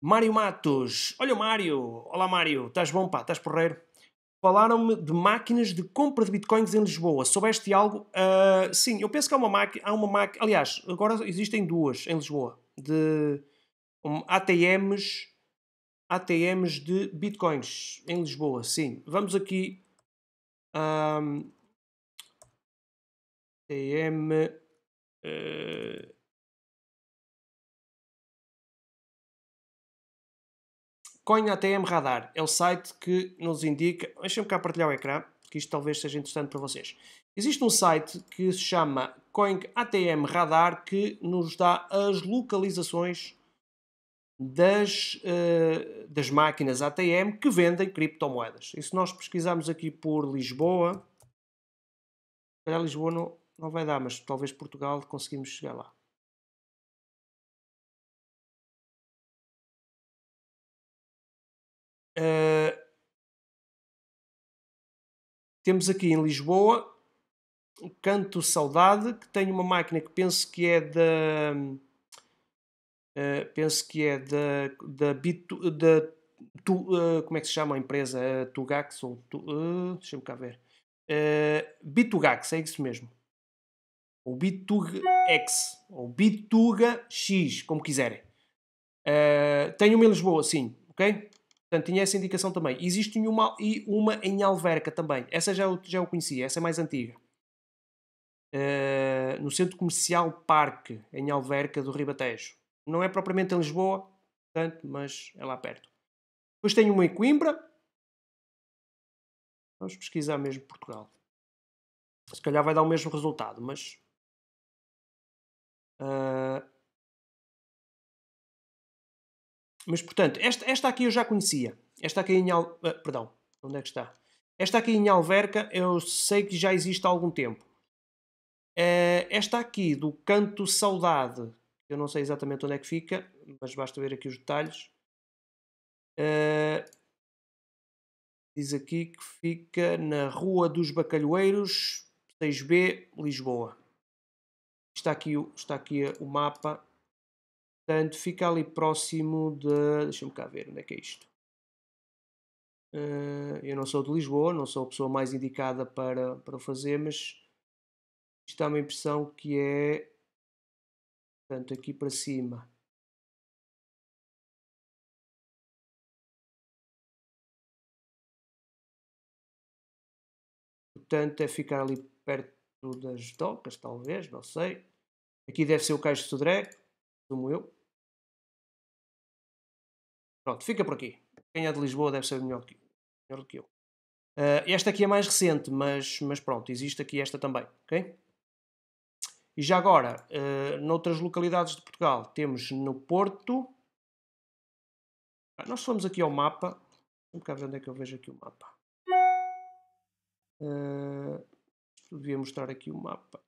Speaker 1: Mário Matos. Olha o Mário. Olá, Mário. Estás bom, pá?
Speaker 2: Estás porreiro? Falaram-me de máquinas de compra de bitcoins em Lisboa. Soubeste algo? Uh, sim, eu penso que há uma máquina. Há uma máquina. Aliás, agora existem duas em Lisboa de um, ATMs, ATMs de bitcoins em
Speaker 1: Lisboa. Sim, vamos aqui. Um, ah, ATM. Uh, CoinATM Radar é o site que
Speaker 2: nos indica. Deixem-me cá partilhar o ecrã, que isto talvez seja interessante para vocês. Existe um site que se chama CoinATM Radar que nos dá as localizações das, uh, das máquinas ATM que vendem criptomoedas. E se nós pesquisarmos aqui por Lisboa, para Lisboa não,
Speaker 1: não vai dar, mas talvez Portugal conseguimos chegar lá. Ah, temos aqui em Lisboa Canto
Speaker 2: Saudade, que tem uma máquina que penso que é da. Uh, penso que é da. da, Bitu, da tu, uh, como é que se chama a empresa? Uh, Tugax ou. Tu, uh, Deixa-me cá ver. Bitugax, é isso mesmo. Ou Bitugax. Ou Bituga X, como quiserem. Uh, tenho uma em Lisboa, sim. Ok? Portanto, tinha essa indicação também. Existe uma, e uma em Alverca também. Essa já, eu, já eu conhecia, essa é mais antiga. Uh, no Centro Comercial Parque, em Alverca do Ribatejo. Não é propriamente em Lisboa, portanto, mas é lá perto. Depois tem uma em Coimbra.
Speaker 1: Vamos pesquisar mesmo Portugal. Se calhar vai dar o mesmo resultado, mas. Uh, Mas, portanto, esta, esta aqui eu já conhecia. Esta aqui em... Al... Ah, perdão,
Speaker 2: onde é que está? Esta aqui em Alverca eu sei que já existe há algum tempo. Uh, esta aqui do Canto Saudade, eu não sei exatamente onde é que fica, mas basta ver aqui os detalhes. Uh, diz aqui que fica na Rua dos Bacalhoeiros, 6B, Lisboa. Está aqui, está aqui o mapa Portanto, fica ali próximo de. Deixa-me cá ver onde é que é isto. Ah, eu não sou de Lisboa, não sou a pessoa mais indicada para, para fazer, mas
Speaker 1: isto dá uma impressão que é. Portanto, aqui para cima. Portanto, é ficar ali perto das docas, talvez, não sei. Aqui deve ser o caixa de Sodré, como eu.
Speaker 2: Pronto, fica por aqui. Quem é de Lisboa deve saber melhor do que, melhor do que eu. Uh, esta aqui é mais recente, mas, mas pronto, existe aqui esta também, ok? E já agora, uh, noutras localidades de Portugal, temos no Porto. Ah, nós fomos aqui ao mapa. Vamos cá ver onde é que eu vejo aqui
Speaker 1: o mapa. Uh, devia mostrar aqui o mapa.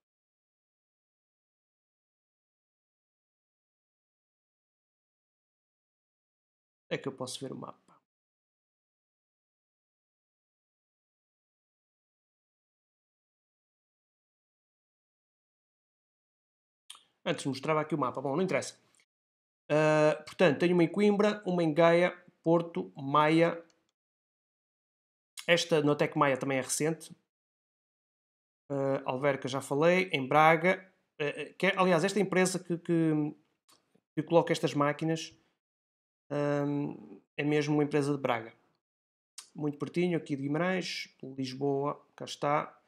Speaker 1: é que eu posso ver o mapa. Antes mostrava aqui o mapa, bom, não interessa.
Speaker 2: Uh, portanto, tenho uma em Coimbra, uma em Gaia, Porto, Maia. Esta Tec Maia também é recente. Uh, Alverca já falei, em Braga. Uh, que, é, aliás, esta é empresa que, que, que coloca estas máquinas um, é mesmo uma empresa de Braga. Muito pertinho, aqui de Guimarães, Lisboa, cá está.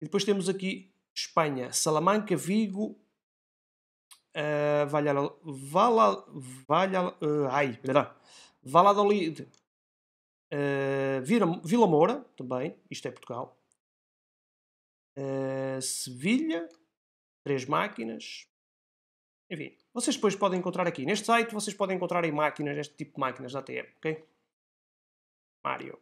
Speaker 2: E depois temos aqui Espanha, Salamanca, Vigo, uh, uh, ai, Valladolid, uh, ah, Vira, Vila Moura, também, isto é Portugal, uh,
Speaker 1: Sevilha,
Speaker 2: três máquinas, enfim, vocês depois podem encontrar aqui. Neste
Speaker 1: site vocês podem encontrar em máquinas, este tipo de máquinas da ATM, ok? Mario.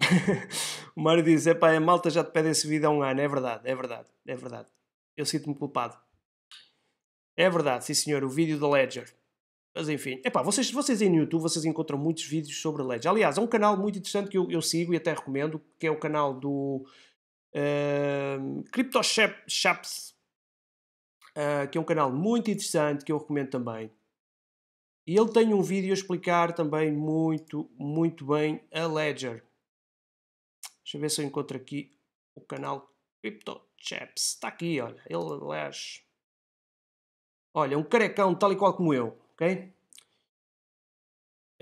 Speaker 2: o Mário diz: é pá, a malta já te pede esse vídeo há um ano. É verdade, é verdade, é verdade. Eu sinto-me culpado. É verdade, sim senhor, o vídeo da Ledger. Mas enfim, epá, vocês, vocês aí no YouTube vocês encontram muitos vídeos sobre LEDs. Aliás, há um canal muito interessante que eu, eu sigo e até recomendo, que é o canal do uh, ehm, CryptoShaps, uh, ah, que é um canal muito interessante que eu recomendo também. E ele tem um vídeo a explicar também muito, muito bem a Ledger. Deixa eu ver se eu encontro aqui o canal CryptoChaps. Está aqui, olha. Ele, aliás. Olha, um carecão tal e qual como eu ok?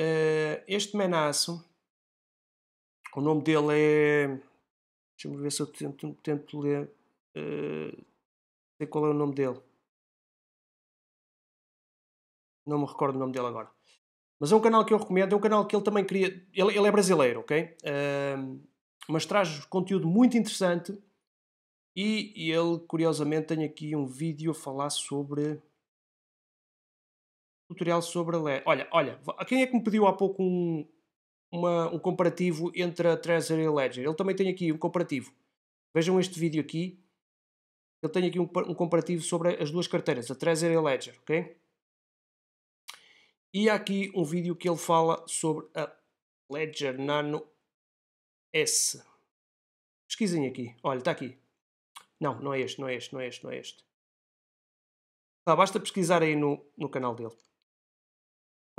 Speaker 2: Uh, este menaço, o nome dele é. Deixa-me ver se eu tento, tento ler.
Speaker 1: Uh,
Speaker 2: sei qual é o nome dele. Não me recordo o nome dele agora. Mas é um canal que eu recomendo, é um canal que ele também cria. Ele, ele é brasileiro, ok? Uh, mas traz conteúdo muito interessante. E ele, curiosamente, tem aqui um vídeo a falar sobre tutorial sobre a Ledger. Olha, olha, quem é que me pediu há pouco um, uma, um comparativo entre a Trezor e a Ledger? Ele também tem aqui um comparativo. Vejam este vídeo aqui. Ele tem aqui um, um comparativo sobre as duas carteiras, a Trezor e a Ledger, ok? E há aqui um vídeo que ele fala sobre a Ledger Nano S. Pesquisem aqui. Olha, está aqui. Não, não é este, não é este, não é este, não é este. Tá, basta pesquisar aí no, no canal dele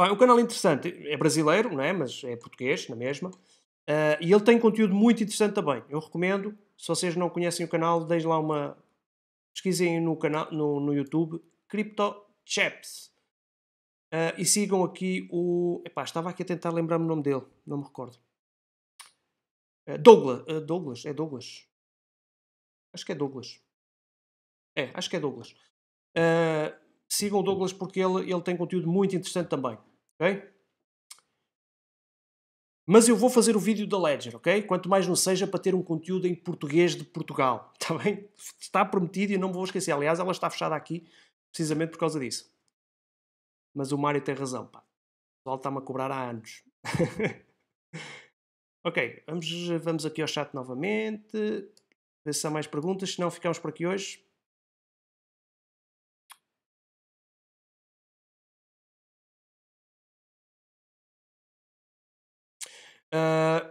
Speaker 2: o um canal interessante, é brasileiro, não é? Mas é português, na mesma. Uh, e ele tem conteúdo muito interessante também. Eu recomendo, se vocês não conhecem o canal, deixem lá uma. Pesquisem no, canal, no, no YouTube Crypto Chaps. Uh, e sigam aqui o. Epá, estava aqui a tentar lembrar-me o nome dele, não me recordo. Uh, Douglas, uh, Douglas, é Douglas. Acho que é Douglas. É, acho que é Douglas. sigam o Douglas porque ele, ele tem conteúdo muito interessante também ok? Mas eu vou fazer o vídeo da Ledger, ok? Quanto mais não seja para ter um conteúdo em português de Portugal, está bem? Está prometido e não vou esquecer. Aliás, ela está fechada aqui precisamente por causa disso. Mas o Mário tem razão, pá. O pessoal está-me a cobrar há anos. ok, vamos, vamos aqui ao chat
Speaker 1: novamente. Ver se há mais perguntas, se não ficamos por aqui hoje. Uh,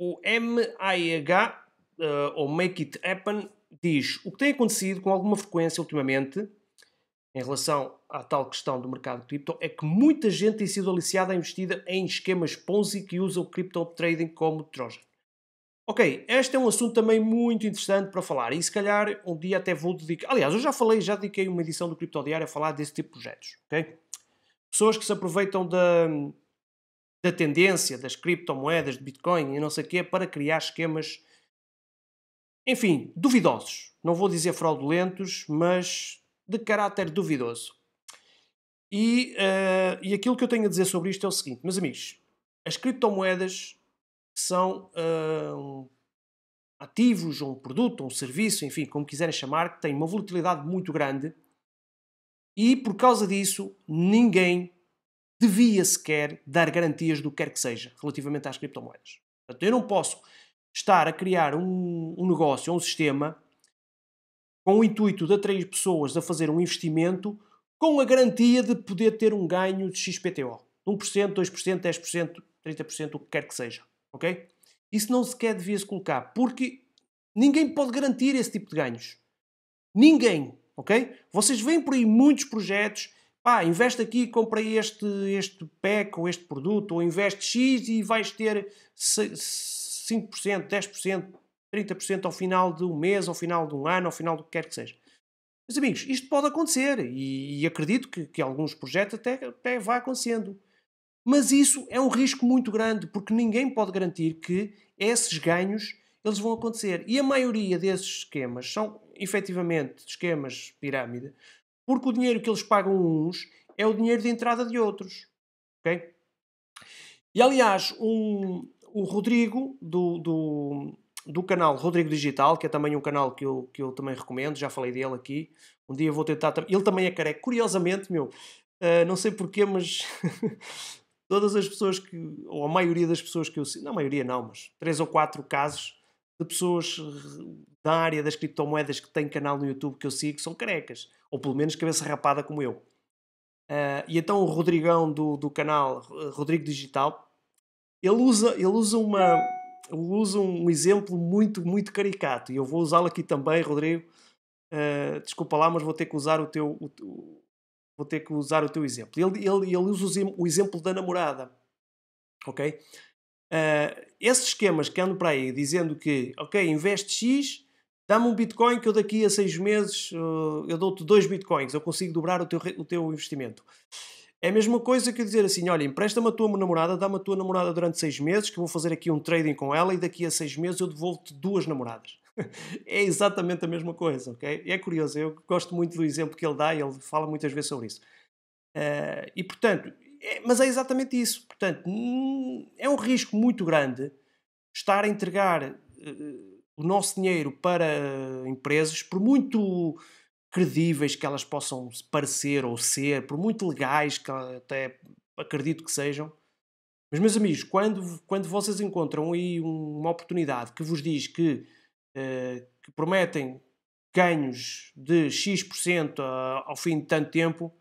Speaker 1: o
Speaker 2: MAH, uh, ou Make It Happen, diz o que tem acontecido com alguma frequência ultimamente em relação à tal questão do mercado de cripto é que muita gente tem sido aliciada a investida em esquemas Ponzi que usam o crypto trading como Trojan. Ok, este é um assunto também muito interessante para falar e se calhar um dia até vou dedicar. Aliás, eu já falei, já dediquei uma edição do Cripto Diário a falar desse tipo de projetos. Ok? Pessoas que se aproveitam da, de da tendência das criptomoedas, de Bitcoin e não sei o quê, para criar esquemas, enfim, duvidosos. Não vou dizer fraudulentos, mas de caráter duvidoso. E, uh, e aquilo que eu tenho a dizer sobre isto é o seguinte, meus amigos, as criptomoedas são uh, ativos, um produto, um serviço, enfim, como quiserem chamar, que tem uma volatilidade muito grande e por causa disso ninguém devia sequer dar garantias do que quer que seja relativamente às criptomoedas. Portanto, eu não posso estar a criar um, um negócio, um sistema, com o intuito de atrair pessoas a fazer um investimento com a garantia de poder ter um ganho de XPTO. 1%, 2%, 10%, 30%, o que quer que seja. Ok? Isso não sequer devia-se colocar, porque ninguém pode garantir esse tipo de ganhos. Ninguém. Ok? Vocês veem por aí muitos projetos pá, investe aqui, compra este, este pack ou este produto, ou investe X e vais ter 5%, 10%, 30% ao final de um mês, ao final de um ano, ao final do que quer que seja. Meus amigos, isto pode acontecer e, e acredito que, que, alguns projetos até, até vá acontecendo. Mas isso é um risco muito grande, porque ninguém pode garantir que esses ganhos eles vão acontecer. E a maioria desses esquemas são efetivamente esquemas pirâmide, porque o dinheiro que eles pagam uns é o dinheiro de entrada de outros. Ok? E aliás, um, o Rodrigo do, do, do, canal Rodrigo Digital, que é também um canal que eu, que eu também recomendo, já falei dele aqui. Um dia vou tentar. Ele também é careca. Curiosamente, meu, uh, não sei porquê, mas todas as pessoas que. ou a maioria das pessoas que eu. Não, a maioria não, mas três ou quatro casos de pessoas da área das criptomoedas que tem canal no YouTube que eu sigo são carecas, ou pelo menos cabeça rapada como eu. Uh, e então o Rodrigão do, do canal eh, Rodrigo Digital, ele usa, ele usa uma ele usa um exemplo muito, muito caricato, e eu vou usá-lo aqui também, Rodrigo. Uh, desculpa lá, mas vou ter que usar o teu, o, vou ter que usar o teu exemplo. Ele, ele, ele usa o, o exemplo da namorada, ok? Uh, esses esquemas que andam para aí dizendo que, ok, investe X Dá-me um Bitcoin que eu daqui a seis meses uh, eu dou-te dois Bitcoins, eu consigo dobrar o teu, o teu investimento. É a mesma coisa que eu dizer assim: olha, empresta-me a tua namorada, dá-me a tua namorada durante seis meses, que eu vou fazer aqui um trading com ela e daqui a seis meses eu devolvo-te duas namoradas. é exatamente a mesma coisa, ok? É curioso, eu gosto muito do exemplo que ele dá e ele fala muitas vezes sobre isso. Uh, e portanto, é, mas é exatamente isso. Portanto, hum, é um risco muito grande estar a entregar. Uh, o nosso dinheiro para empresas, por muito credíveis que elas possam parecer ou ser, por muito legais que até acredito que sejam. Mas, meus amigos, quando, quando vocês encontram aí uma oportunidade que vos diz que, uh, que prometem ganhos de X% a, ao fim de tanto tempo,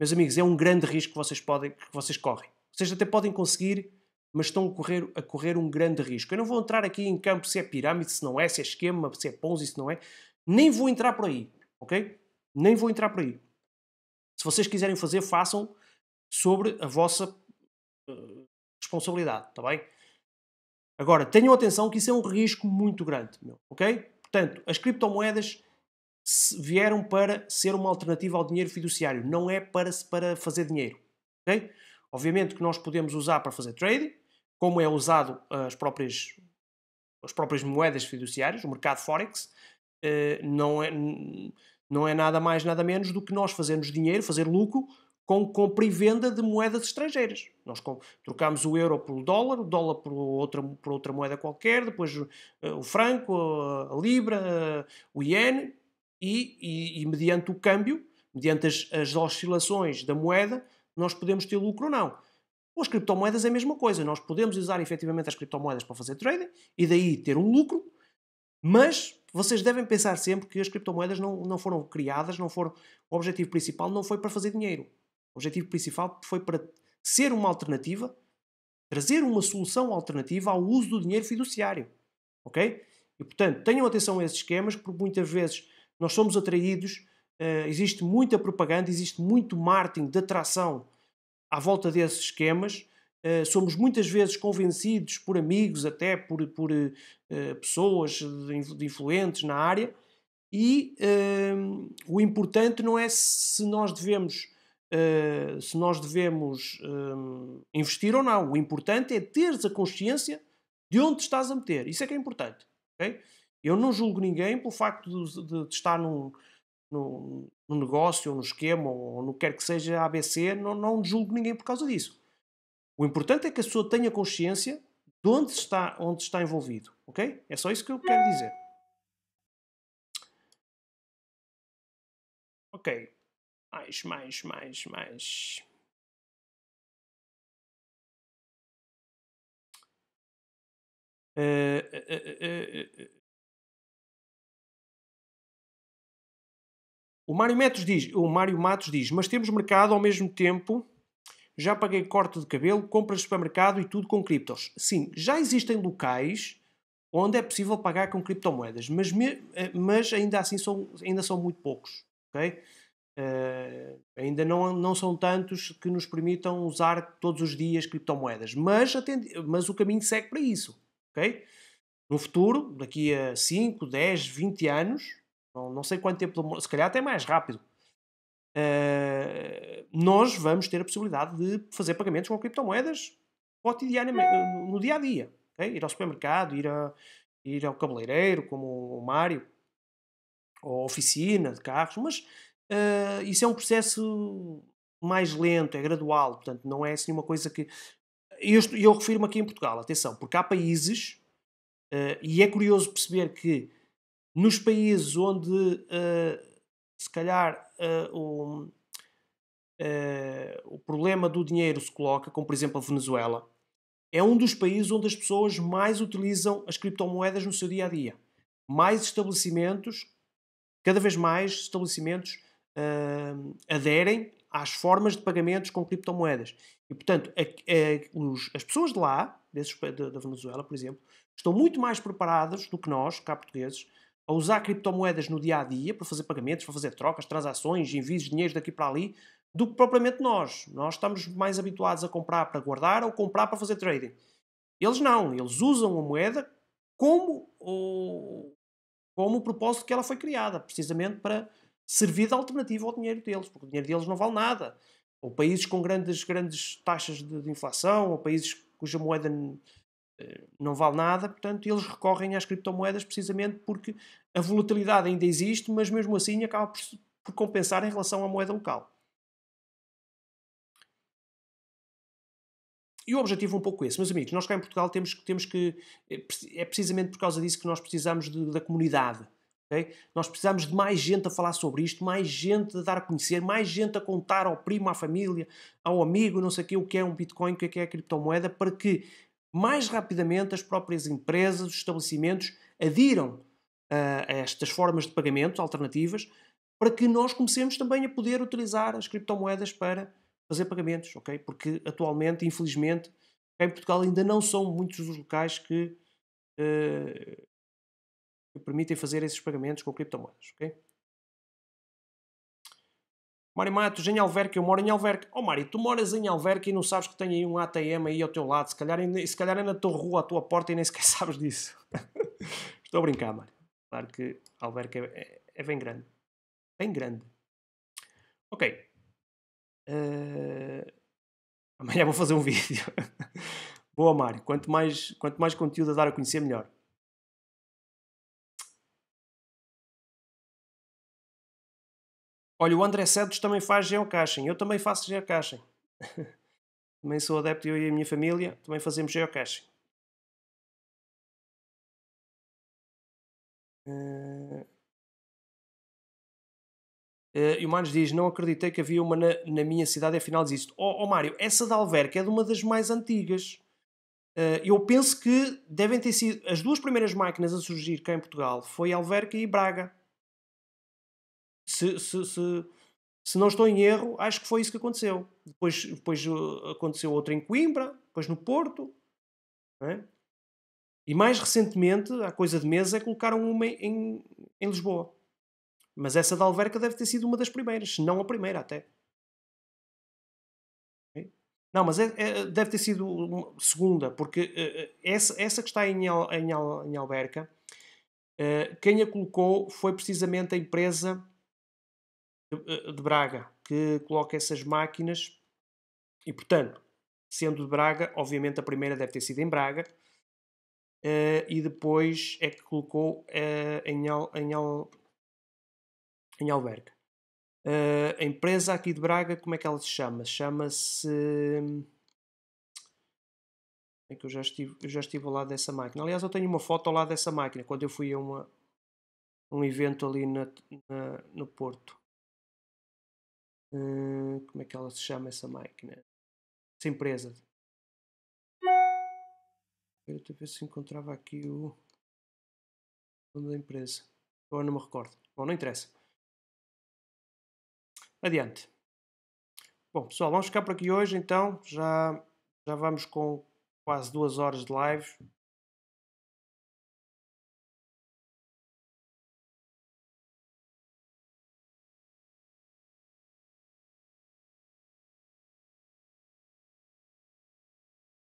Speaker 2: meus amigos, é um grande risco que vocês, podem, que vocês correm. Vocês até podem conseguir mas estão a correr, a correr um grande risco. Eu não vou entrar aqui em campo se é pirâmide, se não é, se é esquema, se é ponzi, se não é. Nem vou entrar por aí, ok? Nem vou entrar por aí. Se vocês quiserem fazer, façam sobre a vossa uh, responsabilidade, está bem? Agora, tenham atenção que isso é um risco muito grande, meu, ok? Portanto, as criptomoedas vieram para ser uma alternativa ao dinheiro fiduciário, não é para, para fazer dinheiro, ok? Obviamente que nós podemos usar para fazer trading, como é usado ah, as próprias, as próprias moedas fiduciárias, o mercado Forex, ah, não é, não é nada mais, nada menos do que nós fazermos dinheiro, fazer lucro com compra e venda de moedas estrangeiras. Nós trocamos o euro pelo dólar, o dólar por outra, por outra moeda qualquer, depois ah, o franco, a libra, o iene, e, e, e, mediante o câmbio, mediante as, as oscilações da moeda, nós podemos ter lucro ou não. As criptomoedas é a mesma coisa. Nós podemos usar efetivamente as criptomoedas para fazer trading e daí ter um lucro, mas vocês devem pensar sempre que as criptomoedas não, não foram criadas, não foram. O objetivo principal não foi para fazer dinheiro. O objetivo principal foi para ser uma alternativa, trazer uma solução alternativa ao uso do dinheiro fiduciário. Ok? E portanto, tenham atenção a esses esquemas, porque muitas vezes nós somos atraídos, uh, existe muita propaganda, existe muito marketing de atração à volta desses esquemas. Uh, somos muitas vezes convencidos por amigos, até por, por uh, pessoas de influentes na área, e uh, o importante não é se nós devemos, se nós devemos investir ou não. O importante é teres a consciência de onde estás a meter. Isso é que é importante. Okay? Eu não julgo ninguém pelo facto de, de, de estar num, num, no negócio, ou no esquema, ou no que quer que seja ABC, não, não julgo ninguém por causa disso. O importante é que a pessoa tenha consciência de onde está, onde está envolvido, ok?
Speaker 1: É só isso que eu quero dizer. Ok. Mais, mais, mais, mais. Uh, uh, uh, O
Speaker 2: Mário, Matos diz, o Mário Matos diz, mas temos mercado ao mesmo tempo. Já paguei corte de cabelo, compras de supermercado e tudo com criptos. Sim, já existem locais onde é possível pagar com criptomoedas, mas, eh, mas ainda assim são, ainda são muito poucos. Okay? Uh, ainda não, não são tantos que nos permitam usar todos os dias criptomoedas, mas, atende, mas o caminho segue para isso. Okay? No futuro, daqui a 5, 10, 20 anos, não, não sei quanto tempo demora, se calhar até mais rápido. Uh, nós vamos ter a possibilidade de fazer pagamentos com criptomoedas cotidianamente, é. no dia a dia. Okay? Ir ao supermercado, ir, a, ir ao cabeleireiro, como o Mário, ou oficina de carros, mas uh, isso é um processo mais lento, é gradual, portanto, não é assim uma coisa que. Eu, eu refiro-me aqui em Portugal, atenção, porque há países, uh, e é curioso perceber que nos países onde, uh, se calhar, uh, o, eh, o problema do dinheiro se coloca, como por exemplo a Venezuela, é um dos países onde as pessoas mais utilizam as criptomoedas no seu dia a dia. Mais estabelecimentos, cada vez mais estabelecimentos uh, aderem às formas de pagamentos com criptomoedas. E, portanto, a, a, os, as pessoas de lá, desses, da, da, Venezuela, por exemplo, estão muito mais preparadas do que nós, cá portugueses, a usar criptomoedas no dia a dia para fazer pagamentos, para fazer trocas, transações, envios de dinheiro daqui para ali, do que propriamente nós. Nós estamos mais habituados a comprar para guardar ou comprar para fazer trading. Eles não, eles usam a moeda como o, como o propósito que ela foi criada, precisamente para servir de alternativa ao dinheiro deles, porque o dinheiro deles não vale nada. Ou países com grandes, grandes taxas de, de inflação, ou países cuja moeda eh, não vale nada, portanto, eles recorrem às criptomoedas precisamente porque a volatilidade ainda existe, mas mesmo assim acaba por, por compensar em relação à moeda local. E o objetivo é um pouco esse, meus amigos. Nós cá em Portugal temos, temos que. Eh, é precisamente por causa disso que nós precisamos de, da comunidade. Okay? Nós precisamos de mais gente a falar sobre isto, mais gente a dar a conhecer, mais gente a contar ao primo, à família, ao amigo, não sei o que, o que é um Bitcoin, o que é, que é a criptomoeda, para que mais rapidamente as próprias empresas, os estabelecimentos adiram ah, a estas formas de pagamento alternativas para que nós comecemos também a poder utilizar as criptomoedas para fazer pagamentos, ok? Porque atualmente, infelizmente, em Portugal ainda não são muitos os locais que, uh, que permitem fazer esses pagamentos com criptomoedas, ok? Mário Matos, em Alverca, eu moro em Alverca. Oh Mário, tu moras em Alverca e não sabes que tem aí um ATM aí ao teu lado, se calhar, se calhar é na tua rua, à tua porta e nem sequer sabes disso. Estou a brincar, Mário. Claro que Alverca é, é, é bem grande. Bem grande. Ok. Uh...
Speaker 1: Amanhã vou fazer um vídeo. Boa, Mário. Quanto mais, quanto mais conteúdo a dar a conhecer, melhor. Olha, o André Santos também faz geocaching. Eu também faço geocaching. também sou adepto, eu e a minha família também fazemos geocaching. Uh...
Speaker 2: Uh, e o Manos diz: Não acreditei que havia uma na, na minha cidade, afinal diz isto. Oh, oh, Mário, essa da Alverca é de uma das mais antigas. Uh, eu penso que devem ter sido. As duas primeiras máquinas a surgir cá em Portugal foi Alverca e Braga. Se, se, se, se, não estou em erro, acho que foi isso que aconteceu. Depois, depois uh, aconteceu outra em Coimbra, depois no Porto. É? E mais recentemente, há coisa de meses, é colocaram uma em, em Lisboa. Mas essa da Alverca deve ter sido uma das primeiras, se não a primeira até. Não, mas é, é, deve ter sido segunda, porque é, essa, essa que está em, em, em Alberca, quem a colocou foi precisamente a empresa eh, de Braga, que coloca essas máquinas e, portanto, sendo de Braga, obviamente a primeira deve ter sido em Braga, uh, e depois é que colocou uh, em, Al, em, Al, em Alberga. Uh, a empresa aqui de Braga, como é que ela se chama? Chama-se. É que eu já, estive, eu já estive ao lado dessa máquina. Aliás, eu tenho uma foto ao lado dessa máquina, quando eu fui a uma, um evento ali na, na no Porto. Hum, como é que ela se chama essa máquina? Essa empresa.
Speaker 1: Eu até ver se encontrava aqui o nome da empresa. Agora não me recordo. Bom, não interessa.
Speaker 2: Adiante. Bom, pessoal, vamos ficar por aqui hoje então. Já,
Speaker 1: já vamos com quase duas horas de live.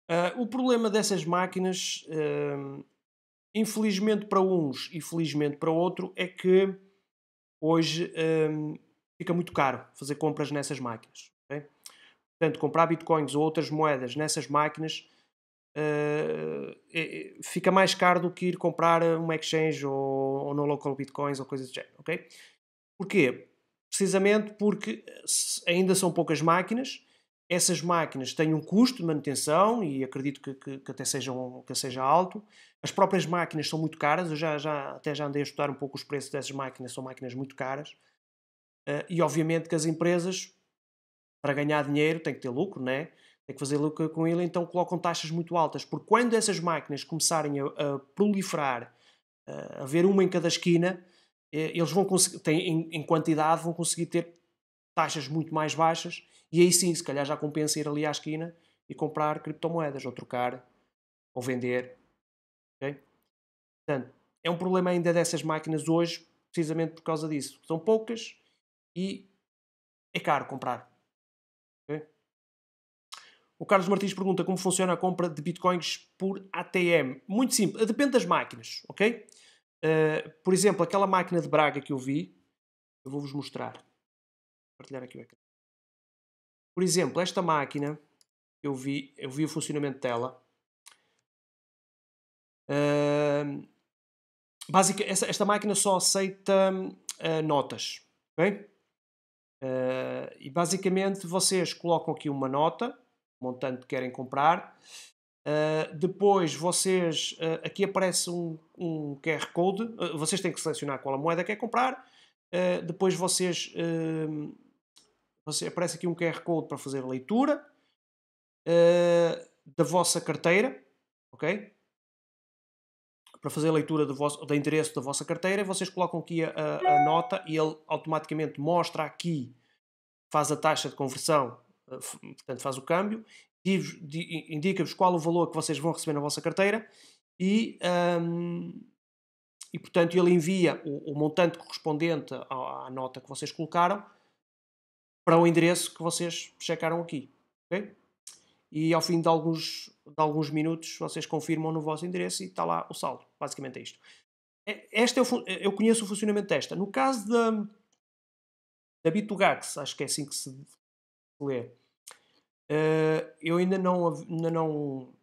Speaker 1: Uh, o problema dessas máquinas, uh, infelizmente
Speaker 2: para uns e felizmente para outro, é que hoje ah, fica muito caro fazer compras nessas máquinas. Okay? Portanto, comprar bitcoins ou outras moedas nessas máquinas uh, é, fica mais caro do que ir comprar uma exchange ou, ou no local bitcoins ou coisas do género. Okay? Porquê? Precisamente porque ainda são poucas máquinas essas máquinas têm um custo de manutenção e acredito que, que, que até sejam, que seja alto. As próprias máquinas são muito caras, eu já, já, até já andei a estudar um pouco os preços dessas máquinas, são máquinas muito caras. Uh, e obviamente que as empresas, para ganhar dinheiro, têm que ter lucro, né? têm que fazer lucro com ele, então colocam taxas muito altas. Porque quando essas máquinas começarem a, a proliferar, eh, a haver uma em cada esquina, eh, eles vão conseguir, têm, em, em quantidade, vão conseguir ter taxas muito mais baixas e aí sim, se calhar já compensa ir ali à esquina e comprar criptomoedas, ou trocar, ou vender. Okay? Portanto, é um problema ainda dessas máquinas hoje, precisamente por causa disso. São poucas e é caro comprar. Okay? O Carlos Martins pergunta como funciona a compra de bitcoins por ATM. Muito simples, depende das máquinas, ok? Uh, por exemplo, aquela máquina de Braga que eu vi, eu vou-vos mostrar. Vou partilhar aqui o ecrã. Por exemplo, esta máquina, eu vi, eu vi o funcionamento dela. Uh, basic, essa, esta máquina só aceita uh, notas, bem? uh, ah, e basicamente vocês colocam aqui uma nota, montante que querem comprar, Uh, depois vocês, uh, aqui aparece um, um QR Code, uh, vocês têm que selecionar qual a moeda quer comprar, depois vocês você, aparece aqui um QR Code para fazer a leitura uh, da vossa carteira, ok? Para fazer a leitura do, vosso, do endereço da vossa carteira, vocês colocam aqui a, a, nota e ele automaticamente mostra aqui, faz a taxa de conversão, eh, portanto faz o câmbio, indica-vos qual o valor que vocês vão receber na vossa carteira e, um, ehm, e portanto, ele envia o, o montante correspondente à, à, nota que vocês colocaram para o endereço que vocês checaram aqui. Okay? E ao fim de alguns, de alguns minutos vocês confirmam no vosso endereço e está lá o saldo. Basicamente é isto. É, este é o, eu conheço o funcionamento desta. No caso da, da Bitugax, acho que é assim que se lê, eh, eu ainda não,
Speaker 1: ainda não.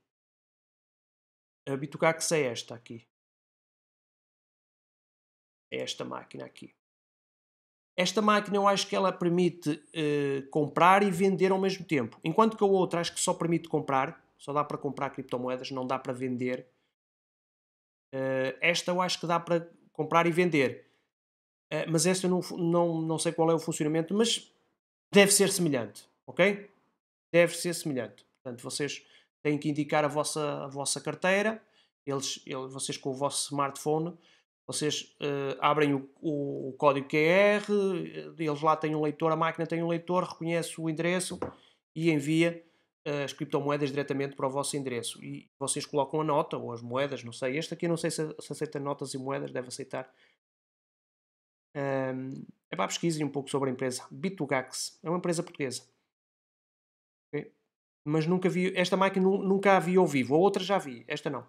Speaker 1: A Bitugax é esta aqui. É esta máquina aqui. Esta máquina eu acho que
Speaker 2: ela permite uh, comprar e vender ao mesmo tempo, enquanto que a outra acho que só permite comprar, só dá para comprar criptomoedas, não dá para vender. Uh, esta eu acho que dá para comprar e vender, uh, mas esta eu não, não, não sei qual é o funcionamento, mas deve ser semelhante, ok? Deve ser semelhante. Portanto, vocês têm que indicar a vossa, a vossa carteira, eles, eles, vocês com o vosso smartphone vocês uh, abrem o, o, código QR, eh, eles lá têm um leitor, a máquina tem um leitor, reconhece o endereço e envia uh, as criptomoedas diretamente para o vosso endereço. E vocês colocam a nota ou as moedas, não sei. Este aqui não sei se, se aceita notas e moedas, deve aceitar. Um, é para pesquisem um pouco sobre a empresa. Bitugax é uma empresa portuguesa. Okay? Mas nunca vi, esta máquina nunca a vi ao vivo. A outra já vi, esta não.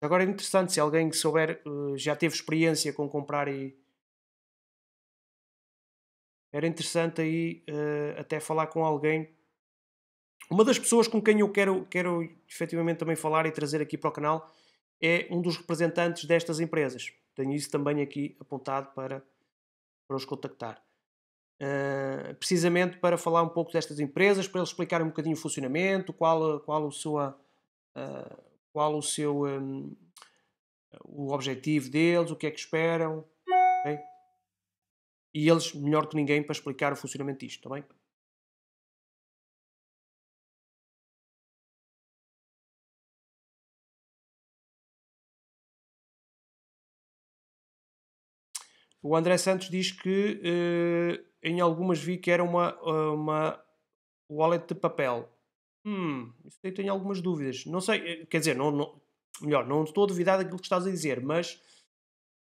Speaker 2: Agora é interessante se alguém souber, eh, já teve experiência com comprar e. Era interessante aí eh, até falar com alguém. Uma das pessoas com quem eu quero, quero efetivamente também falar e trazer aqui para o canal é um dos representantes destas empresas. Tenho isso também aqui apontado para, para os contactar. Uh, precisamente para falar um pouco destas empresas, para eles explicarem um bocadinho o funcionamento, qual, qual a sua, qual o seu um, o objetivo deles, o que é que esperam, okay?
Speaker 1: e eles melhor que ninguém para explicar o funcionamento disto, está bem? O André Santos diz
Speaker 2: que uh, em algumas vi que era uma, eh, uma wallet de papel. Hum, isso aí tenho algumas dúvidas. Não sei, eh, quer dizer, não, não, melhor, não estou a duvidar daquilo que estás a dizer, mas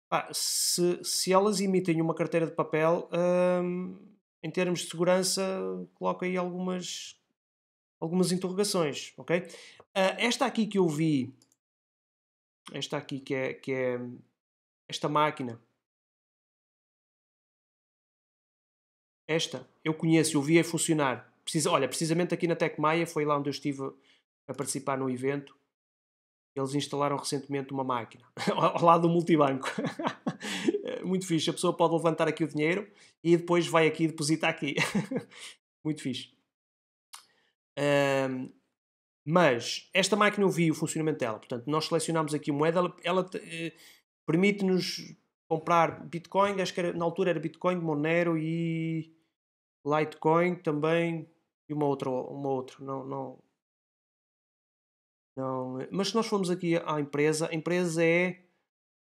Speaker 2: pá, se, se elas emitem uma carteira de papel, hum, em termos de segurança, coloca aí algumas, algumas interrogações, ok? Uh, esta aqui que eu vi, esta aqui que é, que é esta máquina, esta eu conheço, eu vi a funcionar. Precisa, olha, precisamente aqui na Tecmaia foi lá onde eu estive a participar no evento. Eles instalaram recentemente uma máquina ao lado do multibanco. Muito fixe. A pessoa pode levantar aqui o dinheiro e depois vai aqui e deposita aqui. Muito fixe. Um, mas esta máquina eu vi o funcionamento dela. Portanto, nós selecionamos aqui moeda, ela, ela eh, permite-nos comprar Bitcoin, acho que era, na altura era Bitcoin, Monero e Litecoin também e uma outra, uma outra. Não, não, não. Eh, mas se nós formos aqui à empresa, a empresa é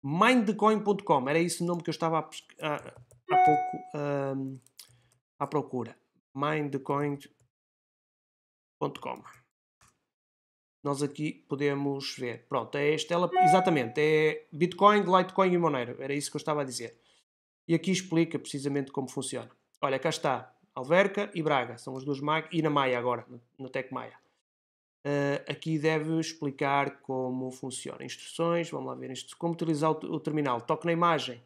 Speaker 2: mindcoin.com. Era esse o nome que eu estava há, há pouco um, à procura. mindcoin.com. Nós aqui podemos ver. Pronto, é esta. Ela, exatamente, é Bitcoin, Litecoin e Monero. Era isso que eu estava a dizer. E aqui explica precisamente como funciona. Olha, cá está. Alverca e Braga, são as duas máquinas, e na Maia agora, no Tec Maia. Uh, aqui deve explicar como funciona. Instruções, vamos lá ver isto. Como utilizar o, o terminal. Toque na imagem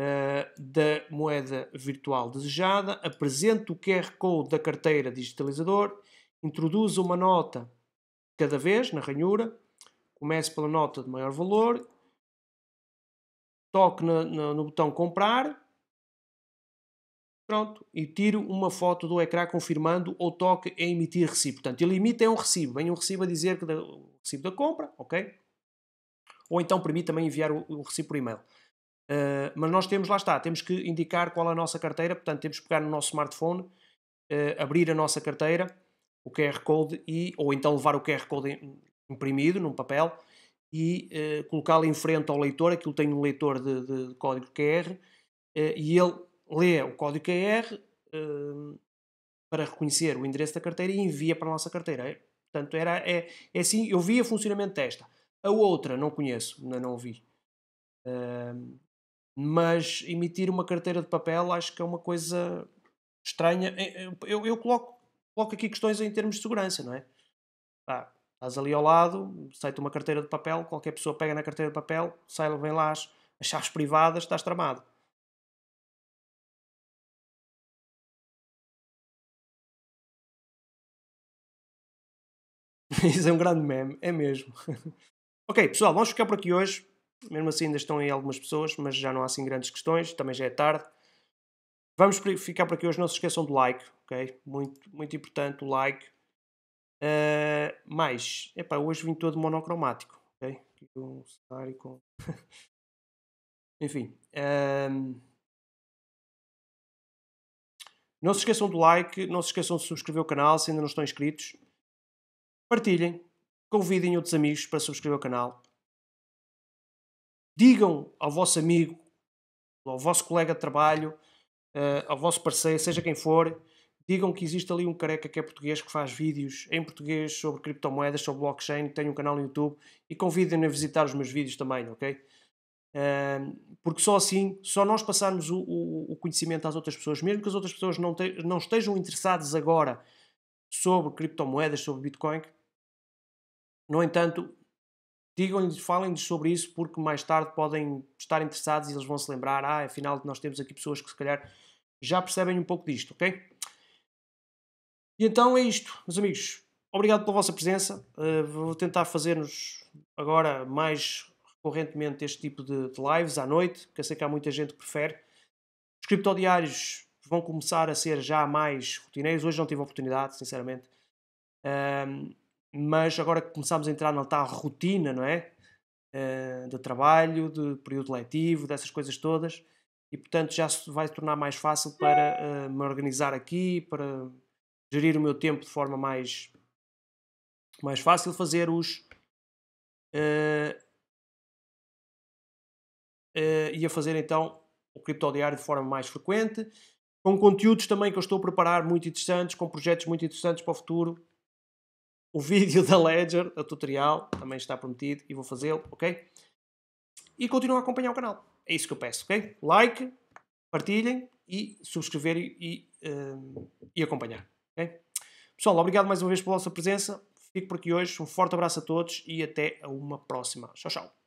Speaker 2: uh, da moeda virtual desejada, apresente o QR Code da carteira digitalizador, introduza uma nota cada vez na ranhura, comece pela nota de maior valor, toque no, no, no botão comprar Pronto, e tiro uma foto do ecrã confirmando ou toque em emitir recibo. Portanto, ele emite é um recibo. Vem um recibo a dizer que o recibo da compra, ok? Ou então permite também enviar o, o recibo por e-mail. Uh, mas nós temos, lá está, temos que indicar qual é a nossa carteira, portanto temos que pegar no nosso smartphone, uh, abrir a nossa carteira, o QR Code, e, ou então levar o QR Code imprimido num papel e uh, colocá-lo em frente ao leitor, aquilo tem um leitor de, de código QR, e ele lê o código QR uh, hum, para reconhecer o endereço da carteira e envia para a nossa carteira. É, portanto, era, é, é assim, eu via funcionamento desta. A outra não conheço, ainda não vi. Uh, mas emitir uma carteira de papel acho que é uma coisa estranha. É, é, eu, eu coloco, coloco aqui questões em termos de segurança, não é? Ah, estás ali ao lado, sai-te uma carteira de papel,
Speaker 1: qualquer pessoa pega na carteira de papel, sai, vem lá as, as chaves privadas, estás tramado. Isso é um grande meme, é mesmo.
Speaker 2: ok, pessoal, vamos ficar por aqui hoje. Mesmo assim, ainda estão aí algumas pessoas, mas já não há assim grandes questões, também já é tarde. Vamos ficar por aqui hoje, não se esqueçam do like, ok? Muito, muito importante o like. Uh, mais, epá, hoje vim todo monocromático, ok? Um cenário com. Enfim. Um... Ehm, não se esqueçam do like, não se esqueçam de subscrever o canal se ainda não estão inscritos partilhem, convidem outros amigos para subscrever o canal. Digam ao vosso amigo, ao vosso colega de trabalho, eh, ao vosso parceiro, seja quem for, digam que existe ali um careca que é português que faz vídeos em português sobre criptomoedas, sobre blockchain, tem um canal no YouTube e convidem-me a visitar os meus vídeos também, ok? Ehm, porque só assim, só nós passarmos o, o, o conhecimento às outras pessoas, mesmo que as outras pessoas não, te, não estejam interessadas agora sobre criptomoedas, sobre Bitcoin, no entanto, digam-lhes, falem-lhes sobre isso, porque mais tarde podem estar interessados e eles vão se lembrar: ah, afinal, nós temos aqui pessoas que se calhar já percebem um pouco disto, ok? E então é isto, meus amigos. Obrigado pela vossa presença. Uh, vou tentar fazer-nos agora mais recorrentemente este tipo de, de, lives à noite, porque eu sei que há muita gente que prefere. Os criptodiários vão começar a ser já mais rotineiros. Hoje não tive oportunidade, sinceramente. Ehm, mas agora que começámos a entrar na tal rotina, não é? Uh, de trabalho, de período letivo, dessas coisas todas, e portanto já se vai tornar mais fácil para uh, me organizar aqui, para gerir o meu tempo de forma mais, mais fácil, fazer os. Uh, e a fazer então o cripto diário de forma mais frequente, com conteúdos também que eu estou a preparar muito interessantes, com projetos muito interessantes para o futuro o vídeo da Ledger, a tutorial, também está prometido e vou fazê-lo, ok? E continuem a acompanhar o canal. É isso que eu peço, ok? Like, partilhem e subscrever e, uh, e acompanhar, ok? Pessoal, obrigado mais uma vez pela vossa presença. Fico por aqui hoje. Um forte abraço a todos e até a uma próxima. Tchau, tchau.